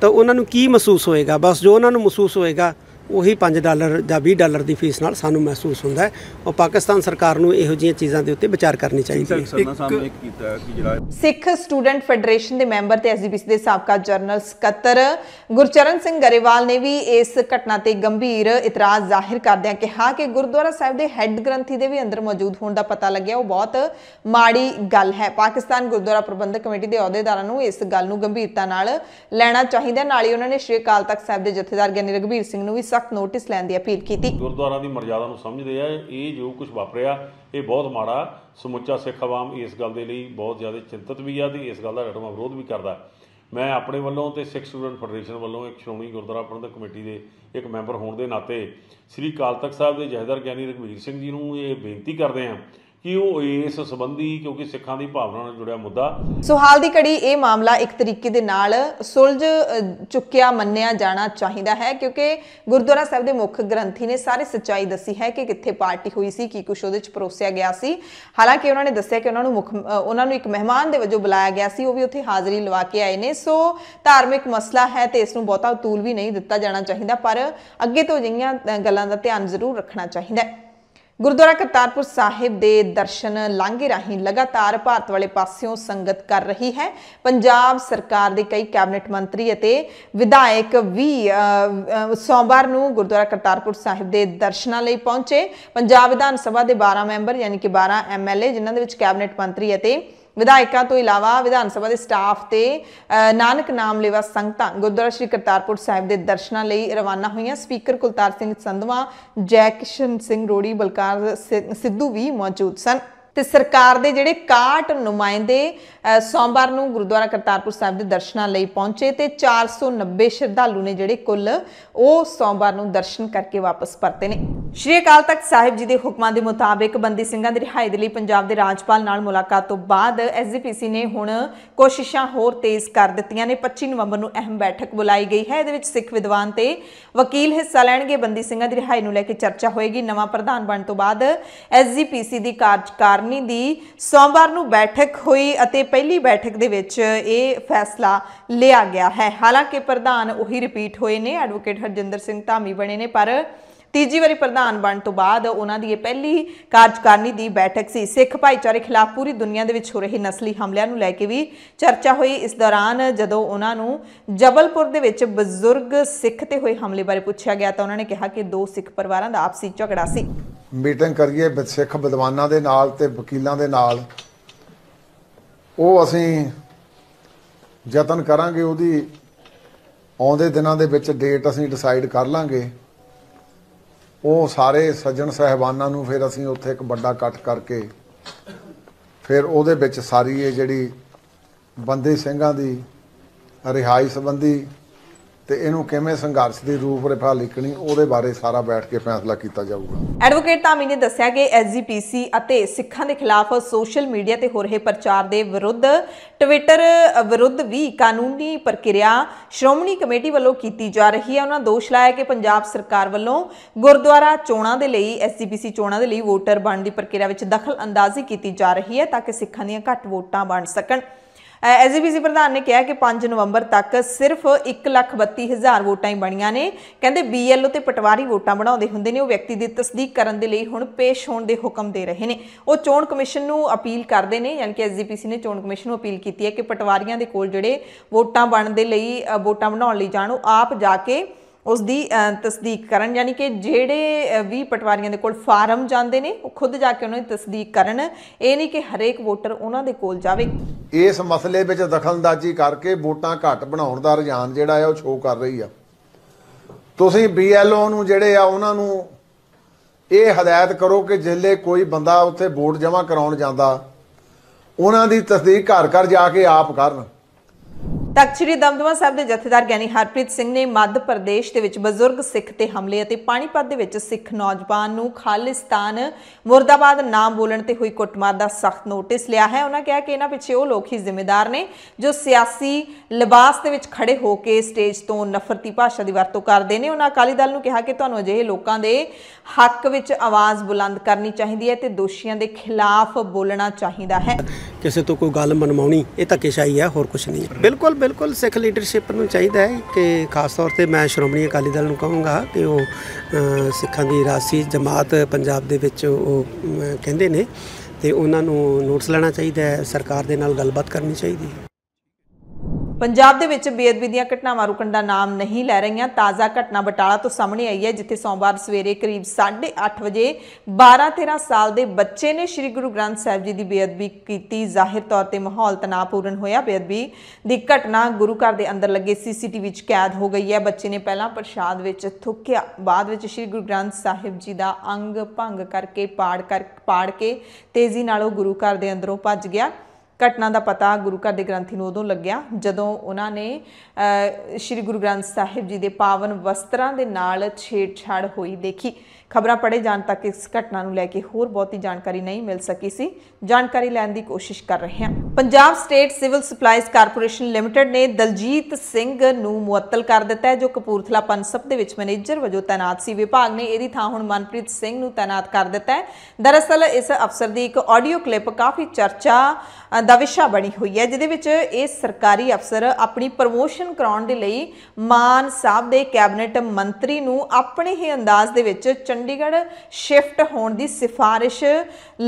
ਤਾਂ ਉਹਨਾਂ ਨੂੰ ਕੀ ਮਹਿਸੂਸ ਹੋਏਗਾ ਬਸ ਜੋ ਉਹਨਾਂ ਨੂੰ ਮਹਿਸੂਸ ਹੋਏਗਾ ਉਹੀ 5 ਡਾਲਰ ਜਾਂ 20 ਡਾਲਰ ਦੀ ਫੀਸ ਨਾਲ ਸਾਨੂੰ ਮਹਿਸੂਸ ਹੁੰਦਾ ਹੈ ਉਹ ਪਾਕਿਸਤਾਨ ਸਰਕਾਰ ਨੂੰ ਇਹੋ ਜਿਹੀਆਂ ਚੀਜ਼ਾਂ ਦੇ ਉੱਤੇ ਵਿਚਾਰ ਕਰਨੀ ਚਾਹੀਦੀ ਹੈ ਸਿੱਖ ਸਟੂਡੈਂਟ ਫੈਡਰੇਸ਼ਨ ਦੇ ਮੈਂਬਰ ਤੇ ਐਸਜੀਪੀਸੀ ਦੇ ਸਾਬਕਾ ਜਨਰਲ ਸਕੱਤਰ ਗੁਰਚਰਨ ਸਿੰਘ ਗਰੇਵਾਲ ਨੇ ਵੀ ਇਸ ਘਟਨਾ ਤੇ ਗੰਭੀਰ ਇਤਰਾਜ਼ ਜ਼ਾਹਿਰ ਕਰਦਿਆਂ ਕਿਹਾ ਕਿ ਗੁਰਦੁਆਰਾ ਸਾਹਿਬ ਦੇ ਹੈੱਡ ਗ੍ਰੰਥੀ ਦੇ ਵੀ ਅੰਦਰ ਮੌਜੂਦ ਹੋਣ ਦਾ ਪਤਾ ਲੱਗਿਆ ਉਹ ਬਹੁਤ ਮਾੜੀ ਗੱਲ ਹੈ ਪਾਕਿਸਤਾਨ ਗੁਰਦੁਆਰਾ ਪ੍ਰਬੰਧਕ ਕਮੇਟੀ ਦੇ ਅਹੁਦੇਦਾਰਾਂ ਨੂੰ ਇਸ ਗੱਲ ਨੂੰ ਗੰਭੀਰਤਾ ਨਾਲ ਲੈਣਾ ਚਾਹੀਦਾ ਨਾਲ ਹੀ ਉਹਨਾਂ ਨੇ ਸ਼੍ਰੀ ਅਕਾਲ ਤਖਤ ਸਾਹਿਬ ਦੇ ਜਥੇਦਾਰ ਗਿਆਨੀ ਰਗਵੀਰ ਸਿੰਘ ਨੂੰ ਵੀ ਸਖਤ ਨੋਟਿਸ ਲੈਣ ਦੀ ਅਪੀਲ ਕੀਤੀ ਗੁਰਦੁਆਰਾ ਦੀ ਮਰਜ਼ਾਦਾ ਨੂੰ ਸਮਝਦੇ ਆ ਇਹ ਜੋ ਕੁਝ ਵਾਪਰਿਆ ਇਹ ਬਹੁਤ ਮਾੜਾ ਸਮੁੱਚਾ ਸਿੱਖ ਆਵਾਮ ਇਸ ਗੱਲ ਦੇ ਲਈ ਬਹੁਤ ਜ਼ਿਆਦਾ ਚਿੰਤਤ ਵੀ ਆ ਤੇ ਇਸ ਗੱਲ ਦਾ ਰਟਮਾ ਵਿਰੋਧ ਵੀ ਕਰਦਾ ਮੈਂ ਆਪਣੇ ਵੱਲੋਂ ਤੇ ਸਿੱਖ ਸਟੂਡੈਂਟ ਫੈਡਰੇਸ਼ਨ ਵੱਲੋਂ ਇੱਕ ਸ਼੍ਰੋਮਣੀ ਗੁਰਦੁਆਰਾ ਪ੍ਰਬੰਧਕ ਕਮੇਟੀ ਦੇ ਇੱਕ ਮੈਂਬਰ ਹੋਣ ਦੇ ਨਾਤੇ ਸ੍ਰੀ ਕਾਲਤਕ ਸਾਹਿਬ ਦੇ ਜਹਦਰ ਗਿਆਨੀ ਰਗਵੀਰ ਸਿੰਘ ਜੀ ਨੂੰ ਇਹ ਬੇਨਤੀ ਕਰਦੇ ਹਾਂ ਕਿ ਉਹ ਇਸ ਸੰਬੰਧੀ ਕਿਉਂਕਿ ਸਿੱਖਾਂ ਦੀ ਭਾਵਨਾ ਨਾਲ ਜੁੜਿਆ ਮੁੱਦਾ ਸੋ ਹਾਲ ਦੀ ਘੜੀ ਇਹ ਮਾਮਲਾ ਇੱਕ ਤਰੀਕੇ ਦੇ ਨਾਲ ਸੁਲਝ ਚੁੱਕਿਆ ਮੰਨਿਆ ਜਾਣਾ ਚਾਹੀਦਾ ਹੈ ਕਿਉਂਕਿ ਗੁਰਦੁਆਰਾ ਸਾਹਿਬ ਦੇ ਮੁੱਖ ਗ੍ਰੰਥੀ ਨੇ ਸਾਰੀ ਸੱਚਾਈ ਦੱਸੀ ਹੈ ਕਿ ਕਿੱਥੇ ਪਾਰਟੀ ਹੋਈ ਸੀ ਕੀ ਕੁਛ ਉਹਦੇ ਚ ਪਰੋਸਿਆ ਗਿਆ ਸੀ ਹਾਲਾਂਕਿ ਉਹਨਾਂ ਨੇ ਦੱਸਿਆ ਕਿ ਉਹਨਾਂ ਨੂੰ ਮੁੱਖ ਉਹਨਾਂ ਨੂੰ ਇੱਕ ਮਹਿਮਾਨ ਦੇ ਵਜੋਂ ਬੁਲਾਇਆ ਗਿਆ ਸੀ ਉਹ ਵੀ ਉੱਥੇ ਹਾਜ਼ਰੀ ਲਵਾ ਕੇ ਆਏ ਨੇ ਸੋ ਧਾਰਮਿਕ ਮਸਲਾ ਹੈ ਤੇ ਇਸ ਨੂੰ ਬਹੁਤਾ ਤੂਲ ਵੀ ਨਹੀਂ ਦਿੱਤਾ ਜਾਣਾ ਚਾਹੀਦਾ ਪਰ ਅੱਗੇ ਤੋਂ ਜਿਹੀਆਂ ਗੱਲਾਂ ਦਾ ਧਿਆਨ ਜ਼ਰੂਰ ਰੱਖਣਾ ਚਾਹੀਦਾ ਹੈ ਗੁਰਦੁਆਰਾ ਕਰਤਾਰਪੁਰ ਸਾਹਿਬ ਦੇ ਦਰਸ਼ਨ ਲਾਂਘੇ ਰਾਹੀਂ ਲਗਾਤਾਰ ਭਾਰਤ ਵਾਲੇ ਪਾਸਿਓਂ ਸੰਗਤ ਕਰ ਰਹੀ ਹੈ ਪੰਜਾਬ ਸਰਕਾਰ ਦੇ ਕਈ ਕੈਬਨਿਟ ਮੰਤਰੀ ਅਤੇ ਵਿਧਾਇਕ ਵੀ ਸੋਮਵਾਰ ਨੂੰ ਗੁਰਦੁਆਰਾ ਕਰਤਾਰਪੁਰ ਸਾਹਿਬ ਦੇ ਦਰਸ਼ਨਾਂ ਲਈ ਪਹੁੰਚੇ ਪੰਜਾਬ ਵਿਧਾਨ ਸਭਾ ਦੇ 12 ਮੈਂਬਰ ਯਾਨੀ ਕਿ 12 ਐਮਐਲਏ ਜਿਨ੍ਹਾਂ ਦੇ ਵਿੱਚ ਕੈਬਨਿਟ ਮੰਤਰੀ ਅਤੇ ਵਿਧਾਇਕਾਂ ਤੋਂ ਇਲਾਵਾ ਵਿਧਾਨ ਸਭਾ ਦੇ ਸਟਾਫ ਤੇ ਨਾਨਕ ਨਾਮ ਲੇਵਾ ਸੰਗਤਾਂ ਗੁਰਦੁਆਰਾ ਸ੍ਰੀ ਕਰਤਾਰਪੁਰ ਸਾਹਿਬ ਦੇ ਦਰਸ਼ਨਾਂ ਲਈ ਰਵਾਨਾ ਹੋਈਆਂ ਸਪੀਕਰ ਕੁਲਤਾਰ ਸਿੰਘ ਸੰਧਵਾ ਜੈ ਕਿਸ਼ਨ ਸਿੰਘ ਰੋੜੀ ਬਲਕਾਰ ਸਿੱਧੂ ਵੀ ਮੌਜੂਦ ਸਨ ਤੇ ਸਰਕਾਰ ਦੇ ਜਿਹੜੇ 61 ਨੁਮਾਇੰਦੇ ਸੋਮਵਾਰ ਨੂੰ ਗੁਰਦੁਆਰਾ ਕਰਤਾਰਪੁਰ ਸਾਹਿਬ ਦੇ ਦਰਸ਼ਨਾਂ ਲਈ ਪਹੁੰਚੇ ਤੇ 490 ਸ਼ਰਧਾਲੂ ਨੇ ਜਿਹੜੇ ਕੁੱਲ ਉਹ ਸੋਮਵਾਰ ਨੂੰ ਦਰਸ਼ਨ ਕਰਕੇ ਵਾਪਸ ਪਰਤੇ ਨੇ ਸ਼੍ਰੀ ਅਕਾਲ ਤਖਤ ਸਾਹਿਬ ਜੀ ਦੇ ਹੁਕਮਾਂ ਦੇ ਮੁਤਾਬਿਕ ਬੰਦੀ ਸਿੰਘਾਂ ਦੀ ਰਿਹਾਈ ਦੇ ਲਈ ਪੰਜਾਬ ਦੇ ਰਾਜਪਾਲ ਨਾਲ ਮੁਲਾਕਾਤ ਤੋਂ ਬਾਅਦ ਐਸਜੀਪੀਸੀ ਨੇ ਹੁਣ ਕੋਸ਼ਿਸ਼ਾਂ ਹੋਰ ਤੇਜ਼ ਕਰ ਦਿੱਤੀਆਂ ਨੇ 25 ਨਵੰਬਰ ਨੂੰ ਅਹਿਮ ਬੈਠਕ ਬੁਲਾਈ ਗਈ ਹੈ ਇਹਦੇ ਵਿੱਚ ਸਿੱਖ ਵਿਦਵਾਨ ਤੇ ਵਕੀਲ ਹਿੱਸਾ ਲੈਣਗੇ ਬੰਦੀ ਸਿੰਘਾਂ ਦੀ ਰਿਹਾਈ ਨੂੰ ਲੈ ਕੇ ਚਰਚਾ ਹੋਏਗੀ ਨਵਾਂ ਪ੍ਰਧਾਨ ਬਣਨ ਤੋਂ ਬਾਅਦ ਐਸਜੀਪੀਸੀ ਦੀ ਕਾਰਜਕਾਰਨੀ ਦੀ ਸੋਮਵਾਰ ਨੂੰ ਬੈਠਕ ਹੋਈ ਅਤੇ ਪਹਿਲੀ ਬੈਠਕ ਦੇ ਵਿੱਚ ਇਹ ਫੈਸਲਾ ਲਿਆ ਗਿਆ ਹੈ ਹਾਲਾਂਕਿ ਪ੍ਰਧਾਨ ਉਹੀ ਰਿਪੀਟ ਹੋਏ ਨੇ ਐਡਵੋਕੇਟ ਹਰਜਿੰਦਰ ਸਿੰਘ ਧਾਮੀ ਬਣੇ ਨੇ ਪਰ ਤੀਜੀ ਵਾਰੀ ਪ੍ਰਧਾਨ ਬਣਨ ਤੋਂ ਬਾਅਦ ਉਹਨਾਂ ਦੀ ਇਹ ਪਹਿਲੀ ਕਾਰਜਕਾਰਨੀ ਦੀ ਬੈਠਕ ਸੀ ਸਿੱਖ ਭਾਈਚਾਰੇ ਖਿਲਾਫ ਪੂਰੀ ਦੁਨੀਆ ਦੇ ਵਿੱਚ ਹੋ ਰਹੇ ਨਸਲੀ ਹਮਲਿਆਂ ਨੂੰ ਲੈ ਕੇ ਵੀ ਚਰਚਾ ਹੋਈ ਇਸ ਦੌਰਾਨ ਜਦੋਂ ਉਹਨਾਂ ਨੂੰ ਜਬਲਪੁਰ ਦੇ ਵਿੱਚ ਬਜ਼ੁਰਗ ਸਿੱਖ ਤੇ ਹੋਏ ਹਮਲੇ ਬਾਰੇ ਪੁੱਛਿਆ ਗਿਆ ਤਾਂ ਉਹਨਾਂ ਨੇ ਕਿਹਾ ਕਿ ਦੋ ਸਿੱਖ ਪਰਿਵਾਰਾਂ ਦਾ ਆਪਸੀ ਝਗੜਾ ਸੀ ਮੀਟਿੰਗ ਕਰੀਏ ਸਿੱਖ ਵਿਦਵਾਨਾਂ ਦੇ ਨਾਲ ਤੇ ਵਕੀਲਾਂ ਦੇ ਨਾਲ ਉਹ ਅਸੀਂ ਯਤਨ ਕਰਾਂਗੇ ਉਹਦੀ ਆਉਂਦੇ ਦਿਨਾਂ ਦੇ ਵਿੱਚ ਡੇਟ ਅਸੀਂ ਡਿਸਾਈਡ ਕਰ ਲਾਂਗੇ ਉਹ ਸਾਰੇ ਸੱਜਣ ਸਹਿਬਾਨਾਂ ਨੂੰ ਫਿਰ ਅਸੀਂ ਉੱਥੇ ਇੱਕ ਵੱਡਾ ਇਕੱਠ ਕਰਕੇ ਫਿਰ ਉਹਦੇ ਵਿੱਚ ਸਾਰੀ ਇਹ ਜਿਹੜੀ ਬੰਦੇ ਸਿੰਘਾਂ ਦੀ ਰਿਹਾਈ ਸੰਬੰਧੀ ਤੇ ਇਹਨੂੰ ਕਿਵੇਂ ਸੰਘਰਸ਼ ਦੀ ਰੂਪਰੇਖਾ ਲਿਖਣੀ ਉਹਦੇ ਬਾਰੇ ਸਾਰਾ ਬੈਠ ਕੇ ਫੈਸਲਾ ਕੀਤਾ ਜਾਊਗਾ ਐਡਵੋਕੇਟ ਧਾਮੀ ਨੇ ਦੱਸਿਆ ਕਿ ਐਸਜੀਪੀਸੀ ਅਤੇ ਸਿੱਖਾਂ ਦੇ ਖਿਲਾਫ ਸੋਸ਼ਲ ਮੀਡੀਆ ਤੇ ਹੋ ਰਹੇ ਪ੍ਰਚਾਰ ਦੇ ਵਿਰੁੱਧ ਟਵਿੱਟਰ ਵਿਰੁੱਧ ਵੀ ਕਾਨੂੰਨੀ ਪ੍ਰਕਿਰਿਆ ਸ਼੍ਰੋਮਣੀ ਕਮੇਟੀ ਵੱਲੋਂ ਕੀਤੀ ਜਾ ਰਹੀ ਹੈ ਉਹਨਾਂ ਦੋਸ਼ ਲਾਇਆ ਕਿ ਪੰਜਾਬ ਸਰਕਾਰ ਵੱਲੋਂ ਗੁਰਦੁਆਰਾ ਚੋਣਾਂ ਦੇ ਲਈ ਐਸਜੀਪੀਸੀ ਚੋਣਾਂ ਦੇ ਲਈ ਵੋਟਰ ਬਣਨ ਦੀ ਪ੍ਰਕਿਰਿਆ ਵਿੱਚ ਦਖਲ ਅੰਦਾਜ਼ੀ ਕੀਤੀ ਜਾ ਰਹੀ ਹੈ ਤਾਂ ਕਿ ਸਿੱਖਾਂ ਦੀਆਂ ਘੱਟ ਵੋਟਾਂ ਬਣ ਸਕਣ ਐਸਜੀਪੀਸੀ ਪ੍ਰਧਾਨ ਨੇ ਕਿਹਾ ਕਿ 5 ਨਵੰਬਰ ਤੱਕ ਸਿਰਫ 132000 ਵੋਟਾਂ ਹੀ ਬਣੀਆਂ ਨੇ ਕਹਿੰਦੇ ਬੀਐਲਓ ਤੇ ਪਟਵਾਰੀ ਵੋਟਾਂ ਬਣਾਉਂਦੇ ਹੁੰਦੇ ਨੇ ਉਹ ਵਿਅਕਤੀ ਦੀ ਤਸਦੀਕ ਕਰਨ ਦੇ ਲਈ ਹੁਣ ਪੇਸ਼ ਹੋਣ ਦੇ ਹੁਕਮ ਦੇ ਰਹੇ ਨੇ ਉਹ ਚੋਣ ਕਮਿਸ਼ਨ ਨੂੰ ਅਪੀਲ ਕਰਦੇ ਨੇ ਯਾਨੀ ਕਿ ਐਸਜੀਪੀਸੀ ਨੇ ਚੋਣ ਕਮਿਸ਼ਨ ਨੂੰ ਅਪੀਲ ਕੀਤੀ ਹੈ ਕਿ ਪਟਵਾਰੀਆਂ ਦੇ ਕੋਲ ਜਿਹੜੇ ਵੋਟਾਂ ਬਣਨ ਦੇ ਲਈ ਵੋਟਾਂ ਬਣਾਉਣ ਲਈ ਜਾਣ ਉਹ ਆਪ ਜਾ ਕੇ ਉਸ ਦੀ ਤਸਦੀਕ ਕਰਨ ਯਾਨੀ ਕਿ ਜਿਹੜੇ ਵੀ ਪਟਵਾਰੀਆਂ ਦੇ ਕੋਲ ਫਾਰਮ ਜਾਂਦੇ ਨੇ ਉਹ ਖੁਦ ਜਾ ਕੇ ਉਹਨਾਂ ਦੀ ਤਸਦੀਕ ਕਰਨ ਇਹ ਨਹੀਂ ਕਿ ਹਰੇਕ ਵੋਟਰ ਉਹਨਾਂ ਦੇ ਕੋਲ ਜਾਵੇ ਇਸ ਮਸਲੇ ਵਿੱਚ ਦਖਲਅੰਦਾਜ਼ੀ ਕਰਕੇ ਵੋਟਾਂ ਘੱਟ ਬਣਾਉਣ ਦਾ ਰੁਝਾਨ ਜਿਹੜਾ ਹੈ ਉਹ ਸ਼ੋਅ ਕਰ ਰਹੀ ਆ ਤੁਸੀਂ ਬੀਐਲਓ ਨੂੰ ਜਿਹੜੇ ਆ ਉਹਨਾਂ ਨੂੰ ਇਹ ਹਦਾਇਤ ਕਰੋ ਕਿ ਜਿੱਲੇ ਕੋਈ ਬੰਦਾ ਉੱਥੇ ਵੋਟ ਜਮ੍ਹਾਂ ਕਰਾਉਣ ਜਾਂਦਾ ਉਹਨਾਂ ਦੀ ਤਸਦੀਕ ਘਰ ਘਰ ਜਾ ਕੇ ਆਪ ਕਰਨ ਤਖਤ ਸ੍ਰੀ ਦਮਦਮਾ ਸਾਹਿਬ ਦੇ ਜਥੇਦਾਰ ਗਿਆਨੀ ਹਰਪ੍ਰੀਤ ਸਿੰਘ ਨੇ ਮੱਧ ਪ੍ਰਦੇਸ਼ ਦੇ ਵਿੱਚ ਬਜ਼ੁਰਗ ਸਿੱਖ ਤੇ ਹਮਲੇ ਅਤੇ ਪਾਣੀਪਤ ਦੇ ਵਿੱਚ ਸਿੱਖ ਨੌਜਵਾਨ ਨੂੰ ਖਾਲਿਸਤਾਨ ਮੁਰਦਾਬਾਦ ਨਾਮ ਬੋਲਣ ਤੇ ਹੋਈ ਕੁੱਟਮਾਰ ਦਾ ਸਖਤ ਨੋਟਿਸ ਲਿਆ ਹੈ ਉਹਨਾਂ ਕਿਹਾ ਕਿ ਇਹਨਾਂ ਪਿੱਛੇ ਉਹ ਲੋਕ ਹੀ ਜ਼ਿੰਮੇਦਾਰ ਨੇ ਜੋ ਸਿਆਸੀ ਲਿਬਾਸ ਦੇ ਵਿੱਚ ਖੜੇ ਹੋ ਕੇ ਸਟੇਜ ਤੋਂ ਨਫ਼ਰਤੀ ਭਾਸ਼ਾ ਦੀ ਵਰਤੋਂ ਕਰਦੇ ਨੇ ਉਹਨਾਂ ਅਕਾਲੀ ਦਲ ਨੂੰ ਕਿਹਾ ਕਿ ਤੁਹਾਨੂੰ ਅਜਿਹੇ ਲੋਕਾਂ ਦੇ ਹੱਕ ਵਿੱਚ ਆਵਾਜ਼ ਬੁਲੰਦ ਕਰਨੀ ਚਾਹੀਦੀ ਹੈ ਤੇ ਦੋਸ਼ੀਆਂ ਦੇ ਖਿਲਾਫ ਬੋਲਣਾ ਚਾਹੀਦਾ ਹੈ ਕਿਸੇ ਤੋਂ ਕੋਈ ਗੱਲ ਮਨਮਾਉਣੀ ਇਹ ਤਾਂ ਕਿਸ਼ਾਈ ਹੈ ਹੋਰ ਕੁਝ ਨਹੀਂ ਬਿਲਕੁਲ ਬਿਲਕੁਲ ਸਿੱਖ ਲੀਡਰਸ਼ਿਪ ਨੂੰ ਚਾਹੀਦਾ ਹੈ ਕਿ ਖਾਸ ਤੌਰ ਤੇ ਮੈਂ ਸ਼੍ਰੋਮਣੀ ਅਕਾਲੀ ਦਲ ਨੂੰ ਕਹੂੰਗਾ ਕਿ ਉਹ ਸਿੱਖਾਂ ਦੀ ਰਾਸੀ ਜਮਾਤ ਪੰਜਾਬ ਦੇ ਵਿੱਚ ਉਹ ਕਹਿੰਦੇ ਨੇ ਤੇ ਉਹਨਾਂ ਨੂੰ ਨੋਟਿਸ ਲੈਣਾ ਚਾਹੀਦਾ ਹੈ ਸਰਕਾਰ ਦੇ ਨਾਲ ਗੱਲਬਾਤ ਕਰਨੀ ਚਾਹੀਦੀ ਹੈ ਪੰਜਾਬ ਦੇ ਵਿੱਚ ਬੇਅਦਬੀ ਦੀਆਂ ਘਟਨਾਵਾਂ ਰੁਕਣ ਦਾ ਨਾਮ ਨਹੀਂ ਲੈ ਰਹੀਆਂ ਤਾਜ਼ਾ ਘਟਨਾ ਬਟਾਲਾ ਤੋਂ ਸਾਹਮਣੇ ਆਈ ਹੈ ਜਿੱਥੇ ਸੋਮਵਾਰ ਸਵੇਰੇ ਕਰੀਬ 8:30 ਵਜੇ 12-13 ਸਾਲ ਦੇ ਬੱਚੇ ਨੇ ਸ੍ਰੀ ਗੁਰੂ ਗ੍ਰੰਥ ਸਾਹਿਬ ਜੀ ਦੀ ਬੇਅਦਬੀ ਕੀਤੀ ਜ਼ਾਹਿਰ ਤੌਰ ਤੇ ਮਾਹੌਲ ਤਣਾਅਪੂਰਨ ਹੋਇਆ ਬੇਅਦਬੀ ਦੀ ਘਟਨਾ ਗੁਰੂ ਘਰ ਦੇ ਅੰਦਰ ਲੱਗੇ ਸੀਸੀਟੀਵੀ ਵਿੱਚ ਕੈਦ ਹੋ ਗਈ ਹੈ ਬੱਚੇ ਨੇ ਪਹਿਲਾਂ ਪ੍ਰਸ਼ਾਦ ਵਿੱਚ ਥੁੱਕਿਆ ਬਾਅਦ ਵਿੱਚ ਸ੍ਰੀ ਗੁਰੂ ਗ੍ਰੰਥ ਸਾਹਿਬ ਜੀ ਦਾ ਅੰਗ ਭੰਗ ਕਰਕੇ ਪਾੜ ਕਰ ਪਾੜ ਕੇ ਤੇਜ਼ੀ ਨਾਲ ਉਹ ਗੁਰੂ ਘਰ ਦੇ ਅੰਦਰੋਂ ਭੱਜ ਗਿਆ ਘਟਨਾ ਦਾ ਪਤਾ ਗੁਰੂ ਘਰ ਦੇ ਗ੍ਰੰਥੀ ਨੂੰ ਉਦੋਂ ਲੱਗਿਆ ਜਦੋਂ ਉਹਨਾਂ ਨੇ ਸ੍ਰੀ ਗੁਰੂ ਗ੍ਰੰਥ ਸਾਹਿਬ ਜੀ ਦੇ ਪਾਵਨ ਵਸਤਰਾਂ ਦੇ ਨਾਲ ਛੇੜਛਾੜ ਹੋਈ ਦੇਖੀ ਖਬਰਾਂ ਪੜੇ ਜਾਣ ਤੱਕ ਇਸ ਘਟਨਾ ਨੂੰ ਲੈ ਕੇ ਹੋਰ ਬਹੁਤੀ ਜਾਣਕਾਰੀ ਨਹੀਂ ਮਿਲ ਸਕੀ ਸੀ ਜਾਣਕਾਰੀ ਲੈਣ ਦੀ ਕੋਸ਼ਿਸ਼ ਕਰ ਰਹੇ ਹਾਂ Punjab State Civil Supplies Corporation Limited ਨੇ ਦਲਜੀਤ ਸਿੰਘ ਨੂੰ ਮੁਅੱਤਲ ਕਰ ਦਿੱਤਾ ਹੈ ਜੋ ਕਪੂਰਥਲਾ ਪੰਸਪ ਦੇ ਵਿੱਚ ਮੈਨੇਜਰ ਵਜੋਂ ਤਾਇਨਾਤ ਸੀ ਵਿਭਾਗ ਨੇ ਇਹਦੀ ਥਾਂ ਹੁਣ ਮਨਪ੍ਰੀਤ ਸਿੰਘ ਨੂੰ ਤਾਇਨਾਤ ਕਰ ਦਿੱਤਾ ਹੈ ਦਰਅਸਲ ਇਸ ਅਫਸਰ ਦੀ ਇੱਕ ਆਡੀਓ ਕਲਿੱਪ ਕਾਫੀ ਚਰਚਾ ਦਾ ਵਿਸ਼ਾ ਬਣੀ ਹੋਈ ਹੈ ਜਿਹਦੇ ਵਿੱਚ ਇਹ ਸਰਕਾਰੀ ਅਫਸਰ ਆਪਣੀ ਪ੍ਰੋਮੋਸ਼ਨ ਕਰਾਉਣ ਦੇ ਲਈ ਮਾਨ ਸਾਹਿਬ ਦੇ ਕੈਬਨਿਟ ਮੰਤਰੀ ਨੂੰ ਆਪਣੇ ਹੀ ਅੰਦਾਜ਼ ਦੇ ਵਿੱਚ ਚੰਡੀਗੜ੍ਹ ਸ਼ਿਫਟ ਹੋਣ ਦੀ ਸਿਫਾਰਿਸ਼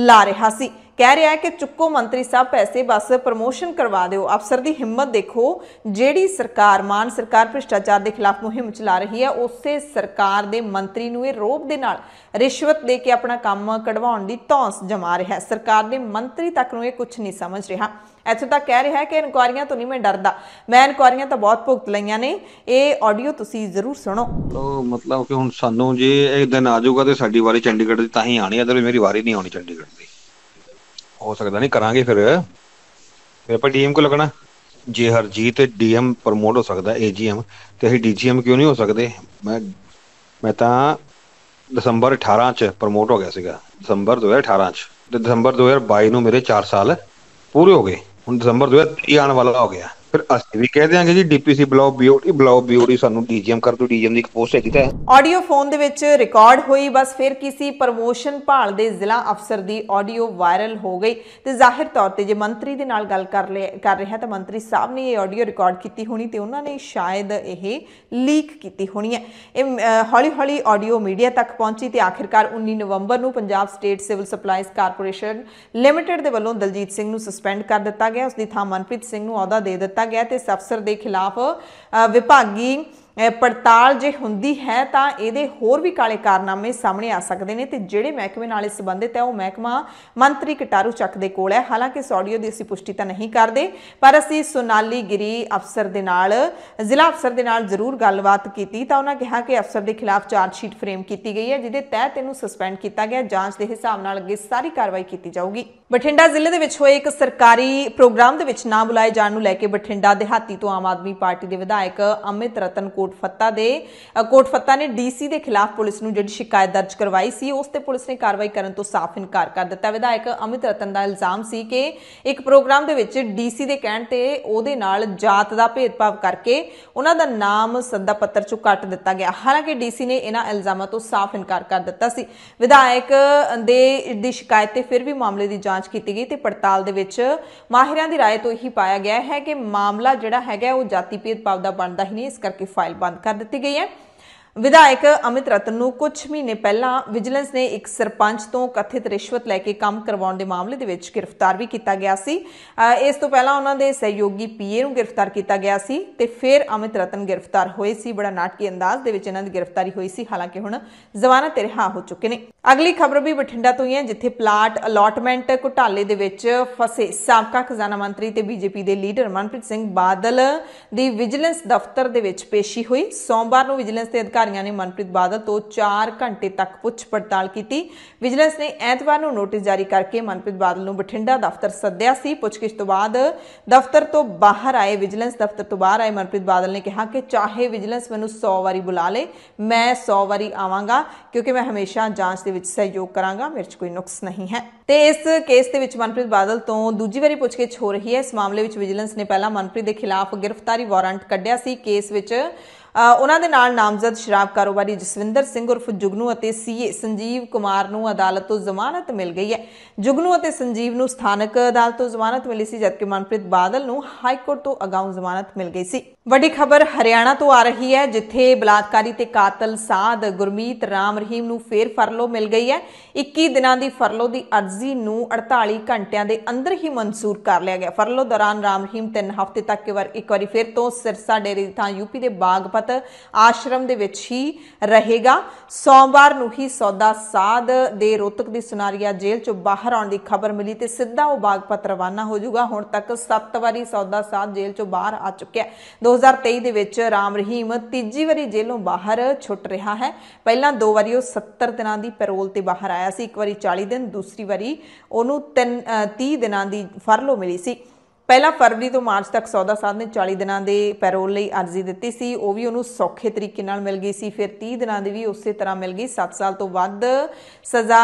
ਲਾ ਰਿਹਾ ਸੀ ਕਹਿ ਰਿਹਾ ਹੈ ਕਿ ਚੁੱਕੋ ਮੰਤਰੀ ਸਾਹਿਬ ਪੈਸੇ ਬਸ ਪ੍ਰਮੋਸ਼ਨ ਕਰਵਾ ਦਿਓ ਅਫਸਰ ਦੀ ਹਿੰਮਤ ਦੇਖੋ ਜਿਹੜੀ ਸਰਕਾਰ ਮਾਨ ਸਰਕਾਰ ਭ੍ਰਿਸ਼ਟਾਚਾਰ ਦੇ ਖਿਲਾਫ ਮੁਹਿੰਮ ਚਲਾ ਰਹੀ ਹੈ ਉਸੇ ਸਰਕਾਰ ਦੇ ਮੰਤਰੀ ਨੂੰ ਇਹ ਰੋਪ ਦੇ ਨਾਲ ਰਿਸ਼ਵਤ ਦੇ ਕੇ ਆਪਣਾ ਕੰਮ ਕਢਵਾਉਣ ਦੀ ਧੌਂਸ ਜਮਾ ਰਿਹਾ ਹੈ ਸਰਕਾਰ ਦੇ ਮੰਤਰੀ ਤੱਕ ਨੂੰ ਇਹ ਕੁਝ ਨਹੀਂ ਸਮਝ ਰਿਹਾ ਇੱਥੋਂ ਤੱਕ ਕਹਿ ਰਿਹਾ ਹੈ ਕਿ ਇਨਕੁਆਰੀਆਂ ਤੋਂ ਨਹੀਂ ਮੈਂ ਡਰਦਾ ਮੈਂ ਇਨਕੁਆਰੀਆਂ ਤਾਂ ਬਹੁਤ ਭੁਗਤ ਲਈਆਂ ਨੇ ਇਹ ਆਡੀਓ ਤੁਸੀਂ ਜ਼ਰੂਰ ਸੁਣੋ ਲੋ ਮਤਲਬ ਕਿ ਹੁਣ ਸਾਨੂੰ ਜੇ ਇਹ ਦਿਨ ਆ ਜਾਊਗਾ ਤੇ ਸਾਡੀ ਵਾਰੀ ਚੰਡੀਗੜ੍ਹ ਦੀ ਤਾਂ ਹੀ ਆਣੀ ਹੈ ਤੇ ਮੇਰੀ ਵਾਰੀ ਨਹੀਂ ਆਉਣੀ ਚੰਡੀਗੜ੍ਹ ਦੀ ਹੋ ਸਕਦਾ ਨਹੀਂ ਕਰਾਂਗੇ ਫਿਰ ਫਿਰ ਆਪਾਂ ਡੀਐਮ ਕੋ ਲੱਗਣਾ ਜੇ ਹਰਜੀਤ ਡੀਐਮ ਪ੍ਰਮੋਟ ਹੋ ਸਕਦਾ ਏਜੀਐਮ ਤੇ ਅਸੀਂ ਡੀਜੀਐਮ ਕਿਉਂ ਨਹੀਂ ਹੋ ਸਕਦੇ ਮੈਂ ਮੈਂ ਤਾਂ ਦਸੰਬਰ 18 ਚ ਪ੍ਰਮੋਟ ਹੋ ਗਿਆ ਸੀਗਾ ਦਸੰਬਰ 2018 ਚ ਤੇ ਦਸੰਬਰ 2022 ਨੂੰ ਮੇਰੇ 4 ਸਾਲ ਪੂਰੇ ਹੋ ਗਏ ਹੁਣ ਦਸੰਬਰ 2023 ਆਉਣ ਵਾਲਾ ਹੋ ਗਿਆ ਫਿਰ ਅਸੀਂ ਵੀ ਕਹਿ ਦਿਆਂਗੇ ਜੀ DPC block beauty block beauty ਸਾਨੂੰ ਡੀਜੀਐਮ ਕਰ ਦੋ ਡੀਜੀਐਮ ਦੀ ਇੱਕ ਪੋਸਟ ਹੈਗੀ ਤਾਂ ਆਡੀਓ ਫੋਨ ਦੇ ਵਿੱਚ ਰਿਕਾਰਡ ਹੋਈ ਬਸ ਫਿਰ ਕਿਸੇ ਪ੍ਰਮੋਸ਼ਨ ਭਾਲ ਦੇ ਜ਼ਿਲ੍ਹਾ ਅਫਸਰ ਦੀ ਆਡੀਓ ਵਾਇਰਲ ਹੋ ਗਈ ਤੇ ਜ਼ਾਹਿਰ ਤੌਰ ਤੇ ਜੇ ਮੰਤਰੀ ਦੇ ਨਾਲ ਗੱਲ ਕਰ ਕਰ ਰਿਹਾ ਤਾਂ ਮੰਤਰੀ ਸਾਹਿਬ ਨੇ ਇਹ ਆਡੀਓ ਰਿਕਾਰਡ ਕੀਤੀ ਹੋਣੀ ਤੇ ਉਹਨਾਂ ਨੇ ਸ਼ਾਇਦ ਇਹ ਲੀਕ ਕੀਤੀ ਹੋਣੀ ਹੈ ਇਹ ਹੌਲੀ-ਹੌਲੀ ਆਡੀਓ ਮੀਡੀਆ ਤੱਕ ਪਹੁੰਚੀ ਤੇ ਆਖਿਰਕਾਰ 19 ਨਵੰਬਰ ਨੂੰ Punjab State Civil Supplies Corporation Limited ਦੇ ਵੱਲੋਂ ਦਲਜੀਤ ਸਿੰਘ ਨੂੰ ਸਸਪੈਂਡ ਕਰ ਦਿੱਤਾ ਗਿਆ ਉਸ ਦੀ ਥਾਂ ਮਨਪ੍ਰੀਤ ਸਿੰਘ ਨੂੰ ਅਹੁਦਾ ਦੇ ਦਿੱਤਾ ਕੀਤਾ ਗਿਆ ਤੇ ਇਸ ਅਫਸਰ ਦੇ ਖਿਲਾਫ ਵਿਭਾਗੀ ਪੜਤਾਲ ਜੇ ਹੁੰਦੀ ਹੈ ਤਾਂ ਇਹਦੇ ਹੋਰ ਵੀ ਕਾਲੇ ਕਾਰਨਾਮੇ ਸਾਹਮਣੇ ਆ ਸਕਦੇ ਨੇ ਤੇ ਜਿਹੜੇ ਮਹਿਕਮੇ ਨਾਲ ਇਸ ਸੰਬੰਧਿਤ ਹੈ ਉਹ ਮਹਿਕਮਾ ਮੰਤਰੀ ਕਟਾਰੂ ਚੱਕ ਦੇ ਕੋਲ ਹੈ ਹਾਲਾਂਕਿ ਸੌਡੀਓ ਆਡੀਓ ਦੀ ਅਸੀਂ ਪੁਸ਼ਟੀ ਤਾਂ ਨਹੀਂ ਕਰਦੇ ਪਰ ਅਸੀਂ ਸੋਨਾਲੀ ਗਿਰੀ ਅਫਸਰ ਦੇ ਨਾਲ ਜ਼ਿਲ੍ਹਾ ਅਫਸਰ ਦੇ ਨਾਲ ਜ਼ਰੂਰ ਗੱਲਬਾਤ ਕੀਤੀ ਤਾਂ ਉਹਨਾਂ ਕਿਹਾ ਕਿ ਅਫਸਰ ਦੇ ਖਿਲਾਫ ਚਾਰਜ ਸ਼ੀਟ ਫਰੇਮ ਕੀਤੀ ਗਈ ਹੈ ਜਿਹਦੇ ਤਹਿਤ ਇਹਨੂੰ ਸਸਪੈਂਡ ਕੀਤਾ ਗਿਆ ਜਾਂਚ ਦੇ ਹਿਸਾਬ ਨਾਲ ਅੱਗੇ ਸਾਰੀ ਕਾਰਵਾਈ ਕੀਤੀ ਜਾਊਗੀ ਬਠਿੰਡਾ ਜ਼ਿਲ੍ਹੇ ਦੇ ਵਿੱਚ ਹੋਏ ਇੱਕ ਸਰਕਾਰੀ ਪ੍ਰੋਗਰਾਮ ਦੇ ਵਿੱਚ ਨਾ ਬੁਲਾਏ ਜਾਣ ਨੂੰ ਲੈ ਕੇ ਬਠਿੰਡਾ ਦਿਹਾਤੀ ਤੋਂ ਆਮ ਆਦਮੀ ਪਾਰਟੀ ਦੇ ਵਿਧਾਇਕ ਅਮਿਤ ਰਤਨ ਕੋ ਕੋਟਫੱਤਾ ਦੇ ਕੋਟਫੱਤਾ ਨੇ ਡੀਸੀ ਦੇ ਖਿਲਾਫ ਪੁਲਿਸ ਨੂੰ ਜਿਹੜੀ ਸ਼ਿਕਾਇਤ ਦਰਜ ਕਰਵਾਈ ਸੀ ਉਸ ਤੇ ਪੁਲਿਸ ਨੇ ਕਾਰਵਾਈ ਕਰਨ ਤੋਂ ਸਾਫ਼ ਇਨਕਾਰ ਕਰ ਦਿੱਤਾ ਵਿਧਾਇਕ ਅਮਿਤ ਰਤਨ ਦਾ ਇਲਜ਼ਾਮ ਸੀ ਕਿ ਇੱਕ ਪ੍ਰੋਗਰਾਮ ਦੇ ਵਿੱਚ ਡੀਸੀ ਦੇ ਕਹਿਣ ਤੇ ਉਹਦੇ ਨਾਲ ਜਾਤ ਦਾ ਭੇਦਭਾਵ ਕਰਕੇ ਉਹਨਾਂ ਦਾ ਨਾਮ ਸੰਦਾ ਪੱਤਰ ਚੋਂ ਕੱਟ ਦਿੱਤਾ ਗਿਆ ਹਾਲਾਂਕਿ ਡੀਸੀ ਨੇ ਇਹਨਾਂ ਇਲਜ਼ਾਮਾਂ ਤੋਂ ਸਾਫ਼ ਇਨਕਾਰ ਕਰ ਦਿੱਤਾ ਸੀ ਵਿਧਾਇਕ ਦੇ ਦੀ ਸ਼ਿਕਾਇਤ ਤੇ ਫਿਰ ਵੀ ਮਾਮਲੇ ਦੀ ਜਾਂਚ ਕੀਤੀ ਗਈ ਤੇ ਪੜਤਾਲ ਦੇ ਵਿੱਚ ਮਾਹਿਰਾਂ ਦੀ رائے ਤੋਂ ਹੀ ਪਾਇਆ ਗਿਆ ਹੈ ਕਿ ਮਾਮਲਾ ਜਿਹੜਾ ਹੈਗਾ ਉਹ ਜਾਤੀ ਭੇਦਭਾਵ ਦਾ ਬਣਦਾ ਹੀ ਨਹੀਂ ਇਸ ਕਰਕੇ ਫਾਈਲ ਫਾਈਲ ਬੰਦ ਕਰ ਦਿੱਤੀ ਗਈ ਹੈ ਵਿਧਾਇਕ ਅਮਿਤ ਰਤਨ ਨੂੰ ਕੁਝ ਮਹੀਨੇ ਪਹਿਲਾਂ ਵਿਜੀਲੈਂਸ ਨੇ ਇੱਕ ਸਰਪੰਚ ਤੋਂ ਕਥਿਤ ਰਿਸ਼ਵਤ ਲੈ ਕੇ ਕੰਮ ਕਰਵਾਉਣ ਦੇ ਮਾਮਲੇ ਦੇ ਵਿੱਚ ਗ੍ਰਿਫਤਾਰ ਵੀ ਕੀਤਾ ਗਿਆ ਸੀ ਇਸ ਤੋਂ ਪਹਿਲਾਂ ਉਹਨਾਂ ਦੇ ਸਹਿਯੋਗੀ ਪੀਏ ਨੂੰ ਗ੍ਰਿਫਤਾਰ ਕੀਤਾ ਗਿਆ ਸੀ ਤੇ ਫਿਰ ਅਮਿਤ ਰਤਨ ਗ੍ਰਿਫਤਾਰ ਹੋਏ ਸੀ ਬੜਾ ਨਾਟਕੀ ਅੰਦਾਜ਼ ਦੇ ਵਿੱਚ ਇਹਨਾਂ ਦੀ ਗ੍ਰਿਫਤਾਰੀ ਹੋਈ ਸੀ ਹਾਲਾਂਕਿ ਹੁਣ ਜ਼ਮਾਨਤ ਤੇ ਰਿਹਾ ਹੋ ਚੁੱਕੇ ਨੇ ਅਗਲੀ ਖਬਰ ਵੀ ਬਠਿੰਡਾ ਤੋਂ ਹੀ ਹੈ ਜਿੱਥੇ ਪਲਾਟ ਅਲਾਟਮੈਂਟ ਘੁਟਾਲੇ ਦੇ ਵਿੱਚ ਫਸੇ ਸਾਬਕਾ ਖਜ਼ਾਨਾ ਮੰਤਰੀ ਤੇ ਬੀਜੇਪੀ ਦੇ ਲੀਡਰ ਮਨਪ੍ਰੀਤ ਸਿੰਘ ਬਾਦਲ ਦੀ ਵਿਜੀਲੈਂਸ ਦਫ਼ਤਰ ਦੇ ਵਿੱਚ ਪੇਸ਼ੀ ਹੋਈ ਸੋਮਵਾਰ ਨੂੰ ਵਿਜੀਲੈਂਸ ਦੇ ਅਧਿਕਾਰੀਆਂ ਨੇ ਮਨਪ੍ਰੀਤ ਬਾਦਲ ਤੋਂ 4 ਘੰਟੇ ਤੱਕ ਪੁੱਛ ਪੜਤਾਲ ਕੀਤੀ ਵਿਜੀਲੈਂਸ ਨੇ ਐਤਵਾਰ ਨੂੰ ਨੋਟਿਸ ਜਾਰੀ ਕਰਕੇ ਮਨਪ੍ਰੀਤ ਬਾਦਲ ਨੂੰ ਬਠਿੰਡਾ ਦਫ਼ਤਰ ਸੱਦਿਆ ਸੀ ਪੁੱਛਗਿੱਛ ਤੋਂ ਬਾਅਦ ਦਫ਼ਤਰ ਤੋਂ ਬਾਹਰ ਆਏ ਵਿਜੀਲੈਂਸ ਦਫ਼ਤਰ ਤੋਂ ਬਾਹਰ ਆਏ ਮਨਪ੍ਰੀਤ ਬਾਦਲ ਨੇ ਕਿਹਾ ਕਿ ਚਾਹੇ ਵਿਜੀਲੈਂਸ ਮੈਨੂੰ 100 ਵਾਰੀ ਬੁਲਾ ਲੇ ਮੈਂ 100 ਵਾਰੀ ਆਵਾਂਗਾ ਕਿਉਂਕਿ ਮੈਂ ਹਮੇਸ਼ਾ ਜਾਂਚ ਦੇ ਵਿੱਚ ਸਹਿਯੋਗ ਕਰਾਂਗਾ ਮੇਰੇ 'ਚ ਕੋਈ ਨੁਕਸ ਨਹੀਂ ਹੈ ਤੇ ਇਸ ਕੇਸ ਦੇ ਵਿੱਚ ਮਨਪ੍ਰੀਤ ਬਾਦਲ ਤੋਂ ਦੂਜੀ ਵਾਰੀ ਪੁੱਛਗਿੱਛ ਹੋ ਰਹੀ ਹੈ ਇਸ ਮਾਮਲੇ ਵਿੱਚ ਵਿਜੀਲੈਂਸ ਨੇ ਪਹਿਲਾਂ ਮਨਪ੍ਰੀਤ ਦੇ ਖਿਲਾਫ ਗ੍ਰਿਫਤਾਰੀ ਵਾਰੰਟ ਕੱਢਿਆ ਸੀ ਕੇਸ ਵਿੱਚ ਉਹਨਾਂ ਦੇ ਨਾਲ ਨਾਮਜ਼ਦ ਸ਼ਰਾਬ ਕਾਰੋਬਾਰੀ ਜਸਵਿੰਦਰ ਸਿੰਘ ਉਰਫ ਜੁਗਨੂ ਅਤੇ ਸੀਏ ਸੰਜੀਵ ਕੁਮਾਰ ਨੂੰ ਅਦਾਲਤ ਤੋਂ ਜ਼ਮਾਨਤ ਮਿਲ ਗਈ ਹੈ ਜੁਗਨੂ ਅਤੇ ਸੰਜੀਵ ਨੂੰ ਸਥਾਨਕ ਅਦਾਲਤ ਤੋਂ ਜ਼ਮਾਨਤ ਮਿਲੀ ਸੀ ਜਦਕਿ ਮਨਪ੍ਰੀਤ ਬਾਦਲ ਨੂੰ ਹਾਈ ਕੋਰਟ ਤੋਂ ਅਗਾਊਂ ਜ਼ਮਾਨਤ ਮਿਲ ਗਈ ਸੀ ਵੱਡੀ ਖਬਰ ਹਰਿਆਣਾ ਤੋਂ ਆ ਰਹੀ ਹੈ ਜਿੱਥੇ ਬਲਾਤਕਾਰੀ ਤੇ ਕਾਤਲ ਸਾਧ ਗੁਰਮੀਤ ਰਾਮ ਰਹੀਮ ਨੂੰ ਫੇਰ ਫਰਲੋ ਮਿਲ ਗਈ ਹੈ 21 ਦਿਨਾਂ ਦੀ ਫਰਲੋ ਦੀ ਅਰਜ਼ੀ ਨੂੰ 48 ਘੰਟਿਆਂ ਦੇ ਅੰਦਰ ਹੀ ਮਨਜ਼ੂਰ ਕਰ ਲਿਆ ਗਿਆ ਫਰਲੋ ਦੌਰਾਨ ਰਾਮ ਰਹੀਮ ਤਿੰਨ ਹਫ਼ਤੇ ਤੱਕ ਇੱਕ ਵਾਰੀ ਫੇਰ ਤੋਂ ਸਿਰਸਾ ਡੇਰੇ ਦੀ ਥਾਂ ਯੂਪੀ ਦੇ ਬਾਗਪਤ ਆਸ਼ਰਮ ਦੇ ਵਿੱਚ ਹੀ ਰਹੇਗਾ ਸੋਮਵਾਰ ਨੂੰ ਹੀ ਸੌਦਾ ਸਾਧ ਦੇ ਰੋਤਕ ਦੀ ਸੁਨਾਰੀਆ ਜੇਲ੍ਹ ਚੋਂ ਬਾਹਰ ਬਾਹਰ ਆਉਣ ਦੀ ਖਬਰ ਮਿਲੀ ਤੇ ਸਿੱਧਾ ਉਹ ਬਾਗਪਤ ਰਵਾਨਾ ਹੋ ਜਾਊਗਾ ਹੁਣ ਤੱਕ 7 ਵਾਰੀ ਸੌਦਾ ਸਾਧ ਜੇਲ੍ਹ ਚੋਂ ਬਾਹਰ ਆ ਚੁੱਕਿਆ 2023 ਦੇ ਵਿੱਚ ਰਾਮ ਰਹੀਮ ਤੀਜੀ ਵਾਰੀ ਜੇਲ੍ਹੋਂ ਬਾਹਰ ਛੁੱਟ ਰਿਹਾ ਹੈ ਪਹਿਲਾਂ ਦੋ ਵਾਰੀ ਉਹ 70 ਦਿਨਾਂ ਦੀ ਪੈਰੋਲ ਤੇ ਬਾਹਰ ਆਇਆ ਸੀ ਇੱਕ ਵਾਰੀ 40 ਦਿਨ ਦੂਸਰੀ ਵਾਰੀ ਉਹਨੂੰ 30 ਦਿਨਾਂ ਦੀ ਫਰਲੋ ਮਿਲੀ ਸੀ ਪਹਿਲਾ ਫਰਵਰੀ ਤੋਂ ਮਾਰਚ ਤੱਕ ਸੌਦਾ ਸਾਧ ਨੇ 40 ਦਿਨਾਂ ਦੇ ਪੈਰੋਲ ਲਈ ਅਰਜ਼ੀ ਦਿੱਤੀ ਸੀ ਉਹ ਵੀ ਉਹਨੂੰ ਸੌਖੇ ਤਰੀਕੇ ਨਾਲ ਮਿਲ ਗਈ ਸੀ ਫਿਰ 30 ਦਿਨਾਂ ਦੀ ਵੀ ਉਸੇ ਤਰ੍ਹਾਂ ਮਿਲ ਗਈ 7 ਸਾਲ ਤੋਂ ਵੱਧ ਸਜ਼ਾ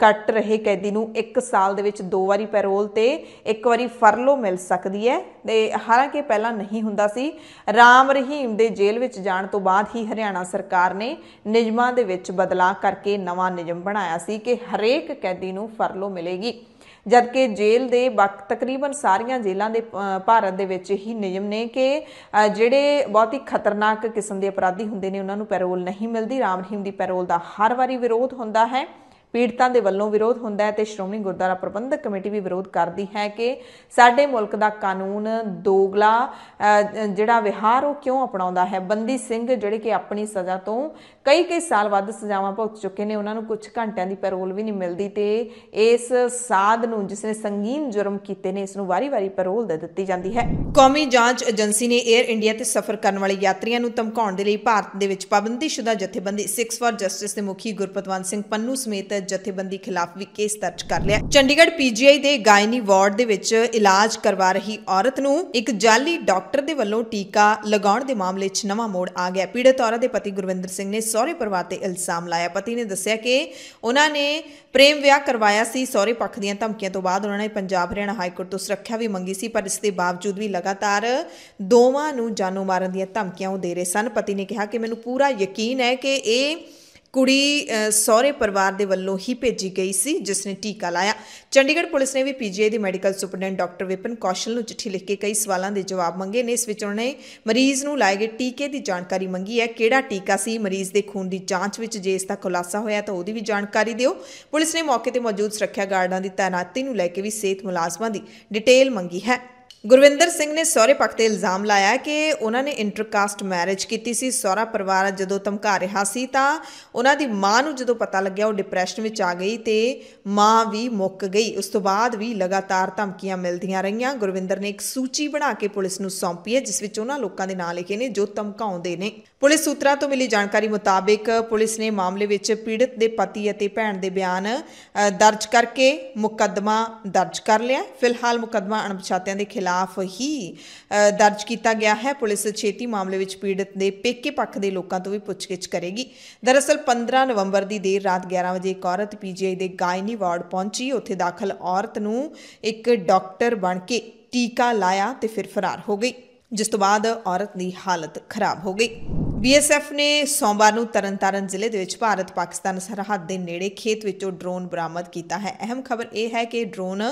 ਕੱਟ ਰਹੇ ਕੈਦੀ ਨੂੰ 1 ਸਾਲ ਦੇ ਵਿੱਚ ਦੋ ਵਾਰੀ ਪੈਰੋਲ ਤੇ ਇੱਕ ਵਾਰੀ ਫਰਲੋ ਮਿਲ ਸਕਦੀ ਹੈ ਤੇ ਹਾਲਾਂਕਿ ਪਹਿਲਾਂ ਨਹੀਂ ਹੁੰਦਾ ਸੀ ਰਾਮ ਰਹੀਮ ਦੇ ਜੇਲ੍ਹ ਵਿੱਚ ਜਾਣ ਤੋਂ ਬਾਅਦ ਹੀ ਹਰਿਆਣਾ ਸਰਕਾਰ ਨੇ ਨਿਯਮਾਂ ਦੇ ਵਿੱਚ ਬਦਲਾਅ ਕਰਕੇ ਨਵਾਂ ਨਿਯਮ ਬਣਾਇਆ ਸੀ ਕਿ ਹਰੇਕ ਕੈਦੀ ਨੂੰ ਫਰਲੋ ਮਿਲੇਗੀ ਜਦਕਿ ਜੇਲ੍ਹ ਦੇ ਤਕਰੀਬਨ ਸਾਰੀਆਂ ਜੇਲ੍ਹਾਂ ਦੇ ਭਾਰਤ ਦੇ ਵਿੱਚ ਹੀ ਨਿਯਮ ਨੇ ਕਿ ਜਿਹੜੇ ਬਹੁਤ ਹੀ ਖਤਰਨਾਕ ਕਿਸਮ ਦੇ ਅਪਰਾਧੀ ਹੁੰਦੇ ਨੇ ਉਹਨਾਂ ਨੂੰ ਪੈਰੋਲ ਨਹੀਂ ਮਿਲਦੀ ਰਾਮ ਰਹੀਮ ਦੀ ਪੈਰੋਲ ਦਾ ਹਰ ਵਾਰੀ ਵਿਰੋਧ ਹੁੰਦਾ ਹੈ ਪੀੜਤਾਂ ਦੇ ਵੱਲੋਂ ਵਿਰੋਧ ਹੁੰਦਾ ਹੈ ਤੇ ਸ਼੍ਰੋਮਣੀ ਗੁਰਦੁਆਰਾ ਪ੍ਰਬੰਧਕ ਕਮੇਟੀ ਵੀ ਵਿਰੋਧ ਕਰਦੀ ਹੈ ਕਿ ਸਾਡੇ ਮੁਲਕ ਦਾ ਕਾਨੂੰਨ ਦੋਗਲਾ ਜਿਹੜਾ ਵਿਹਾਰ ਉਹ ਕਿਉਂ ਅਪਣਾਉਂਦਾ ਹੈ ਬੰਦੀ ਸਿੰਘ ਜਿਹੜੇ ਕਿ ਆਪਣੀ ਸਜ਼ਾ ਤੋਂ ਕਈ ਕਈ ਸਾਲ ਵੱਧ ਸਜ਼ਾਵਾਂ ਭੁਗਤ ਚੁੱਕੇ ਨੇ ਉਹਨਾਂ ਨੂੰ ਕੁਝ ਘੰਟਿਆਂ ਦੀ ਪੈਰੋਲ ਵੀ ਨਹੀਂ ਮਿਲਦੀ ਤੇ ਇਸ ਸਾਧ ਨੂੰ ਜਿਸ ਨੇ ਸੰਗੀਨ ਜੁਰਮ ਕੀਤੇ ਨੇ ਇਸ ਨੂੰ ਵਾਰੀ-ਵਾਰੀ ਪੈਰੋਲ ਦੇ ਦਿੱਤੀ ਜਾਂਦੀ ਹੈ ਕੌਮੀ ਜਾਂਚ ਏਜੰਸੀ ਨੇ 에ਅਰ ਇੰਡੀਆ ਤੇ ਸਫ਼ਰ ਕਰਨ ਵਾਲੇ ਯਾਤਰੀਆਂ ਨੂੰ ਧਮਕਾਉਣ ਦੇ ਲਈ ਭਾਰਤ ਦੇ ਵਿੱਚ ਪਾਬੰਦੀਸ਼ੁਦਾ ਜਥੇਬੰਦੀ 6 ਫਾਰ ਜਸਟਿਸ ਦੇ ਮੁਖੀ ਗੁਰਪਤਵੰਤ ਸਿੰਘ ਪੰਨੂ ਸਮੇਤ ਜਥੇਬੰਦੀ ਖਿਲਾਫ ਵੀ ਕੇਸ ਦਰਜ ਕਰ ਲਿਆ ਚੰਡੀਗੜ੍ਹ ਪੀਜੀਆਈ ਦੇ ਗਾਇਨੀ ਵਾਰਡ ਦੇ ਵਿੱਚ ਇਲਾਜ ਕਰਵਾ ਰਹੀ ਔਰਤ ਨੂੰ ਇੱਕ ਜਾਲੀ ਡਾਕਟਰ ਦੇ ਵੱਲੋਂ ਟੀਕਾ ਲਗਾਉਣ ਦੇ ਮਾਮਲੇ 'ਚ ਨਵਾਂ ਮੋੜ ਆ ਗਿਆ ਪੀੜਤ ਔਰਤ ਦੇ ਪਤੀ ਗੁਰਵਿੰਦਰ ਸਿੰਘ ਨੇ ਸਹੁਰੇ ਪਰਿਵਾਰ ਤੇ ਇਲਜ਼ਾਮ ਲਾਇਆ ਪਤੀ ਨੇ ਦੱਸਿਆ ਕਿ ਉਹਨਾਂ ਨੇ ਪ੍ਰੇਮ ਵਿਆਹ ਕਰਵਾਇਆ ਸੀ ਸਹੁਰੇ ਪੱਖ ਦੀਆਂ ਧਮਕੀਆਂ ਤੋਂ ਬਾਅਦ ਉਹਨਾਂ ਨੇ ਪੰਜਾਬ ਹਰਿਆਣਾ ਹਾਈ ਕੋਰਟ ਤੋਂ ਸੁਰੱਖਿਆ ਵੀ ਮੰਗੀ ਸੀ ਪਰ ਇਸ ਦੇ ਬਾਵਜੂਦ ਵੀ ਲਗਾਤਾਰ ਦੋਵਾਂ ਨੂੰ ਜਾਨੋਂ ਮਾਰਨ ਦੀਆਂ ਧਮਕੀਆਂ ਉਹ ਦੇ ਰਹੇ ਸਨ ਪਤੀ ਨੇ ਕਿਹਾ ਕਿ ਮੈਨੂੰ ਪੂਰਾ ਯਕੀਨ ਹੈ ਕਿ ਇਹ ਕੁੜੀ ਸਹੁਰੇ ਪਰਿਵਾਰ ਦੇ ਵੱਲੋਂ ਹੀ ਭੇਜੀ ਗਈ ਸੀ ਜਿਸ ਨੇ ਟੀਕਾ ਲਾਇਆ ਚੰਡੀਗੜ੍ਹ ਪੁਲਿਸ ਨੇ ਵੀ ਪੀਜੀਆਈ ਦੇ medical superintendent doctor Vipin Kaushal ਨੂੰ ਚਿੱਠੀ ਲਿਖ ਕੇ ਕਈ ਸਵਾਲਾਂ ਦੇ ਜਵਾਬ ਮੰਗੇ ਨੇ ਇਸ ਵਿੱਚ ਉਹਨਾਂ ਨੇ ਮਰੀਜ਼ ਨੂੰ ਲਾਏ ਗਏ ਟੀਕੇ ਦੀ ਜਾਣਕਾਰੀ ਮੰਗੀ ਹੈ ਕਿਹੜਾ ਟੀਕਾ ਸੀ ਮਰੀਜ਼ ਦੇ ਖੂਨ ਦੀ ਜਾਂਚ ਵਿੱਚ ਜੇ ਇਸ ਦਾ ਖੁਲਾਸਾ ਹੋਇਆ ਤਾਂ ਉਹਦੀ ਵੀ ਜਾਣਕਾਰੀ ਦਿਓ ਪੁਲਿਸ ਨੇ ਮੌਕੇ ਤੇ ਮੌਜੂਦ ਸੁਰੱਖਿਆ ਗਾਰਡਾਂ ਦੀ ਤਾਇਨਾਤੀ ਨੂੰ ਲੈ ਕੇ ਵੀ ਸਿਹਤ ਮੁਲਾਜ਼ਮਾਂ ਦੀ ਡਿਟੇਲ ਮੰਗੀ ਹੈ ਗੁਰਵਿੰਦਰ ਸਿੰਘ ਨੇ ਸਹੁਰੇ ਪੱਖ ਤੇ ਇਲਜ਼ਾਮ ਲਾਇਆ ਕਿ ਉਹਨਾਂ ਨੇ ਇੰਟਰਕਾਸਟ ਮੈਰਿਜ ਕੀਤੀ ਸੀ ਸਹੁਰਾ ਪਰਿਵਾਰ ਜਦੋਂ ਧਮਕਾ ਰਿਹਾ ਸੀ ਤਾਂ ਉਹਨਾਂ ਦੀ ਮਾਂ ਨੂੰ ਜਦੋਂ ਪਤਾ ਲੱਗਿਆ ਉਹ ਡਿਪਰੈਸ਼ਨ ਵਿੱਚ ਆ ਗਈ ਤੇ ਮਾਂ ਵੀ ਮੁੱਕ ਗਈ ਉਸ ਤੋਂ ਬਾਅਦ ਵੀ ਲਗਾਤਾਰ ਧਮਕੀਆਂ ਮਿਲਦੀਆਂ ਰਹੀਆਂ ਗੁਰਵਿੰਦਰ ਨੇ ਇੱਕ ਸੂਚੀ ਬਣਾ ਕੇ ਪੁਲਿਸ ਨੂੰ ਸੌਂਪੀ ਹੈ ਜਿਸ ਵਿੱਚ ਉਹਨਾਂ ਲੋਕਾਂ ਦੇ ਨਾਂ ਲਿਖੇ ਨੇ ਜੋ ਧਮਕਾਉਂਦੇ ਨੇ ਪੁਲਿਸ ਸੂਤਰਾਂ ਤੋਂ ਮਿਲੀ ਜਾਣਕਾਰੀ ਮੁਤਾਬਕ ਪੁਲਿਸ ਨੇ ਮਾਮਲੇ ਵਿੱਚ ਪੀੜਤ ਦੇ ਪਤੀ ਅਤੇ ਭੈਣ ਦੇ ਬਿਆਨ ਦਰਜ ਕਰਕੇ ਮੁਕੱਦਮਾ ਦਰਜ ਕਰ ਲਿਆ ਫਿਲਹਾਲ ਮੁਕੱਦਮਾ ਅਣਪਛਾਤਿਆਂ ਦੇ ਖਿਲਾਫ ਹੀ ਦਰਜ ਕੀਤਾ ਗਿਆ ਹੈ ਪੁਲਿਸ ਛੇਤੀ ਮਾਮਲੇ ਵਿੱਚ ਪੀੜਤ ਦੇ ਪੇਕੇ ਪੱਖ ਦੇ ਲੋਕਾਂ ਤੋਂ ਵੀ ਪੁੱਛਗਿੱਛ ਕਰੇਗੀ ਦਰਅਸਲ 15 ਨਵੰਬਰ ਦੀ ਦੇਰ ਰਾਤ 11 ਵਜੇ ਇੱਕ ਔਰਤ ਪੀਜੀਆਈ ਦੇ ਗਾਇਨੀ ਵਾਰਡ ਪਹੁੰਚੀ ਉੱਥੇ ਦਾਖਲ ਔਰਤ ਨੂੰ ਇੱਕ ਡਾਕਟਰ ਬਣ ਕੇ ਟੀਕਾ ਲਾਇਆ ਤੇ ਫਿਰ ਫਰਾਰ ਹੋ ਗਈ ਜਿਸ ਤੋਂ ਬਾਅਦ ਔਰਤ ਦੀ ਹਾਲਤ ਖਰਾਬ ਹੋ ਗਈ ਬੀਐਸਐਫ ਨੇ ਸੋਮਵਾਰ ਨੂੰ ਤਰਨਤਾਰਨ ਜ਼ਿਲ੍ਹੇ ਦੇ ਵਿੱਚ ਭਾਰਤ-ਪਾਕਿਸਤਾਨ ਸਰਹੱਦ ਦੇ ਨੇੜੇ ਖੇਤ ਵਿੱਚੋਂ ਡਰੋਨ ਬਰਾਮਦ ਕੀਤਾ ਹੈ ਅਹਿਮ ਖਬਰ ਇਹ ਹੈ ਕਿ ਡਰੋਨ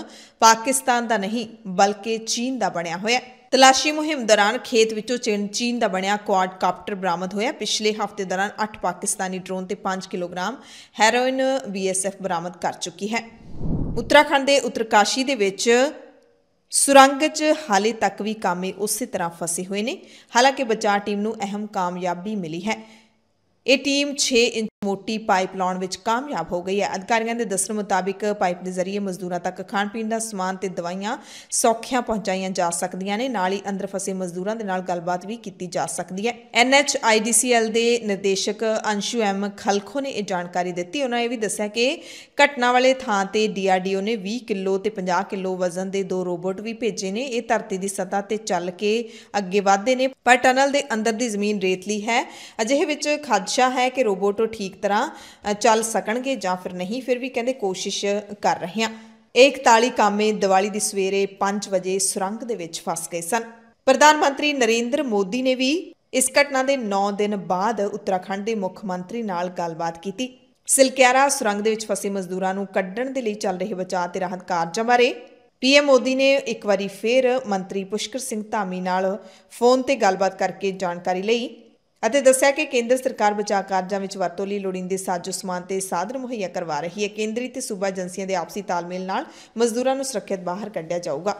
ਪਾਕਿਸਤਾਨ ਦਾ ਨਹੀਂ ਬਲਕਿ ਚੀਨ ਦਾ ਬਣਿਆ ਹੋਇਆ ਹੈ ਤਲਾਸ਼ੀ ਮੁਹਿੰਮ ਦੌਰਾਨ ਖੇਤ ਵਿੱਚੋਂ ਚੀਨ ਦਾ ਬਣਿਆ ਕੁਆਡ ਕਾਪਟਰ ਬਰਾਮਦ ਹੋਇਆ ਪਿਛਲੇ ਹਫਤੇ ਦੌਰਾਨ 8 ਪਾਕਿਸਤਾਨੀ ਡਰੋਨ ਤੇ 5 ਕਿਲੋਗ੍ਰਾਮ ਹੈਰੋਇਨ ਬੀਐਸਐਫ ਬਰਾਮਦ ਕਰ ਚੁੱਕੀ ਹੈ ਉੱਤਰਾਖੰਡ ਦੇ ਉਤਰਕਾਸ਼ੀ ਦੇ ਵਿੱਚ ਸੁਰੰਗ 'ਚ ਹਾਲੇ ਤੱਕ ਵੀ ਕਾਮੇ ਉਸੇ ਤਰ੍ਹਾਂ ਫਸੇ ਹੋਏ ਨੇ ਹਾਲਾਂਕਿ ਬਚਾਅ ਟੀਮ ਨੂੰ ਅਹਿਮ ਕਾਮਯਾਬੀ ਮਿਲੀ ਹੈ ਇਹ ਟੀਮ 6 ਇੰਚ ਮੋਟੀ ਪਾਈਪ ਲਾਉਣ ਵਿੱਚ ਕਾਮਯਾਬ ਹੋ ਗਈ ਹੈ ਅਧਿਕਾਰੀਆਂ ਦੇ ਦੱਸਣ ਮੁਤਾਬਿਕ ਪਾਈਪ ਦੇ ਜ਼ਰੀਏ ਮਜ਼ਦੂਰਾਂ ਤੱਕ ਖਾਣ ਪੀਣ ਦਾ ਸਮਾਨ ਤੇ ਦਵਾਈਆਂ ਸੌਖਿਆਂ ਪਹੁੰਚਾਈਆਂ ਜਾ ਸਕਦੀਆਂ ਨੇ ਨਾਲ ਹੀ ਅੰਦਰ ਫਸੇ ਮਜ਼ਦੂਰਾਂ ਦੇ ਨਾਲ ਗੱਲਬਾਤ ਵੀ ਕੀਤੀ ਜਾ ਸਕਦੀ ਹੈ ਐਨਐਚਆਈਡੀਸੀਐਲ ਦੇ ਨਿਰਦੇਸ਼ਕ ਅੰਸ਼ੂ ਐਮ ਖਲਖੋ ਨੇ ਇਹ ਜਾਣਕਾਰੀ ਦਿੱਤੀ ਉਹਨਾਂ ਇਹ ਵੀ ਦੱਸਿਆ ਕਿ ਘਟਨਾ ਵਾਲੇ ਥਾਂ ਤੇ ਡੀਆਰਡੀਓ ਨੇ 20 ਕਿਲੋ ਤੇ 50 ਕਿਲੋ ਵਜ਼ਨ ਦੇ ਦੋ ਰੋਬੋਟ ਵੀ ਭੇਜੇ ਨੇ ਇਹ ਧਰਤੀ ਦੀ ਸਤ੍ਹਾ ਤੇ ਚੱਲ ਕੇ ਅੱਗੇ ਵਧਦੇ ਨੇ ਪਰ ਟਨਲ ਦੇ ਅੰਦਰ ਦੀ ਜ਼ਮੀਨ ਰੇਤਲੀ ਹੈ ਅਜਿਹੇ ਵਿੱਚ ਖਦਸ਼ਾ ਹੈ ਕਿ ਰੋਬੋਟ ਠੀਕ ਤਰ੍ਹਾਂ ਚੱਲ ਸਕਣਗੇ ਜਾਂ ਫਿਰ ਨਹੀਂ ਫਿਰ ਵੀ ਕਹਿੰਦੇ ਕੋਸ਼ਿਸ਼ ਕਰ ਰਹੇ ਹਾਂ 41 ਕਾਮੇ ਦੀਵਾਲੀ ਦੀ ਸਵੇਰੇ 5 ਵਜੇ ਸੁਰੰਗ ਦੇ ਵਿੱਚ ਫਸ ਗਏ ਸਨ ਪ੍ਰਧਾਨ ਮੰਤਰੀ ਨਰਿੰਦਰ ਮੋਦੀ ਨੇ ਵੀ ਇਸ ਘਟਨਾ ਦੇ 9 ਦਿਨ ਬਾਅਦ ਉੱਤਰਾਖੰਡ ਦੇ ਮੁੱਖ ਮੰਤਰੀ ਨਾਲ ਗੱਲਬਾਤ ਕੀਤੀ ਸਿਲਕਿਆਰਾ ਸੁਰੰਗ ਦੇ ਵਿੱਚ ਫਸੇ ਮਜ਼ਦੂਰਾਂ ਨੂੰ ਕੱਢਣ ਦੇ ਲਈ ਚੱਲ ਰਹੇ ਬਚਾਅ ਤੇ ਰਾਹਤ ਕਾਰਜਾਂ ਬਾਰੇ ਪੀਐਮ ਮੋਦੀ ਨੇ ਇੱਕ ਵਾਰੀ ਫੇਰ ਮੰਤਰੀ ਪੁਸ਼ਕਰ ਸਿੰਘ ਧਾਮੀ ਨਾਲ ਫੋਨ ਤੇ ਗੱਲਬਾਤ ਕਰਕੇ ਜਾਣਕਾਰੀ ਲਈ ਅਤੇ ਦੱਸਿਆ ਕਿ ਕੇਂਦਰ ਸਰਕਾਰ ਬਚਾਅ ਕਾਰਜਾਂ ਵਿੱਚ ਵਰਤੋਂ ਲਈ ਲੋੜੀਂਦੇ ਸਾਜ਼ੋ ਸਮਾਨ ਤੇ ਸਾਧਨ ਮੁਹੱਈਆ ਕਰਵਾ ਰਹੀ ਹੈ ਕੇਂਦਰੀ ਤੇ ਸੂਬਾ ਏਜੰਸੀਆਂ ਦੇ ਆਪਸੀ ਤਾਲਮੇਲ ਨਾਲ ਮਜ਼ਦੂਰਾਂ ਨੂੰ ਸੁਰੱਖਿਅਤ ਬਾਹਰ ਕੱਢਿਆ ਜਾਊਗਾ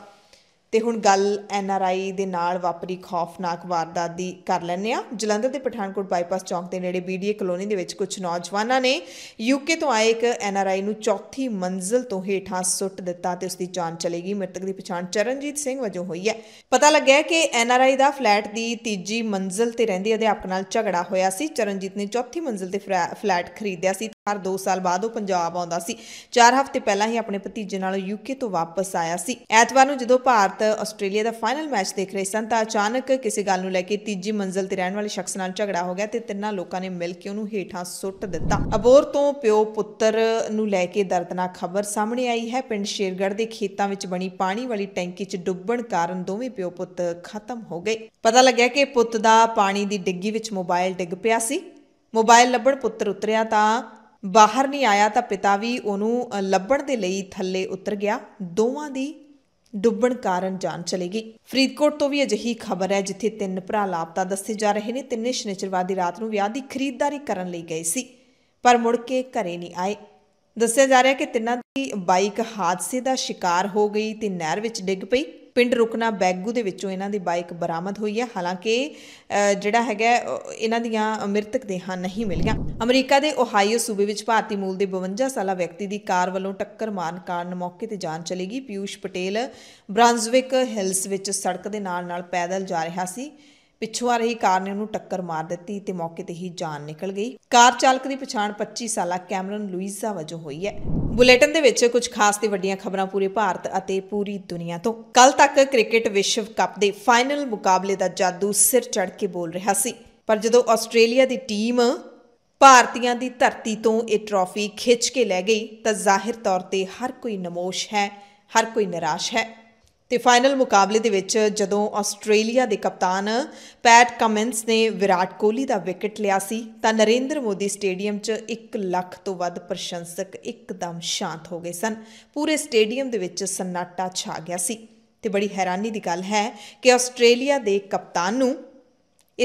ਤੇ ਹੁਣ ਗੱਲ ਐਨ ਆਰ ਆਈ ਦੇ ਨਾਲ ਵਾਪਰੀ ਖੌਫਨਾਕ ਵਾਰਦਾਤ ਦੀ ਕਰ ਲੈਨੇ ਆ ਜਲੰਧਰ ਦੇ ਪਠਾਨਕੋਟ ਬਾਈਪਾਸ ਚੌਂਕ ਦੇ ਨੇੜੇ ਬੀਡੀਏ ਕਲੋਨੀ ਦੇ ਵਿੱਚ ਕੁਝ ਨੌਜਵਾਨਾਂ ਨੇ ਯੂਕੇ ਤੋਂ ਆਏ ਇੱਕ ਐਨ ਆਰ ਆਈ ਨੂੰ ਚੌਥੀ ਮੰਜ਼ਲ ਤੋਂ ਹੇਠਾਂ ਸੁੱਟ ਦਿੱਤਾ ਤੇ ਉਸ ਦੀ ਜਾਨ ਚਲੀ ਗਈ ਮ੍ਰਿਤਕ ਦੀ ਪਛਾਣ ਚਰਨਜੀਤ ਸਿੰਘ ਵਜੋਂ ਹੋਈ ਹੈ ਪਤਾ ਲੱਗਿਆ ਕਿ N R I the flat ਦੀ ਤੀਜੀ ਮੰਜ਼ਲ ਤੇ ਰਹਿੰਦੇ ਅਧਿਆਪਕ ਨਾਲ ਝਗੜਾ ਹੋਇਆ ਸੀ ਚਰਨਜੀਤ ਨੇ ਚੌਥੀ ਮੰਜ਼ਲ ਤੇ ਫਲੈਟ ਖਰੀਦਿਆ ਸੀ ਹਰ 2 ਸਾਲ ਬਾਅਦ ਉਹ ਪੰਜਾਬ ਆਉਂਦਾ ਸੀ 4 ਹਫ਼ਤੇ ਪਹਿਲਾਂ ਹੀ ਆਪਣੇ ਭਤੀਜੇ ਨਾਲ ਯੂਕੇ ਤੋਂ ਵਾਪਸ ਆਇਆ ਸੀ ਐਤਵਾਰ ਨੂੰ ਜਦੋਂ ਭਾਰਤ ਆਸਟ੍ਰੇਲੀਆ ਦਾ ਫਾਈਨਲ ਮੈਚ ਦੇਖ ਰਹੇ ਸਨ ਤਾਂ ਅਚਾਨਕ ਕਿਸੇ ਗੱਲ ਨੂੰ ਲੈ ਕੇ ਤੀਜੀ ਮੰਜ਼ਲ ਤੇ ਰਹਿਣ ਵਾਲੇ ਸ਼ਖਸ ਨਾਲ ਝਗੜਾ ਹੋ ਗਿਆ ਤੇ ਤਿੰਨਾਂ ਲੋਕਾਂ ਨੇ ਮਿਲ ਕੇ ਉਹਨੂੰ ਹੇਠਾਂ ਸੁੱਟ ਦਿੱਤਾ ਅਬੋਰ ਤੋਂ ਪਿਓ ਪੁੱਤਰ ਨੂੰ ਲੈ ਕੇ ਦਰਦਨਾਕ ਖਬਰ ਸਾਹਮਣੇ ਆਈ ਹੈ ਪਿੰਡ ਸ਼ੇਰਗੜ ਦੇ ਖੇਤਾਂ ਵਿੱਚ ਬਣੀ ਪਾਣੀ ਵਾਲੀ ਟੈਂਕੀ 'ਚ ਡੁੱਬਣ ਕਾਰਨ ਦੋਵੇਂ ਪਿਓ ਪੁੱਤ ਖਤਮ ਹੋ ਗਏ ਪਤਾ ਲੱਗਿਆ ਕਿ ਪੁੱਤ ਦਾ ਪਾਣੀ ਦੀ ਡਿੱਗੀ ਵਿੱਚ ਮੋਬਾਈਲ ਡਿੱਗ ਪਿਆ ਸੀ ਮੋਬਾਈਲ ਲੱਭਣ ਪੁੱਤਰ ਉਤਰਿਆ ਤਾਂ ਬਾਹਰ ਨਹੀਂ ਆਇਆ ਤਾਂ ਪਿਤਾ ਵੀ ਉਹਨੂੰ ਲੱਭਣ ਦੇ ਲਈ ਥੱਲੇ ਉਤਰ ਗਿਆ ਦੋਵਾਂ ਦੀ ਡੁੱਬਣ ਕਾਰਨ ਜਾਨ ਚਲੀ ਗਈ ਫਰੀਦਕੋਟ ਤੋਂ ਵੀ ਅਜਿਹੀ ਖਬਰ ਹੈ ਜਿੱਥੇ ਤਿੰਨ ਭਰਾ ਲਾਪਤਾ ਦੱਸੇ ਜਾ ਰਹੇ ਨੇ ਤਿੰਨੇ ਸ਼ਨੀਚਰਵਾਦੀ ਰਾਤ ਨੂੰ ਵਿਆਹ ਦੀ ਖਰੀਦਦਾਰੀ ਕਰਨ ਲਈ ਗਏ ਸੀ ਪਰ ਮੁੜ ਕੇ ਘਰੇ ਨਹੀਂ ਆਏ ਦੱਸਿਆ ਜਾ ਰਿਹਾ ਕਿ ਤਿੰਨਾਂ ਦੀ ਬਾਈਕ ਹਾਦਸੇ ਦਾ ਸ਼ਿਕਾਰ ਹੋ ਗਈ ਤੇ ਨਹਿਰ ਵਿੱਚ ਡਿੱਗ ਪਈ ਪਿੰਡ ਰੁਕਣਾ ਬੈਗੂ ਦੇ ਵਿੱਚੋਂ ਇਹਨਾਂ ਦੀ ਬਾਈਕ ਬਰਾਮਦ ਹੋਈ ਹੈ ਹਾਲਾਂਕਿ ਜਿਹੜਾ ਹੈਗਾ ਇਹਨਾਂ ਦੀਆਂ ਮ੍ਰਿਤਕ ਦੇਹਾਂ ਨਹੀਂ ਮਿਲੀਆਂ ਅਮਰੀਕਾ ਦੇ ਓਹਾਈਓ ਸੂਬੇ ਵਿੱਚ ਭਾਰਤੀ ਮੂਲ ਦੇ 52 ਸਾਲਾ ਵਿਅਕਤੀ ਦੀ ਕਾਰ ਵੱਲੋਂ ਟੱਕਰ ਮਾਰਨ ਕਾਰਨ ਮੌਕੇ ਤੇ ਜਾਨ ਚਲੀ ਗਈ ਪਿਊਸ਼ ਪਟੇਲ ਬ੍ਰਾਂਜ਼ਵਿਕ ਹਿਲਸ ਵਿੱਚ ਸੜਕ ਦੇ ਨਾਲ ਨਾਲ ਪੈਦਲ ਜਾ ਰਿਹਾ ਸੀ ਪਿੱਛੋਂ ਆ ਰਹੀ ਕਾਰ ਨੇ ਉਹਨੂੰ ਟੱਕਰ ਮਾਰ ਦਿੱਤੀ ਤੇ ਮੌਕੇ ਤੇ ਹੀ ਜਾਨ ਨਿਕਲ ਗਈ ਕਾਰ ਚਾਲਕ ਦੀ ਪਛਾਣ 25 ਸਾਲਾ ਕੈਮਰਨ ਲੂਈਜ਼ਾ ਵਜੋਂ ਹੋਈ ਹੈ ਬੁਲੇਟਿਨ ਦੇ ਵਿੱਚ ਕੁਝ ਖਾਸ ਤੇ ਵੱਡੀਆਂ ਖਬਰਾਂ ਪੂਰੇ ਭਾਰਤ ਅਤੇ ਪੂਰੀ ਦੁਨੀਆ ਤੋਂ ਕੱਲ ਤੱਕ ਕ੍ਰਿਕਟ ਵਿਸ਼ਵ ਕੱਪ ਦੇ ਫਾਈਨਲ ਮੁਕਾਬਲੇ ਦਾ ਜਾਦੂ ਸਿਰ ਚੜ ਕੇ ਬੋਲ ਰਿਹਾ ਸੀ ਪਰ ਜਦੋਂ ਆਸਟ੍ਰੇਲੀਆ ਦੀ ਟੀਮ ਭਾਰਤੀਆਂ ਦੀ ਧਰਤੀ ਤੋਂ ਇਹ ਟਰਾਫੀ ਖਿੱਚ ਕੇ ਲੈ ਗਈ ਤਾਂ ਜ਼ਾਹਿਰ ਤੌਰ ਤੇ ਹਰ ਕੋਈ ਨਮੋਸ਼ ਹੈ ਹਰ ਕੋਈ ਨਿਰਾਸ਼ ਹੈ ਤੇ ਫਾਈਨਲ ਮੁਕਾਬਲੇ ਦੇ ਵਿੱਚ ਜਦੋਂ ਆਸਟ੍ਰੇਲੀਆ ਦੇ ਕਪਤਾਨ ਪੈਟ ਕਮਿੰਸ ਨੇ ਵਿਰਾਟ ਕੋਹਲੀ ਦਾ ਵਿਕਟ ਲਿਆ ਸੀ ਤਾਂ ਨਰਿੰਦਰ ਮੋਦੀ ਸਟੇਡੀਅਮ 'ਚ 1 ਲੱਖ ਤੋਂ ਵੱਧ ਪ੍ਰਸ਼ੰਸਕ ਇੱਕਦਮ ਸ਼ਾਂਤ ਹੋ ਗਏ ਸਨ ਪੂਰੇ ਸਟੇਡੀਅਮ ਦੇ ਵਿੱਚ ਸੰਨਾਟਾ ਛਾ ਗਿਆ ਸੀ ਤੇ ਬੜੀ ਹੈਰਾਨੀ ਦੀ ਗੱਲ ਹੈ ਕਿ ਆਸਟ੍ਰੇਲੀਆ ਦੇ ਕਪਤਾਨ ਨੂੰ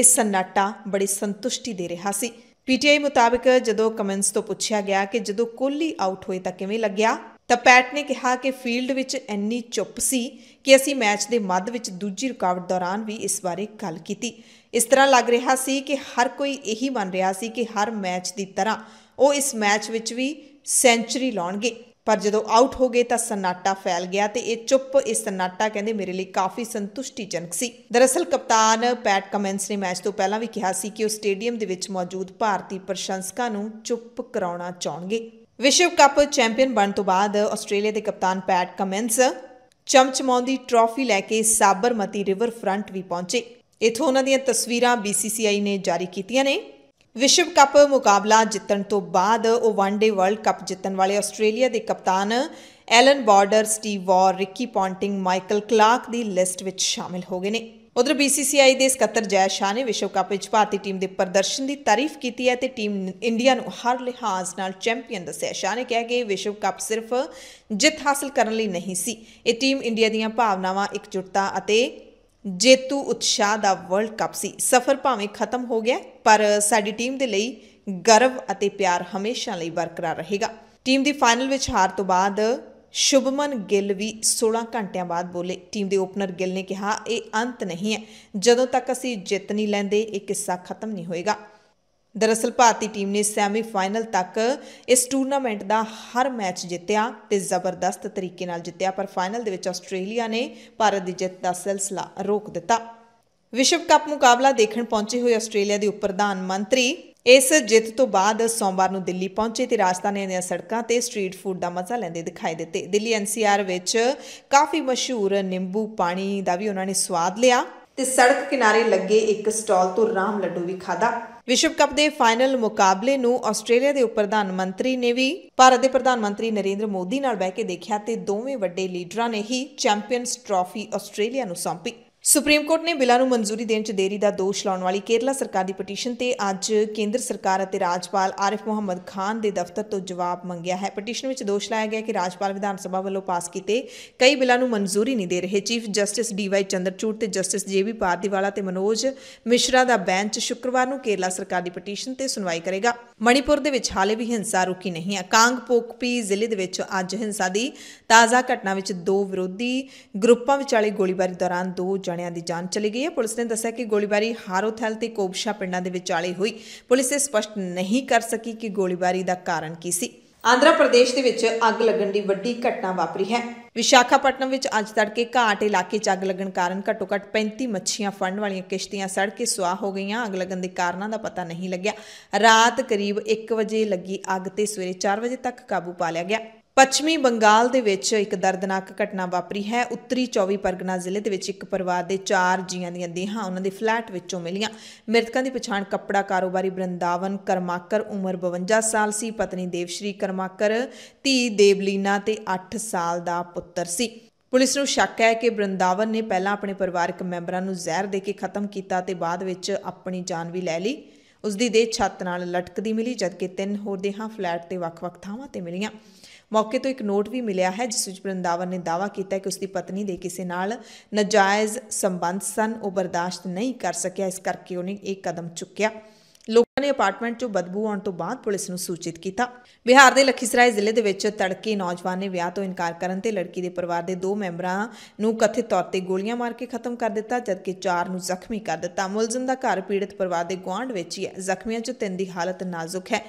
ਇਸ ਸੰਨਾਟਾ ਬੜੀ ਸੰਤੁਸ਼ਟੀ ਦੇ ਰਿਹਾ ਸੀ ਪੀਟੀਆਈ ਮੁਤਾਬਕ ਜਦੋਂ ਕਮਿੰਸ ਤੋਂ ਪੁੱਛਿਆ ਗਿਆ ਕਿ ਜਦੋਂ ਕੋਹਲੀ ਆਊਟ ਹੋਏ ਤਾਂ ਕਿਵੇਂ ਲੱਗਿਆ ਤਾਂ ਪੈਟ ਨੇ ਕਿਹਾ ਕਿ ਫੀਲਡ ਵਿੱਚ ਇੰਨੀ ਚੁੱਪ ਸੀ ਕਿ ਅਸੀਂ ਮੈਚ ਦੇ ਮੱਧ ਵਿੱਚ ਦੂਜੀ ਰੁਕਾਵਟ ਦੌਰਾਨ ਵੀ ਇਸ ਬਾਰੇ ਗੱਲ ਕੀਤੀ ਇਸ ਤਰ੍ਹਾਂ ਲੱਗ ਰਿਹਾ ਸੀ ਕਿ ਹਰ ਕੋਈ ਇਹੀ ਮੰਨ ਰਿਹਾ ਸੀ ਕਿ ਹਰ ਮੈਚ ਦੀ ਤਰ੍ਹਾਂ ਉਹ ਇਸ ਮੈਚ ਵਿੱਚ ਵੀ ਸੈਂਚਰੀ ਲਾਉਣਗੇ ਪਰ ਜਦੋਂ ਆਊਟ ਹੋ ਗਏ ਤਾਂ ਸਨਾਟਾ ਫੈਲ ਗਿਆ ਤੇ ਇਹ ਚੁੱਪ ਇਸ ਸਨਾਟਾ ਕਹਿੰਦੇ ਮੇਰੇ ਲਈ ਕਾਫੀ ਸੰਤੁਸ਼ਟੀਜਨਕ ਸੀ ਦਰਅਸਲ ਕਪਤਾਨ ਪੈਟ ਕਮੈਂਸ ਨੇ ਮੈਚ ਤੋਂ ਪਹਿਲਾਂ ਵੀ ਕਿਹਾ ਸੀ ਕਿ ਉਹ ਸਟੇਡੀਅਮ ਦੇ ਵਿੱਚ ਮੌਜੂਦ ਭਾਰਤੀ ਪ੍ਰਸ਼ੰਸਕਾਂ ਨੂੰ ਚੁੱਪ ਕਰਾਉਣਾ ਚਾਹਣਗੇ ਵਿਸ਼ਵ ਕੱਪ ਚੈਂਪੀਅਨ ਬਣਨ ਤੋਂ ਬਾਅਦ ਆਸਟ੍ਰੇਲੀਆ ਦੇ ਕਪਤਾਨ ਪੈਟ ਕਮੈਂਸ ਚਮਚਮਾਉਂਦੀ ਟਰਾਫੀ ਲੈ ਕੇ ਸਾਬਰਮਤੀ ਰਿਵਰ ਫਰੰਟ ਵੀ ਪਹੁੰਚੇ ਇਥੋਂ ਉਹਨਾਂ ਦੀਆਂ ਤਸਵੀਰਾਂ BCCI ਨੇ ਜਾਰੀ ਕੀਤੀਆਂ ਨੇ ਵਿਸ਼ਵ ਕੱਪ ਮੁਕਾਬਲਾ ਜਿੱਤਣ ਤੋਂ ਬਾਅਦ ਉਹ ਵਨਡੇ ਵਰਲਡ ਕੱਪ ਜਿੱਤਣ ਵਾਲੇ ਆਸਟ੍ਰੇਲੀਆ ਦੇ ਕਪਤਾਨ Allan Border, Steve Waugh, Ricky Ponting, Michael Clarke ਦੀ ਲਿਸਟ ਵਿੱਚ ਸ਼ਾਮਿਲ ਹੋ ਗਏ ਨੇ। ਉਧਰ ਬੀਸੀਸੀਆਈ ਦੇ ਸਕੱਤਰ ਜੈ ਸ਼ਾਹ ਨੇ ਵਿਸ਼ਵ ਕੱਪ ਵਿੱਚ ਭਾਰਤੀ ਟੀਮ ਦੇ ਪ੍ਰਦਰਸ਼ਨ ਦੀ ਤਾਰੀਫ ਕੀਤੀ ਹੈ ਤੇ ਟੀਮ ਇੰਡੀਆ ਨੂੰ ਹਰ ਲਿਹਾਜ਼ ਨਾਲ ਚੈਂਪੀਅਨ ਦੱਸਿਆ ਸ਼ਾਹ ਨੇ ਕਿਹਾ ਕਿ ਵਿਸ਼ਵ ਕੱਪ ਸਿਰਫ ਜਿੱਤ ਹਾਸਲ ਕਰਨ ਲਈ ਨਹੀਂ ਸੀ ਇਹ ਟੀਮ ਇੰਡੀਆ ਦੀਆਂ ਭਾਵਨਾਵਾਂ ਇਕਜੁੱਟਤਾ ਅਤੇ ਜੇਤੂ ਉਤਸ਼ਾਹ ਦਾ ਵਰਲਡ ਕੱਪ ਸੀ ਸਫ਼ਰ ਭਾਵੇਂ ਖਤਮ ਹੋ ਗਿਆ ਪਰ ਸਾਡੀ ਟੀਮ ਦੇ ਲਈ ਗਰਵ ਅਤੇ ਪਿਆਰ ਹਮੇਸ਼ਾ ਲਈ ਬਰਕਰਾਰ ਰਹੇਗਾ ਟੀਮ ਦੀ ਫਾਈਨਲ ਵਿੱਚ ਹਾਰ ਤੋਂ ਬਾਅਦ ਸ਼ੁਭਮਨ ਗਿੱਲ ਵੀ 16 ਘੰਟਿਆਂ ਬਾਅਦ ਬੋਲੇ ਟੀਮ ਦੇ ਓਪਨਰ ਗਿੱਲ ਨੇ ਕਿਹਾ ਇਹ ਅੰਤ ਨਹੀਂ ਹੈ ਜਦੋਂ ਤੱਕ ਅਸੀਂ ਜਿੱਤ ਨਹੀਂ ਲੈਂਦੇ ਇਹ ਕਿੱਸਾ ਖਤਮ ਨਹੀਂ ਹੋਏਗਾ ਦਰਅਸਲ ਭਾਰਤੀ ਟੀਮ ਨੇ ਸੈਮੀਫਾਈਨਲ ਤੱਕ ਇਸ ਟੂਰਨਾਮੈਂਟ ਦਾ ਹਰ ਮੈਚ ਜਿੱਤਿਆ ਤੇ ਜ਼ਬਰਦਸਤ ਤਰੀਕੇ ਨਾਲ ਜਿੱਤਿਆ ਪਰ ਫਾਈਨਲ ਦੇ ਵਿੱਚ ਆਸਟ੍ਰੇਲੀਆ ਨੇ ਭਾਰਤ ਦੀ ਜਿੱਤ ਦਾ ਸਿਲਸਿਲਾ ਰੋਕ ਦਿੱਤਾ ਵਿਸ਼ਵ ਕੱਪ ਮੁਕਾਬਲਾ ਦੇਖਣ ਪਹੁੰਚੇ ਹੋਏ ਆਸਟ੍ਰੇਲੀਆ ਦੇ ਉਪ ਪ੍ਰਧਾਨ ਮੰਤਰੀ ਇਸ ਜਿੱਤ ਤੋਂ ਬਾਅਦ ਸੋਮਵਾਰ ਨੂੰ ਦਿੱਲੀ ਪਹੁੰਚੇ ਤੇ ਰਾਜਧਾਨੀ ਦੀਆਂ ਸੜਕਾਂ ਤੇ ਸਟਰੀਟ ਫੂਡ ਦਾ ਮਜ਼ਾ ਲੈਂਦੇ ਦਿਖਾਈ ਦਿੱਤੇ ਦਿੱਲੀ ਐਨਸੀਆਰ ਵਿੱਚ ਕਾਫੀ ਮਸ਼ਹੂਰ ਨਿੰਬੂ ਪਾਣੀ ਦਾ ਵੀ ਉਹਨਾਂ ਨੇ ਸਵਾਦ ਲਿਆ ਤੇ ਸੜਕ ਕਿਨਾਰੇ ਲੱਗੇ ਇੱਕ ਸਟਾਲ ਤੋਂ ਰਾਮ ਲੱਡੂ ਵੀ ਖਾਦਾ ਵਿਸ਼ਵ ਕੱਪ ਦੇ ਫਾਈਨਲ ਮੁਕਾਬਲੇ ਨੂੰ ਆਸਟ੍ਰੇਲੀਆ ਦੇ ਉਪ ਪ੍ਰਧਾਨ ਮੰਤਰੀ ਨੇ ਵੀ ਭਾਰਤ ਦੇ ਪ੍ਰਧਾਨ ਮੰਤਰੀ ਨਰਿੰਦਰ ਮੋਦੀ ਨਾਲ ਬਹਿ ਕੇ ਦੇਖਿਆ ਤੇ ਦੋਵੇਂ ਵੱਡੇ ਲੀਡਰਾਂ ਨੇ ਹੀ ਚੈਂਪੀਅਨਸ ਟਰਾਫੀ ਆਸਟ੍ਰੇਲੀਆ ਨੂੰ ਸੌਂਪੀ ਸੁਪਰੀਮ ਕੋਰਟ ਨੇ ਬਿੱਲਾਂ ਨੂੰ ਮਨਜ਼ੂਰੀ ਦੇਣ 'ਚ ਦੇਰੀ ਦਾ ਦੋਸ਼ ਲਾਉਣ ਵਾਲੀ ਕੇਰਲਾ ਸਰਕਾਰ ਦੀ ਪਟੀਸ਼ਨ ਤੇ ਅੱਜ ਕੇਂਦਰ ਸਰਕਾਰ ਅਤੇ ਰਾਜਪਾਲ ਆਰਿਫ ਮੁਹੰਮਦ ਖਾਨ ਦੇ ਦਫ਼ਤਰ ਤੋਂ ਜਵਾਬ ਮੰਗਿਆ ਹੈ ਪਟੀਸ਼ਨ ਵਿੱਚ ਦੋਸ਼ ਲਾਇਆ ਗਿਆ ਕਿ ਰਾਜਪਾਲ ਵਿਧਾਨ ਸਭਾ ਵੱਲੋਂ ਪਾਸ ਕੀਤੇ ਕਈ ਬਿੱਲਾਂ ਨੂੰ ਮਨਜ਼ੂਰੀ ਨਹੀਂ ਦੇ ਰਹੇ ਚੀਫ ਜਸਟਿਸ ਡੀਵਾਈ ਚੰਦਰਚੂੜ ਤੇ ਜਸਟਿਸ ਵੀ ਪਾਰਦੀਵਾਲਾ ਤੇ ਮਨੋਜ ਮਿਸ਼ਰਾ ਦਾ ਬੈਂਚ ਸ਼ੁੱਕਰਵਾਰ ਨੂੰ ਕੇਰਲਾ ਸਰਕਾਰ ਦੀ ਪਟੀਸ਼ਨ ਤੇ ਸੁਣਵਾਈ ਕਰੇਗਾ ਮਣੀਪੁਰ ਦੇ ਵਿੱਚ ਹਾਲੇ ਵੀ ਹਿੰਸਾ ਰੁਕੀ ਨਹੀਂ ਹੈ ਕਾਂਗ ਪੋਕਪੀ ਜ਼ਿਲ੍ਹੇ ਦੇ ਵਿੱਚ ਅੱਜ ਹਿੰਸਾ ਦੀ ਤਾਜ਼ਾ ਘਟਨਾ ਵਿੱਚ ਦੋ ਵਿਰੋਧੀ ਗਰੁੱਪਾਂ ਵਿਚਾਲੇ ਗੋਲੀਬਾਰੀ ਦੌਰਾਨ ਦੋ ਜਣਿਆਂ ਦੀ ਜਾਨ ਚਲੀ ਗਈ ਹੈ ਪੁਲਿਸ ਨੇ ਦੱਸਿਆ ਕਿ ਗੋਲੀਬਾਰੀ ਹਾਰੋਥਲ ਤੇ ਕੋਬਸ਼ਾ ਪਿੰਡਾਂ ਦੇ ਵਿਚਾਲੇ ਹੋਈ ਪੁਲਿਸ ਇਹ ਸਪਸ਼ਟ ਨਹੀਂ ਕਰ ਸਕੀ ਕਿ ਗੋਲੀਬਾਰੀ ਦਾ ਕਾਰਨ ਕੀ ਸੀ ਆਂਧਰਾ ਪ੍ਰਦੇਸ਼ ਦੇ ਵਿੱਚ ਅੱਗ ਲੱਗਣ ਦੀ ਵੱਡੀ ਘਟਨਾ ਵਾਪਰੀ ਹੈ ਵਿਸ਼ਾਖਾਪਟਨਮ ਵਿੱਚ ਅੱਜ ਤੜਕੇ ਘਾਟ ਇਲਾਕੇ 'ਚ ਅੱਗ ਲੱਗਣ ਕਾਰਨ ਘੱਟੋ-ਘੱਟ 35 ਮੱਛੀਆਂ ਫੜਨ ਵਾਲੀਆਂ ਕਿਸ਼ਤੀਆਂ ਸੜ ਕੇ ਸੁਆਹ ਹੋ ਗਈਆਂ ਅੱਗ ਲੱਗਣ ਦੇ ਕਾਰਨਾਂ ਦਾ ਪਤਾ ਨਹੀਂ ਲੱਗਿਆ ਰਾਤ ਕਰੀਬ 1 ਵਜੇ ਲੱਗੀ ਅੱਗ ਤੇ ਸਵੇਰੇ 4 ਵਜੇ ਤੱਕ ਕਾਬੂ ਪਾ ਲਿਆ ਗਿਆ ਪੱਛਮੀ ਬੰਗਾਲ ਦੇ ਵਿੱਚ ਇੱਕ ਦਰਦਨਾਕ ਘਟਨਾ ਵਾਪਰੀ ਹੈ ਉੱਤਰੀ 24 ਪਰਗਨਾ ਜ਼ਿਲ੍ਹੇ ਦੇ ਵਿੱਚ ਇੱਕ ਪਰਿਵਾਰ ਦੇ 4 ਜੀਆਂ ਦੀਆਂ ਦੇਹਾਂ ਉਹਨਾਂ ਦੇ ਫਲੈਟ ਵਿੱਚੋਂ ਮਿਲੀਆਂ ਮ੍ਰਿਤਕਾਂ ਦੀ ਪਛਾਣ ਕੱਪੜਾ ਕਾਰੋਬਾਰੀ ਬ੍ਰਿੰਦਾਵਨ ਕਰਮਾਕਰ ਉਮਰ 52 ਸਾਲ ਸੀ ਪਤਨੀ ਦੇਵਸ਼੍ਰੀ ਕਰਮਾਕਰ ਧੀ ਦੇਵਲੀਨਾ ਤੇ 8 ਸਾਲ ਦਾ ਪੁੱਤਰ ਸੀ ਪੁਲਿਸ ਨੂੰ ਸ਼ੱਕ ਹੈ ਕਿ ਬ੍ਰਿੰਦਾਵਨ ਨੇ ਪਹਿਲਾਂ ਆਪਣੇ ਪਰਿਵਾਰਕ ਮੈਂਬਰਾਂ ਨੂੰ ਜ਼ਹਿਰ ਦੇ ਕੇ ਖਤਮ ਕੀਤਾ ਤੇ ਬਾਅਦ ਵਿੱਚ ਆਪਣੀ ਜਾਨ ਵੀ ਲੈ ਲਈ ਉਸ ਦੀ ਦੇਹ ਛੱਤ ਨਾਲ ਲਟਕਦੀ ਮਿਲੀ ਜਦਕਿ ਤਿੰਨ ਹੋਰ ਦੇਹਾਂ ਫਲੈਟ ਤੇ ਵੱਖ-ਵੱਖ ਥਾਵਾਂ ਤੇ ਮਿਲੀਆਂ ਮੌਕੇ ਤੋਂ ਇੱਕ ਨੋਟ ਵੀ ਮਿਲਿਆ ਹੈ ਜਿਸ ਵਿੱਚ ਬ੍ਰਿੰਦਾਵਨ ਨੇ ਦਾਅਵਾ ਕੀਤਾ ਕਿ ਉਸ ਦੀ ਪਤਨੀ ਦੇ ਕਿਸੇ ਨਾਲ ਨਾਜਾਇਜ਼ ਸੰਬੰਧ ਸਨ ਉਹ ਬਰਦਾਸ਼ਤ ਨਹੀਂ ਕਰ ਸਕਿਆ ਇਸ ਕਰਕੇ ਉਹਨੇ ਇਹ ਕਦਮ ਚੁੱਕਿਆ ਲੋਕਾਂ ਨੇ ਅਪਾਰਟਮੈਂਟ 'ਚੋਂ ਬਦਬੂ ਆਉਣ ਤੋਂ ਬਾਅਦ ਪੁਲਿਸ ਨੂੰ ਸੂਚਿਤ ਕੀਤਾ ਬਿਹਾਰ ਦੇ ਲਖੀਸਰਾਏ ਜ਼ਿਲ੍ਹੇ ਦੇ ਵਿੱਚ ਤੜਕੇ ਨੌਜਵਾਨ ਨੇ ਵਿਆਹ ਤੋਂ ਇਨਕਾਰ ਕਰਨ ਤੇ ਲੜਕੀ ਦੇ ਪਰਿਵਾਰ ਦੇ ਦੋ ਮੈਂਬਰਾਂ ਨੂੰ ਕਥਿਤ ਤੌਰ ਤੇ ਗੋਲੀਆਂ ਮਾਰ ਕੇ ਖਤਮ ਕਰ ਦਿੱਤਾ ਜਦਕਿ ਚਾਰ ਨੂੰ ਜ਼ਖਮੀ ਕਰ ਦਿੱਤਾ ਮੁਲਜ਼ਮ ਦਾ ਘਰ ਪੀੜਤ ਪਰਿਵਾਰ ਦੇ ਗਵਾਂਢ ਵਿੱਚ ਹੀ ਹੈ ਜ਼ਖਮੀਆਂ 'ਚੋਂ ਤਿੰਨ ਦੀ ਹਾਲਤ ਨਾਜ਼ੁਕ ਹੈ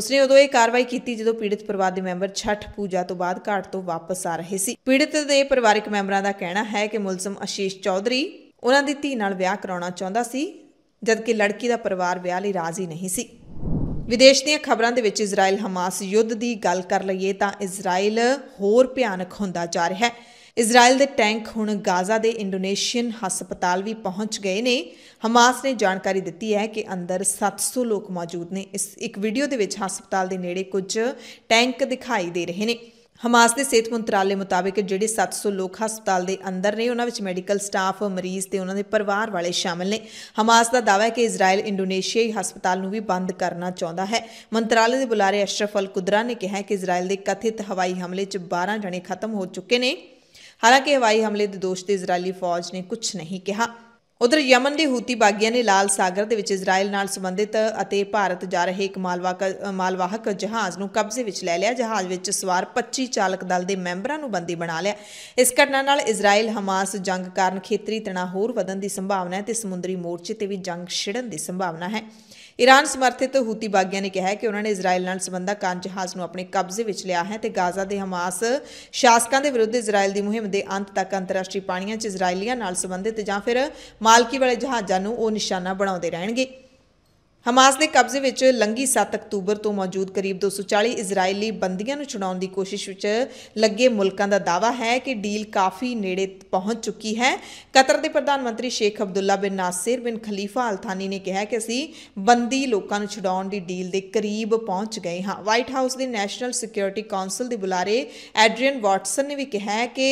ਉਸਨੇ ਉਦੋਂ ਇਹ ਕਾਰਵਾਈ ਕੀਤੀ ਜਦੋਂ ਪੀੜਤ ਪਰਿਵਾਰ ਦੇ ਮੈਂਬਰ ਛੱਠ ਪੂਜਾ ਤੋਂ ਬਾਅਦ ਘਾਟ ਤੋਂ ਵਾਪਸ ਆ ਰਹੇ ਸੀ ਪੀੜਤ ਦੇ ਪਰਿਵਾਰਕ ਮੈਂਬਰਾਂ ਦਾ ਕਹਿਣਾ ਹੈ ਕਿ ਮੁਲਜ਼ਮ ਅਸ਼ੀਸ਼ ਚੌਧਰੀ ਉਹਨਾਂ ਦੀ ਧੀ ਨਾਲ ਵਿਆਹ ਕਰਾਉਣਾ ਚਾਹੁੰਦਾ ਸੀ ਜਦਕਿ ਲੜਕੀ ਦਾ ਪਰਿਵਾਰ ਵਿਆਹ ਲਈ ਰਾਜ਼ੀ ਨਹੀਂ ਸੀ ਵਿਦੇਸ਼ ਦੀਆਂ ਖਬਰਾਂ ਦੇ ਵਿੱਚ ਇਜ਼ਰਾਈਲ ਹਮਾਸ ਯੁੱਧ ਦੀ ਗੱਲ ਕਰ ਲਈਏ ਤਾਂ ਇਜ਼ਰਾਈਲ ਹੋਰ ਭਿਆਨਕ ਹੁੰਦਾ ਜਾ ਰਿਹਾ ਹੈ ਇਜ਼ਰਾਈਲ ਦੇ ਟੈਂਕ ਹੁਣ ਗਾਜ਼ਾ ਦੇ ਇੰਡੋਨੇਸ਼ੀਅਨ ਹਸਪਤਾਲ ਵੀ ਪਹੁੰਚ ਗਏ ਨੇ ਹਮਾਸ ਨੇ ਜਾਣਕਾਰੀ ਦਿੱਤੀ ਹੈ ਕਿ ਅੰਦਰ 700 ਲੋਕ ਮੌਜੂਦ ਨੇ ਇਸ ਇੱਕ ਵੀਡੀਓ ਦੇ ਵਿੱਚ ਹਸਪਤਾਲ ਦੇ ਨੇੜੇ ਕੁਝ ਟੈਂਕ ਦਿਖਾਈ ਦੇ ਰਹੇ ਨੇ ਹਮਾਸ ਦੇ ਸਿਹਤ ਮੰਤਰਾਲੇ ਮੁਤਾਬਕ ਜਿਹੜੇ 700 ਲੋਕ ਹਸਪਤਾਲ ਦੇ ਅੰਦਰ ਨੇ ਉਹਨਾਂ ਵਿੱਚ ਮੈਡੀਕਲ ਸਟਾਫ, ਮਰੀਜ਼ ਤੇ ਉਹਨਾਂ ਦੇ ਪਰਿਵਾਰ ਵਾਲੇ ਸ਼ਾਮਲ ਨੇ। ਹਮਾਸ ਦਾ ਦਾਅਵਾ ਹੈ ਕਿ ਇਜ਼ਰਾਈਲ ਇੰਡੋਨੇਸ਼ੀਆਈ ਹਸਪਤਾਲ ਨੂੰ ਵੀ ਬੰਦ ਕਰਨਾ ਚਾਹੁੰਦਾ ਹੈ। ਮੰਤਰਾਲੇ ਦੇ ਬੁਲਾਰੇ ਅਸ਼ਰਫ ਅਲ ਕੁਦਰਾ ਨੇ ਕਿਹਾ ਕਿ ਇਜ਼ਰਾਈਲ ਦੇ ਕਥਿਤ ਹਵਾਈ ਹਮਲੇ 'ਚ 12 ਜਣੇ ਖਤਮ ਹੋ ਚੁੱਕੇ ਨੇ। ਹਾਲਾਂਕਿ ਹਵਾਈ ਹਮਲੇ ਦੇ ਦੋਸ਼ ਤੇ ਇਜ਼ਰਾਈਲੀ ਫੌਜ ਨੇ ਕੁਝ ਨਹੀਂ ਕਿਹਾ ਉਧਰ ਯਮਨ ਦੇ ਹੂਤੀ ਬਾਗੀਆਂ ਨੇ ਲਾਲ ਸਾਗਰ ਦੇ ਵਿੱਚ ਇਜ਼ਰਾਈਲ ਨਾਲ ਸੰਬੰਧਿਤ ਅਤੇ ਭਾਰਤ ਜਾ ਰਹੇ ਇੱਕ ਮਾਲਵਾਹਕ ਜਹਾਜ਼ ਨੂੰ ਕਬਜ਼ੇ ਵਿੱਚ ਲੈ ਲਿਆ ਜਹਾਜ਼ ਵਿੱਚ ਸਵਾਰ 25 ਚਾਲਕ ਦਲ ਦੇ ਮੈਂਬਰਾਂ ਨੂੰ ਬੰਦੀ ਬਣਾ ਲਿਆ ਇਸ ਘਟਨਾ ਨਾਲ ਇਜ਼ਰਾਈਲ ਹਮਾਸ ਜੰਗ ਕਾਰਨ ਖੇਤਰੀ ਤਣਾਅ ਹੋਰ ਵਧਣ ਦੀ ਸੰਭਾਵਨਾ ਹੈ ਤੇ ਸਮੁੰਦਰੀ ਮੋਰਚੇ ਤੇ ਵੀ ਜੰਗ ਛਿੜਨ ਦੀ ਸੰਭਾਵਨਾ ਹੈ ਈਰਾਨ ਸਮਰਥਿਤ ਹੂਤੀ ਬਾਗੀਆਂ ਨੇ ਕਿਹਾ ਹੈ ਕਿ ਉਹਨਾਂ ਨੇ ਇਜ਼ਰਾਈਲ ਨਾਲ ਸੰਬੰਧਾ ਕਾਂ ਜਹਾਜ਼ ਨੂੰ ਆਪਣੇ ਕਬਜ਼ੇ ਵਿੱਚ ਲਿਆ ਹੈ ਤੇ ਗਾਜ਼ਾ ਦੇ ਹਮਾਸ ਸ਼ਾਸਕਾਂ ਦੇ ਵਿਰੁੱਧ ਇਜ਼ਰਾਈਲ ਦੀ ਮੁਹਿੰਮ ਦੇ ਅੰਤ ਤੱਕ ਅੰਤਰਰਾਸ਼ਟਰੀ ਪਾਣੀਆਂ 'ਚ ਇਜ਼ਰਾਈਲੀਆਂ ਨਾਲ ਸੰਬੰਧਿਤ ਜਾਂ ਫਿਰ ਮਾਲਕੀ ਵਾਲੇ ਜਹਾਜ਼ਾਂ ਨੂੰ ਉਹ ਨਿਸ਼ਾਨਾ ਬਣਾਉਂਦੇ ਰਹਿਣਗੇ ਹਮਾਸ ਦੇ ਕਬਜ਼ੇ ਵਿੱਚ ਲੰਗੀ 7 ਅਕਤੂਬਰ ਤੋਂ ਮੌਜੂਦ ਕਰੀਬ 240 ਇਜ਼ਰਾਈਲੀ ਬੰਦੀਆਂ ਨੂੰ ਛੁਡਾਉਣ ਦੀ ਕੋਸ਼ਿਸ਼ ਵਿੱਚ ਲੱਗੇ ਮੁਲਕਾਂ ਦਾ ਦਾਵਾ ਹੈ ਕਿ ਡੀਲ ਕਾਫੀ ਨੇੜੇ ਪਹੁੰਚ ਚੁੱਕੀ ਹੈ ਕਤਰ ਦੇ ਪ੍ਰਧਾਨ ਮੰਤਰੀ ਸ਼ੇਖ ਅਬਦੁੱਲਾ ਬਿਨ ਨਾਸਿਰ ਬਿਨ ਖਲੀਫਾ ਅਲ ਥਾਨੀ ਨੇ ਕਿਹਾ ਕਿ ਅਸੀਂ ਬੰਦੀ ਲੋਕਾਂ ਨੂੰ ਛੁਡਾਉਣ ਦੀ ਡੀਲ ਦੇ ਕਰੀਬ ਪਹੁੰਚ ਗਏ ਹਾਂ ਵਾਈਟ ਹਾਊਸ ਦੇ ਨੈਸ਼ਨਲ ਸਿਕਿਉਰਿਟੀ ਕਾਉਂਸਲ ਦੇ ਬੁਲਾਰੇ ਐਡਰੀਅਨ ਵਾਟਸਨ ਨੇ ਵੀ ਕਿਹਾ ਕਿ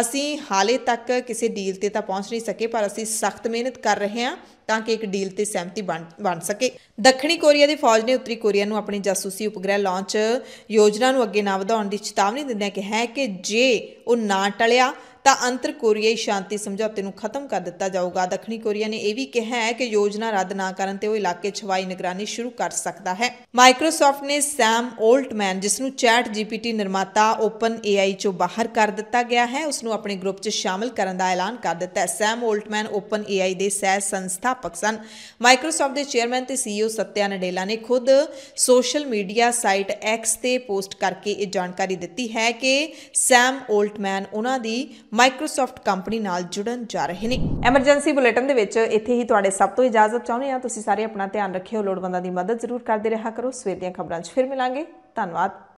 ਅਸੀਂ ਹਾਲੇ ਤੱਕ ਕਿਸੇ ਡੀਲ ਤੇ ਤਾਂ ਪਹੁੰਚ ਨਹੀਂ ਸਕੇ ਪਰ ਅਸੀਂ ਸਖਤ ਮਿਹਨਤ ਕਰ ਰਹੇ ਹਾਂ ਤਾਂ ਕਿ ਇੱਕ ਡੀਲ ਤੇ ਸਹਿਮਤੀ ਬਣ ਸਕੇ ਦੱਖਣੀ ਕੋਰੀਆ ਦੀ ਫੌਜ ਨੇ ਉੱਤਰੀ ਕੋਰੀਆ ਨੂੰ ਆਪਣੀ ਜਾਸੂਸੀ ਉਪਗ੍ਰਹਿ ਲਾਂਚ ਯੋਜਨਾ ਨੂੰ ਅੱਗੇ ਨਾ ਵਧਾਉਣ ਦੀ ਚੇਤਾਵਨੀ ਦਿੰਦਿਆਂ ਕਿਹਾ ਹੈ ਕਿ ਜੇ ਉਹ ਨਾ ਟਲਿਆ ਤਾਂ ਅੰਤਰ ਕੋਰੀਆਈ ਸ਼ਾਂਤੀ ਸਮਝੌਤੇ ਨੂੰ ਖਤਮ ਕਰ ਦਿੱਤਾ ਜਾਊਗਾ ਦੱਖਣੀ ਕੋਰੀਆ ਨੇ ਇਹ ਵੀ ਕਿਹਾ ਹੈ ਕਿ ਯੋਜਨਾ ਰੱਦ ਨਾ ਕਰਨ ਤੇ ਉਹ ਇਲਾਕੇ 'ਚ ਨਿਗਰਾਨੀ ਸ਼ੁਰੂ ਕਰ ਸਕਦਾ ਹੈ ਮਾਈਕਰੋਸਾਫਟ ਨੇ ਸੈਮ 올ਟਮੈਨ ਜਿਸ ਨੂੰ ਚੈਟ ਜੀਪੀਟੀ ਨਿਰਮਾਤਾ ਓਪਨ ਏਆਈ 'ਚੋਂ ਬਾਹਰ ਕਰ ਦਿੱਤਾ ਗਿਆ ਹੈ ਉਸ ਨੂੰ ਆਪਣੇ ਗਰੁੱਪ 'ਚ ਸ਼ਾਮਲ ਕਰਨ ਦਾ ਐਲਾਨ ਕਰ ਦਿੱਤਾ ਹੈ ਸੈਮ 올ਟਮੈਨ ਓਪਨ ਏਆਈ ਦੇ ਸਹਿ ਸੰਸਥਾਪਕ ਸਨ ਮਾਈਕਰੋਸਾਫਟ ਦੇ ਚੇਅਰਮੈਨ ਤੇ ਸੀਈਓ ਸਤਿਆ ਨਡੇਲਾ ਨੇ ਖੁਦ ਸੋਸ਼ਲ ਮੀਡੀਆ ਸਾਈਟ ਐਕਸ ਤੇ ਪੋਸਟ ਕਰਕੇ ਇਹ ਜਾਣਕਾਰੀ ਦਿੱਤੀ ਹੈ ਕਿ ਸੈਮ 올ਟਮੈਨ ਉਹਨਾਂ ਦੀ ਮਾਈਕਰੋਸਾਫਟ ਕੰਪਨੀ ਨਾਲ ਜੁੜਨ ਜਾ ਰਹੇ ਨੇ ਐਮਰਜੈਂਸੀ ਬੁਲੇਟਿਨ ਦੇ ਵਿੱਚ ਇੱਥੇ ਹੀ ਤੁਹਾਡੇ ਸਭ ਤੋਂ ਇਜਾਜ਼ਤ ਚਾਹੁੰਦੇ ਹਾਂ ਤੁਸੀਂ ਸਾਰੇ ਆਪਣਾ ਧਿਆਨ ਰੱਖਿਓ ਲੋੜਵੰਦਾਂ ਦੀ ਮਦਦ ਜ਼ਰੂਰ ਕਰਦੇ ਰਿਹਾ ਕਰੋ ਸਵੇਰ ਦੀਆਂ ਖਬਰਾਂ 'ਚ ਫਿਰ ਮਿਲਾਂਗੇ ਧੰਨਵਾਦ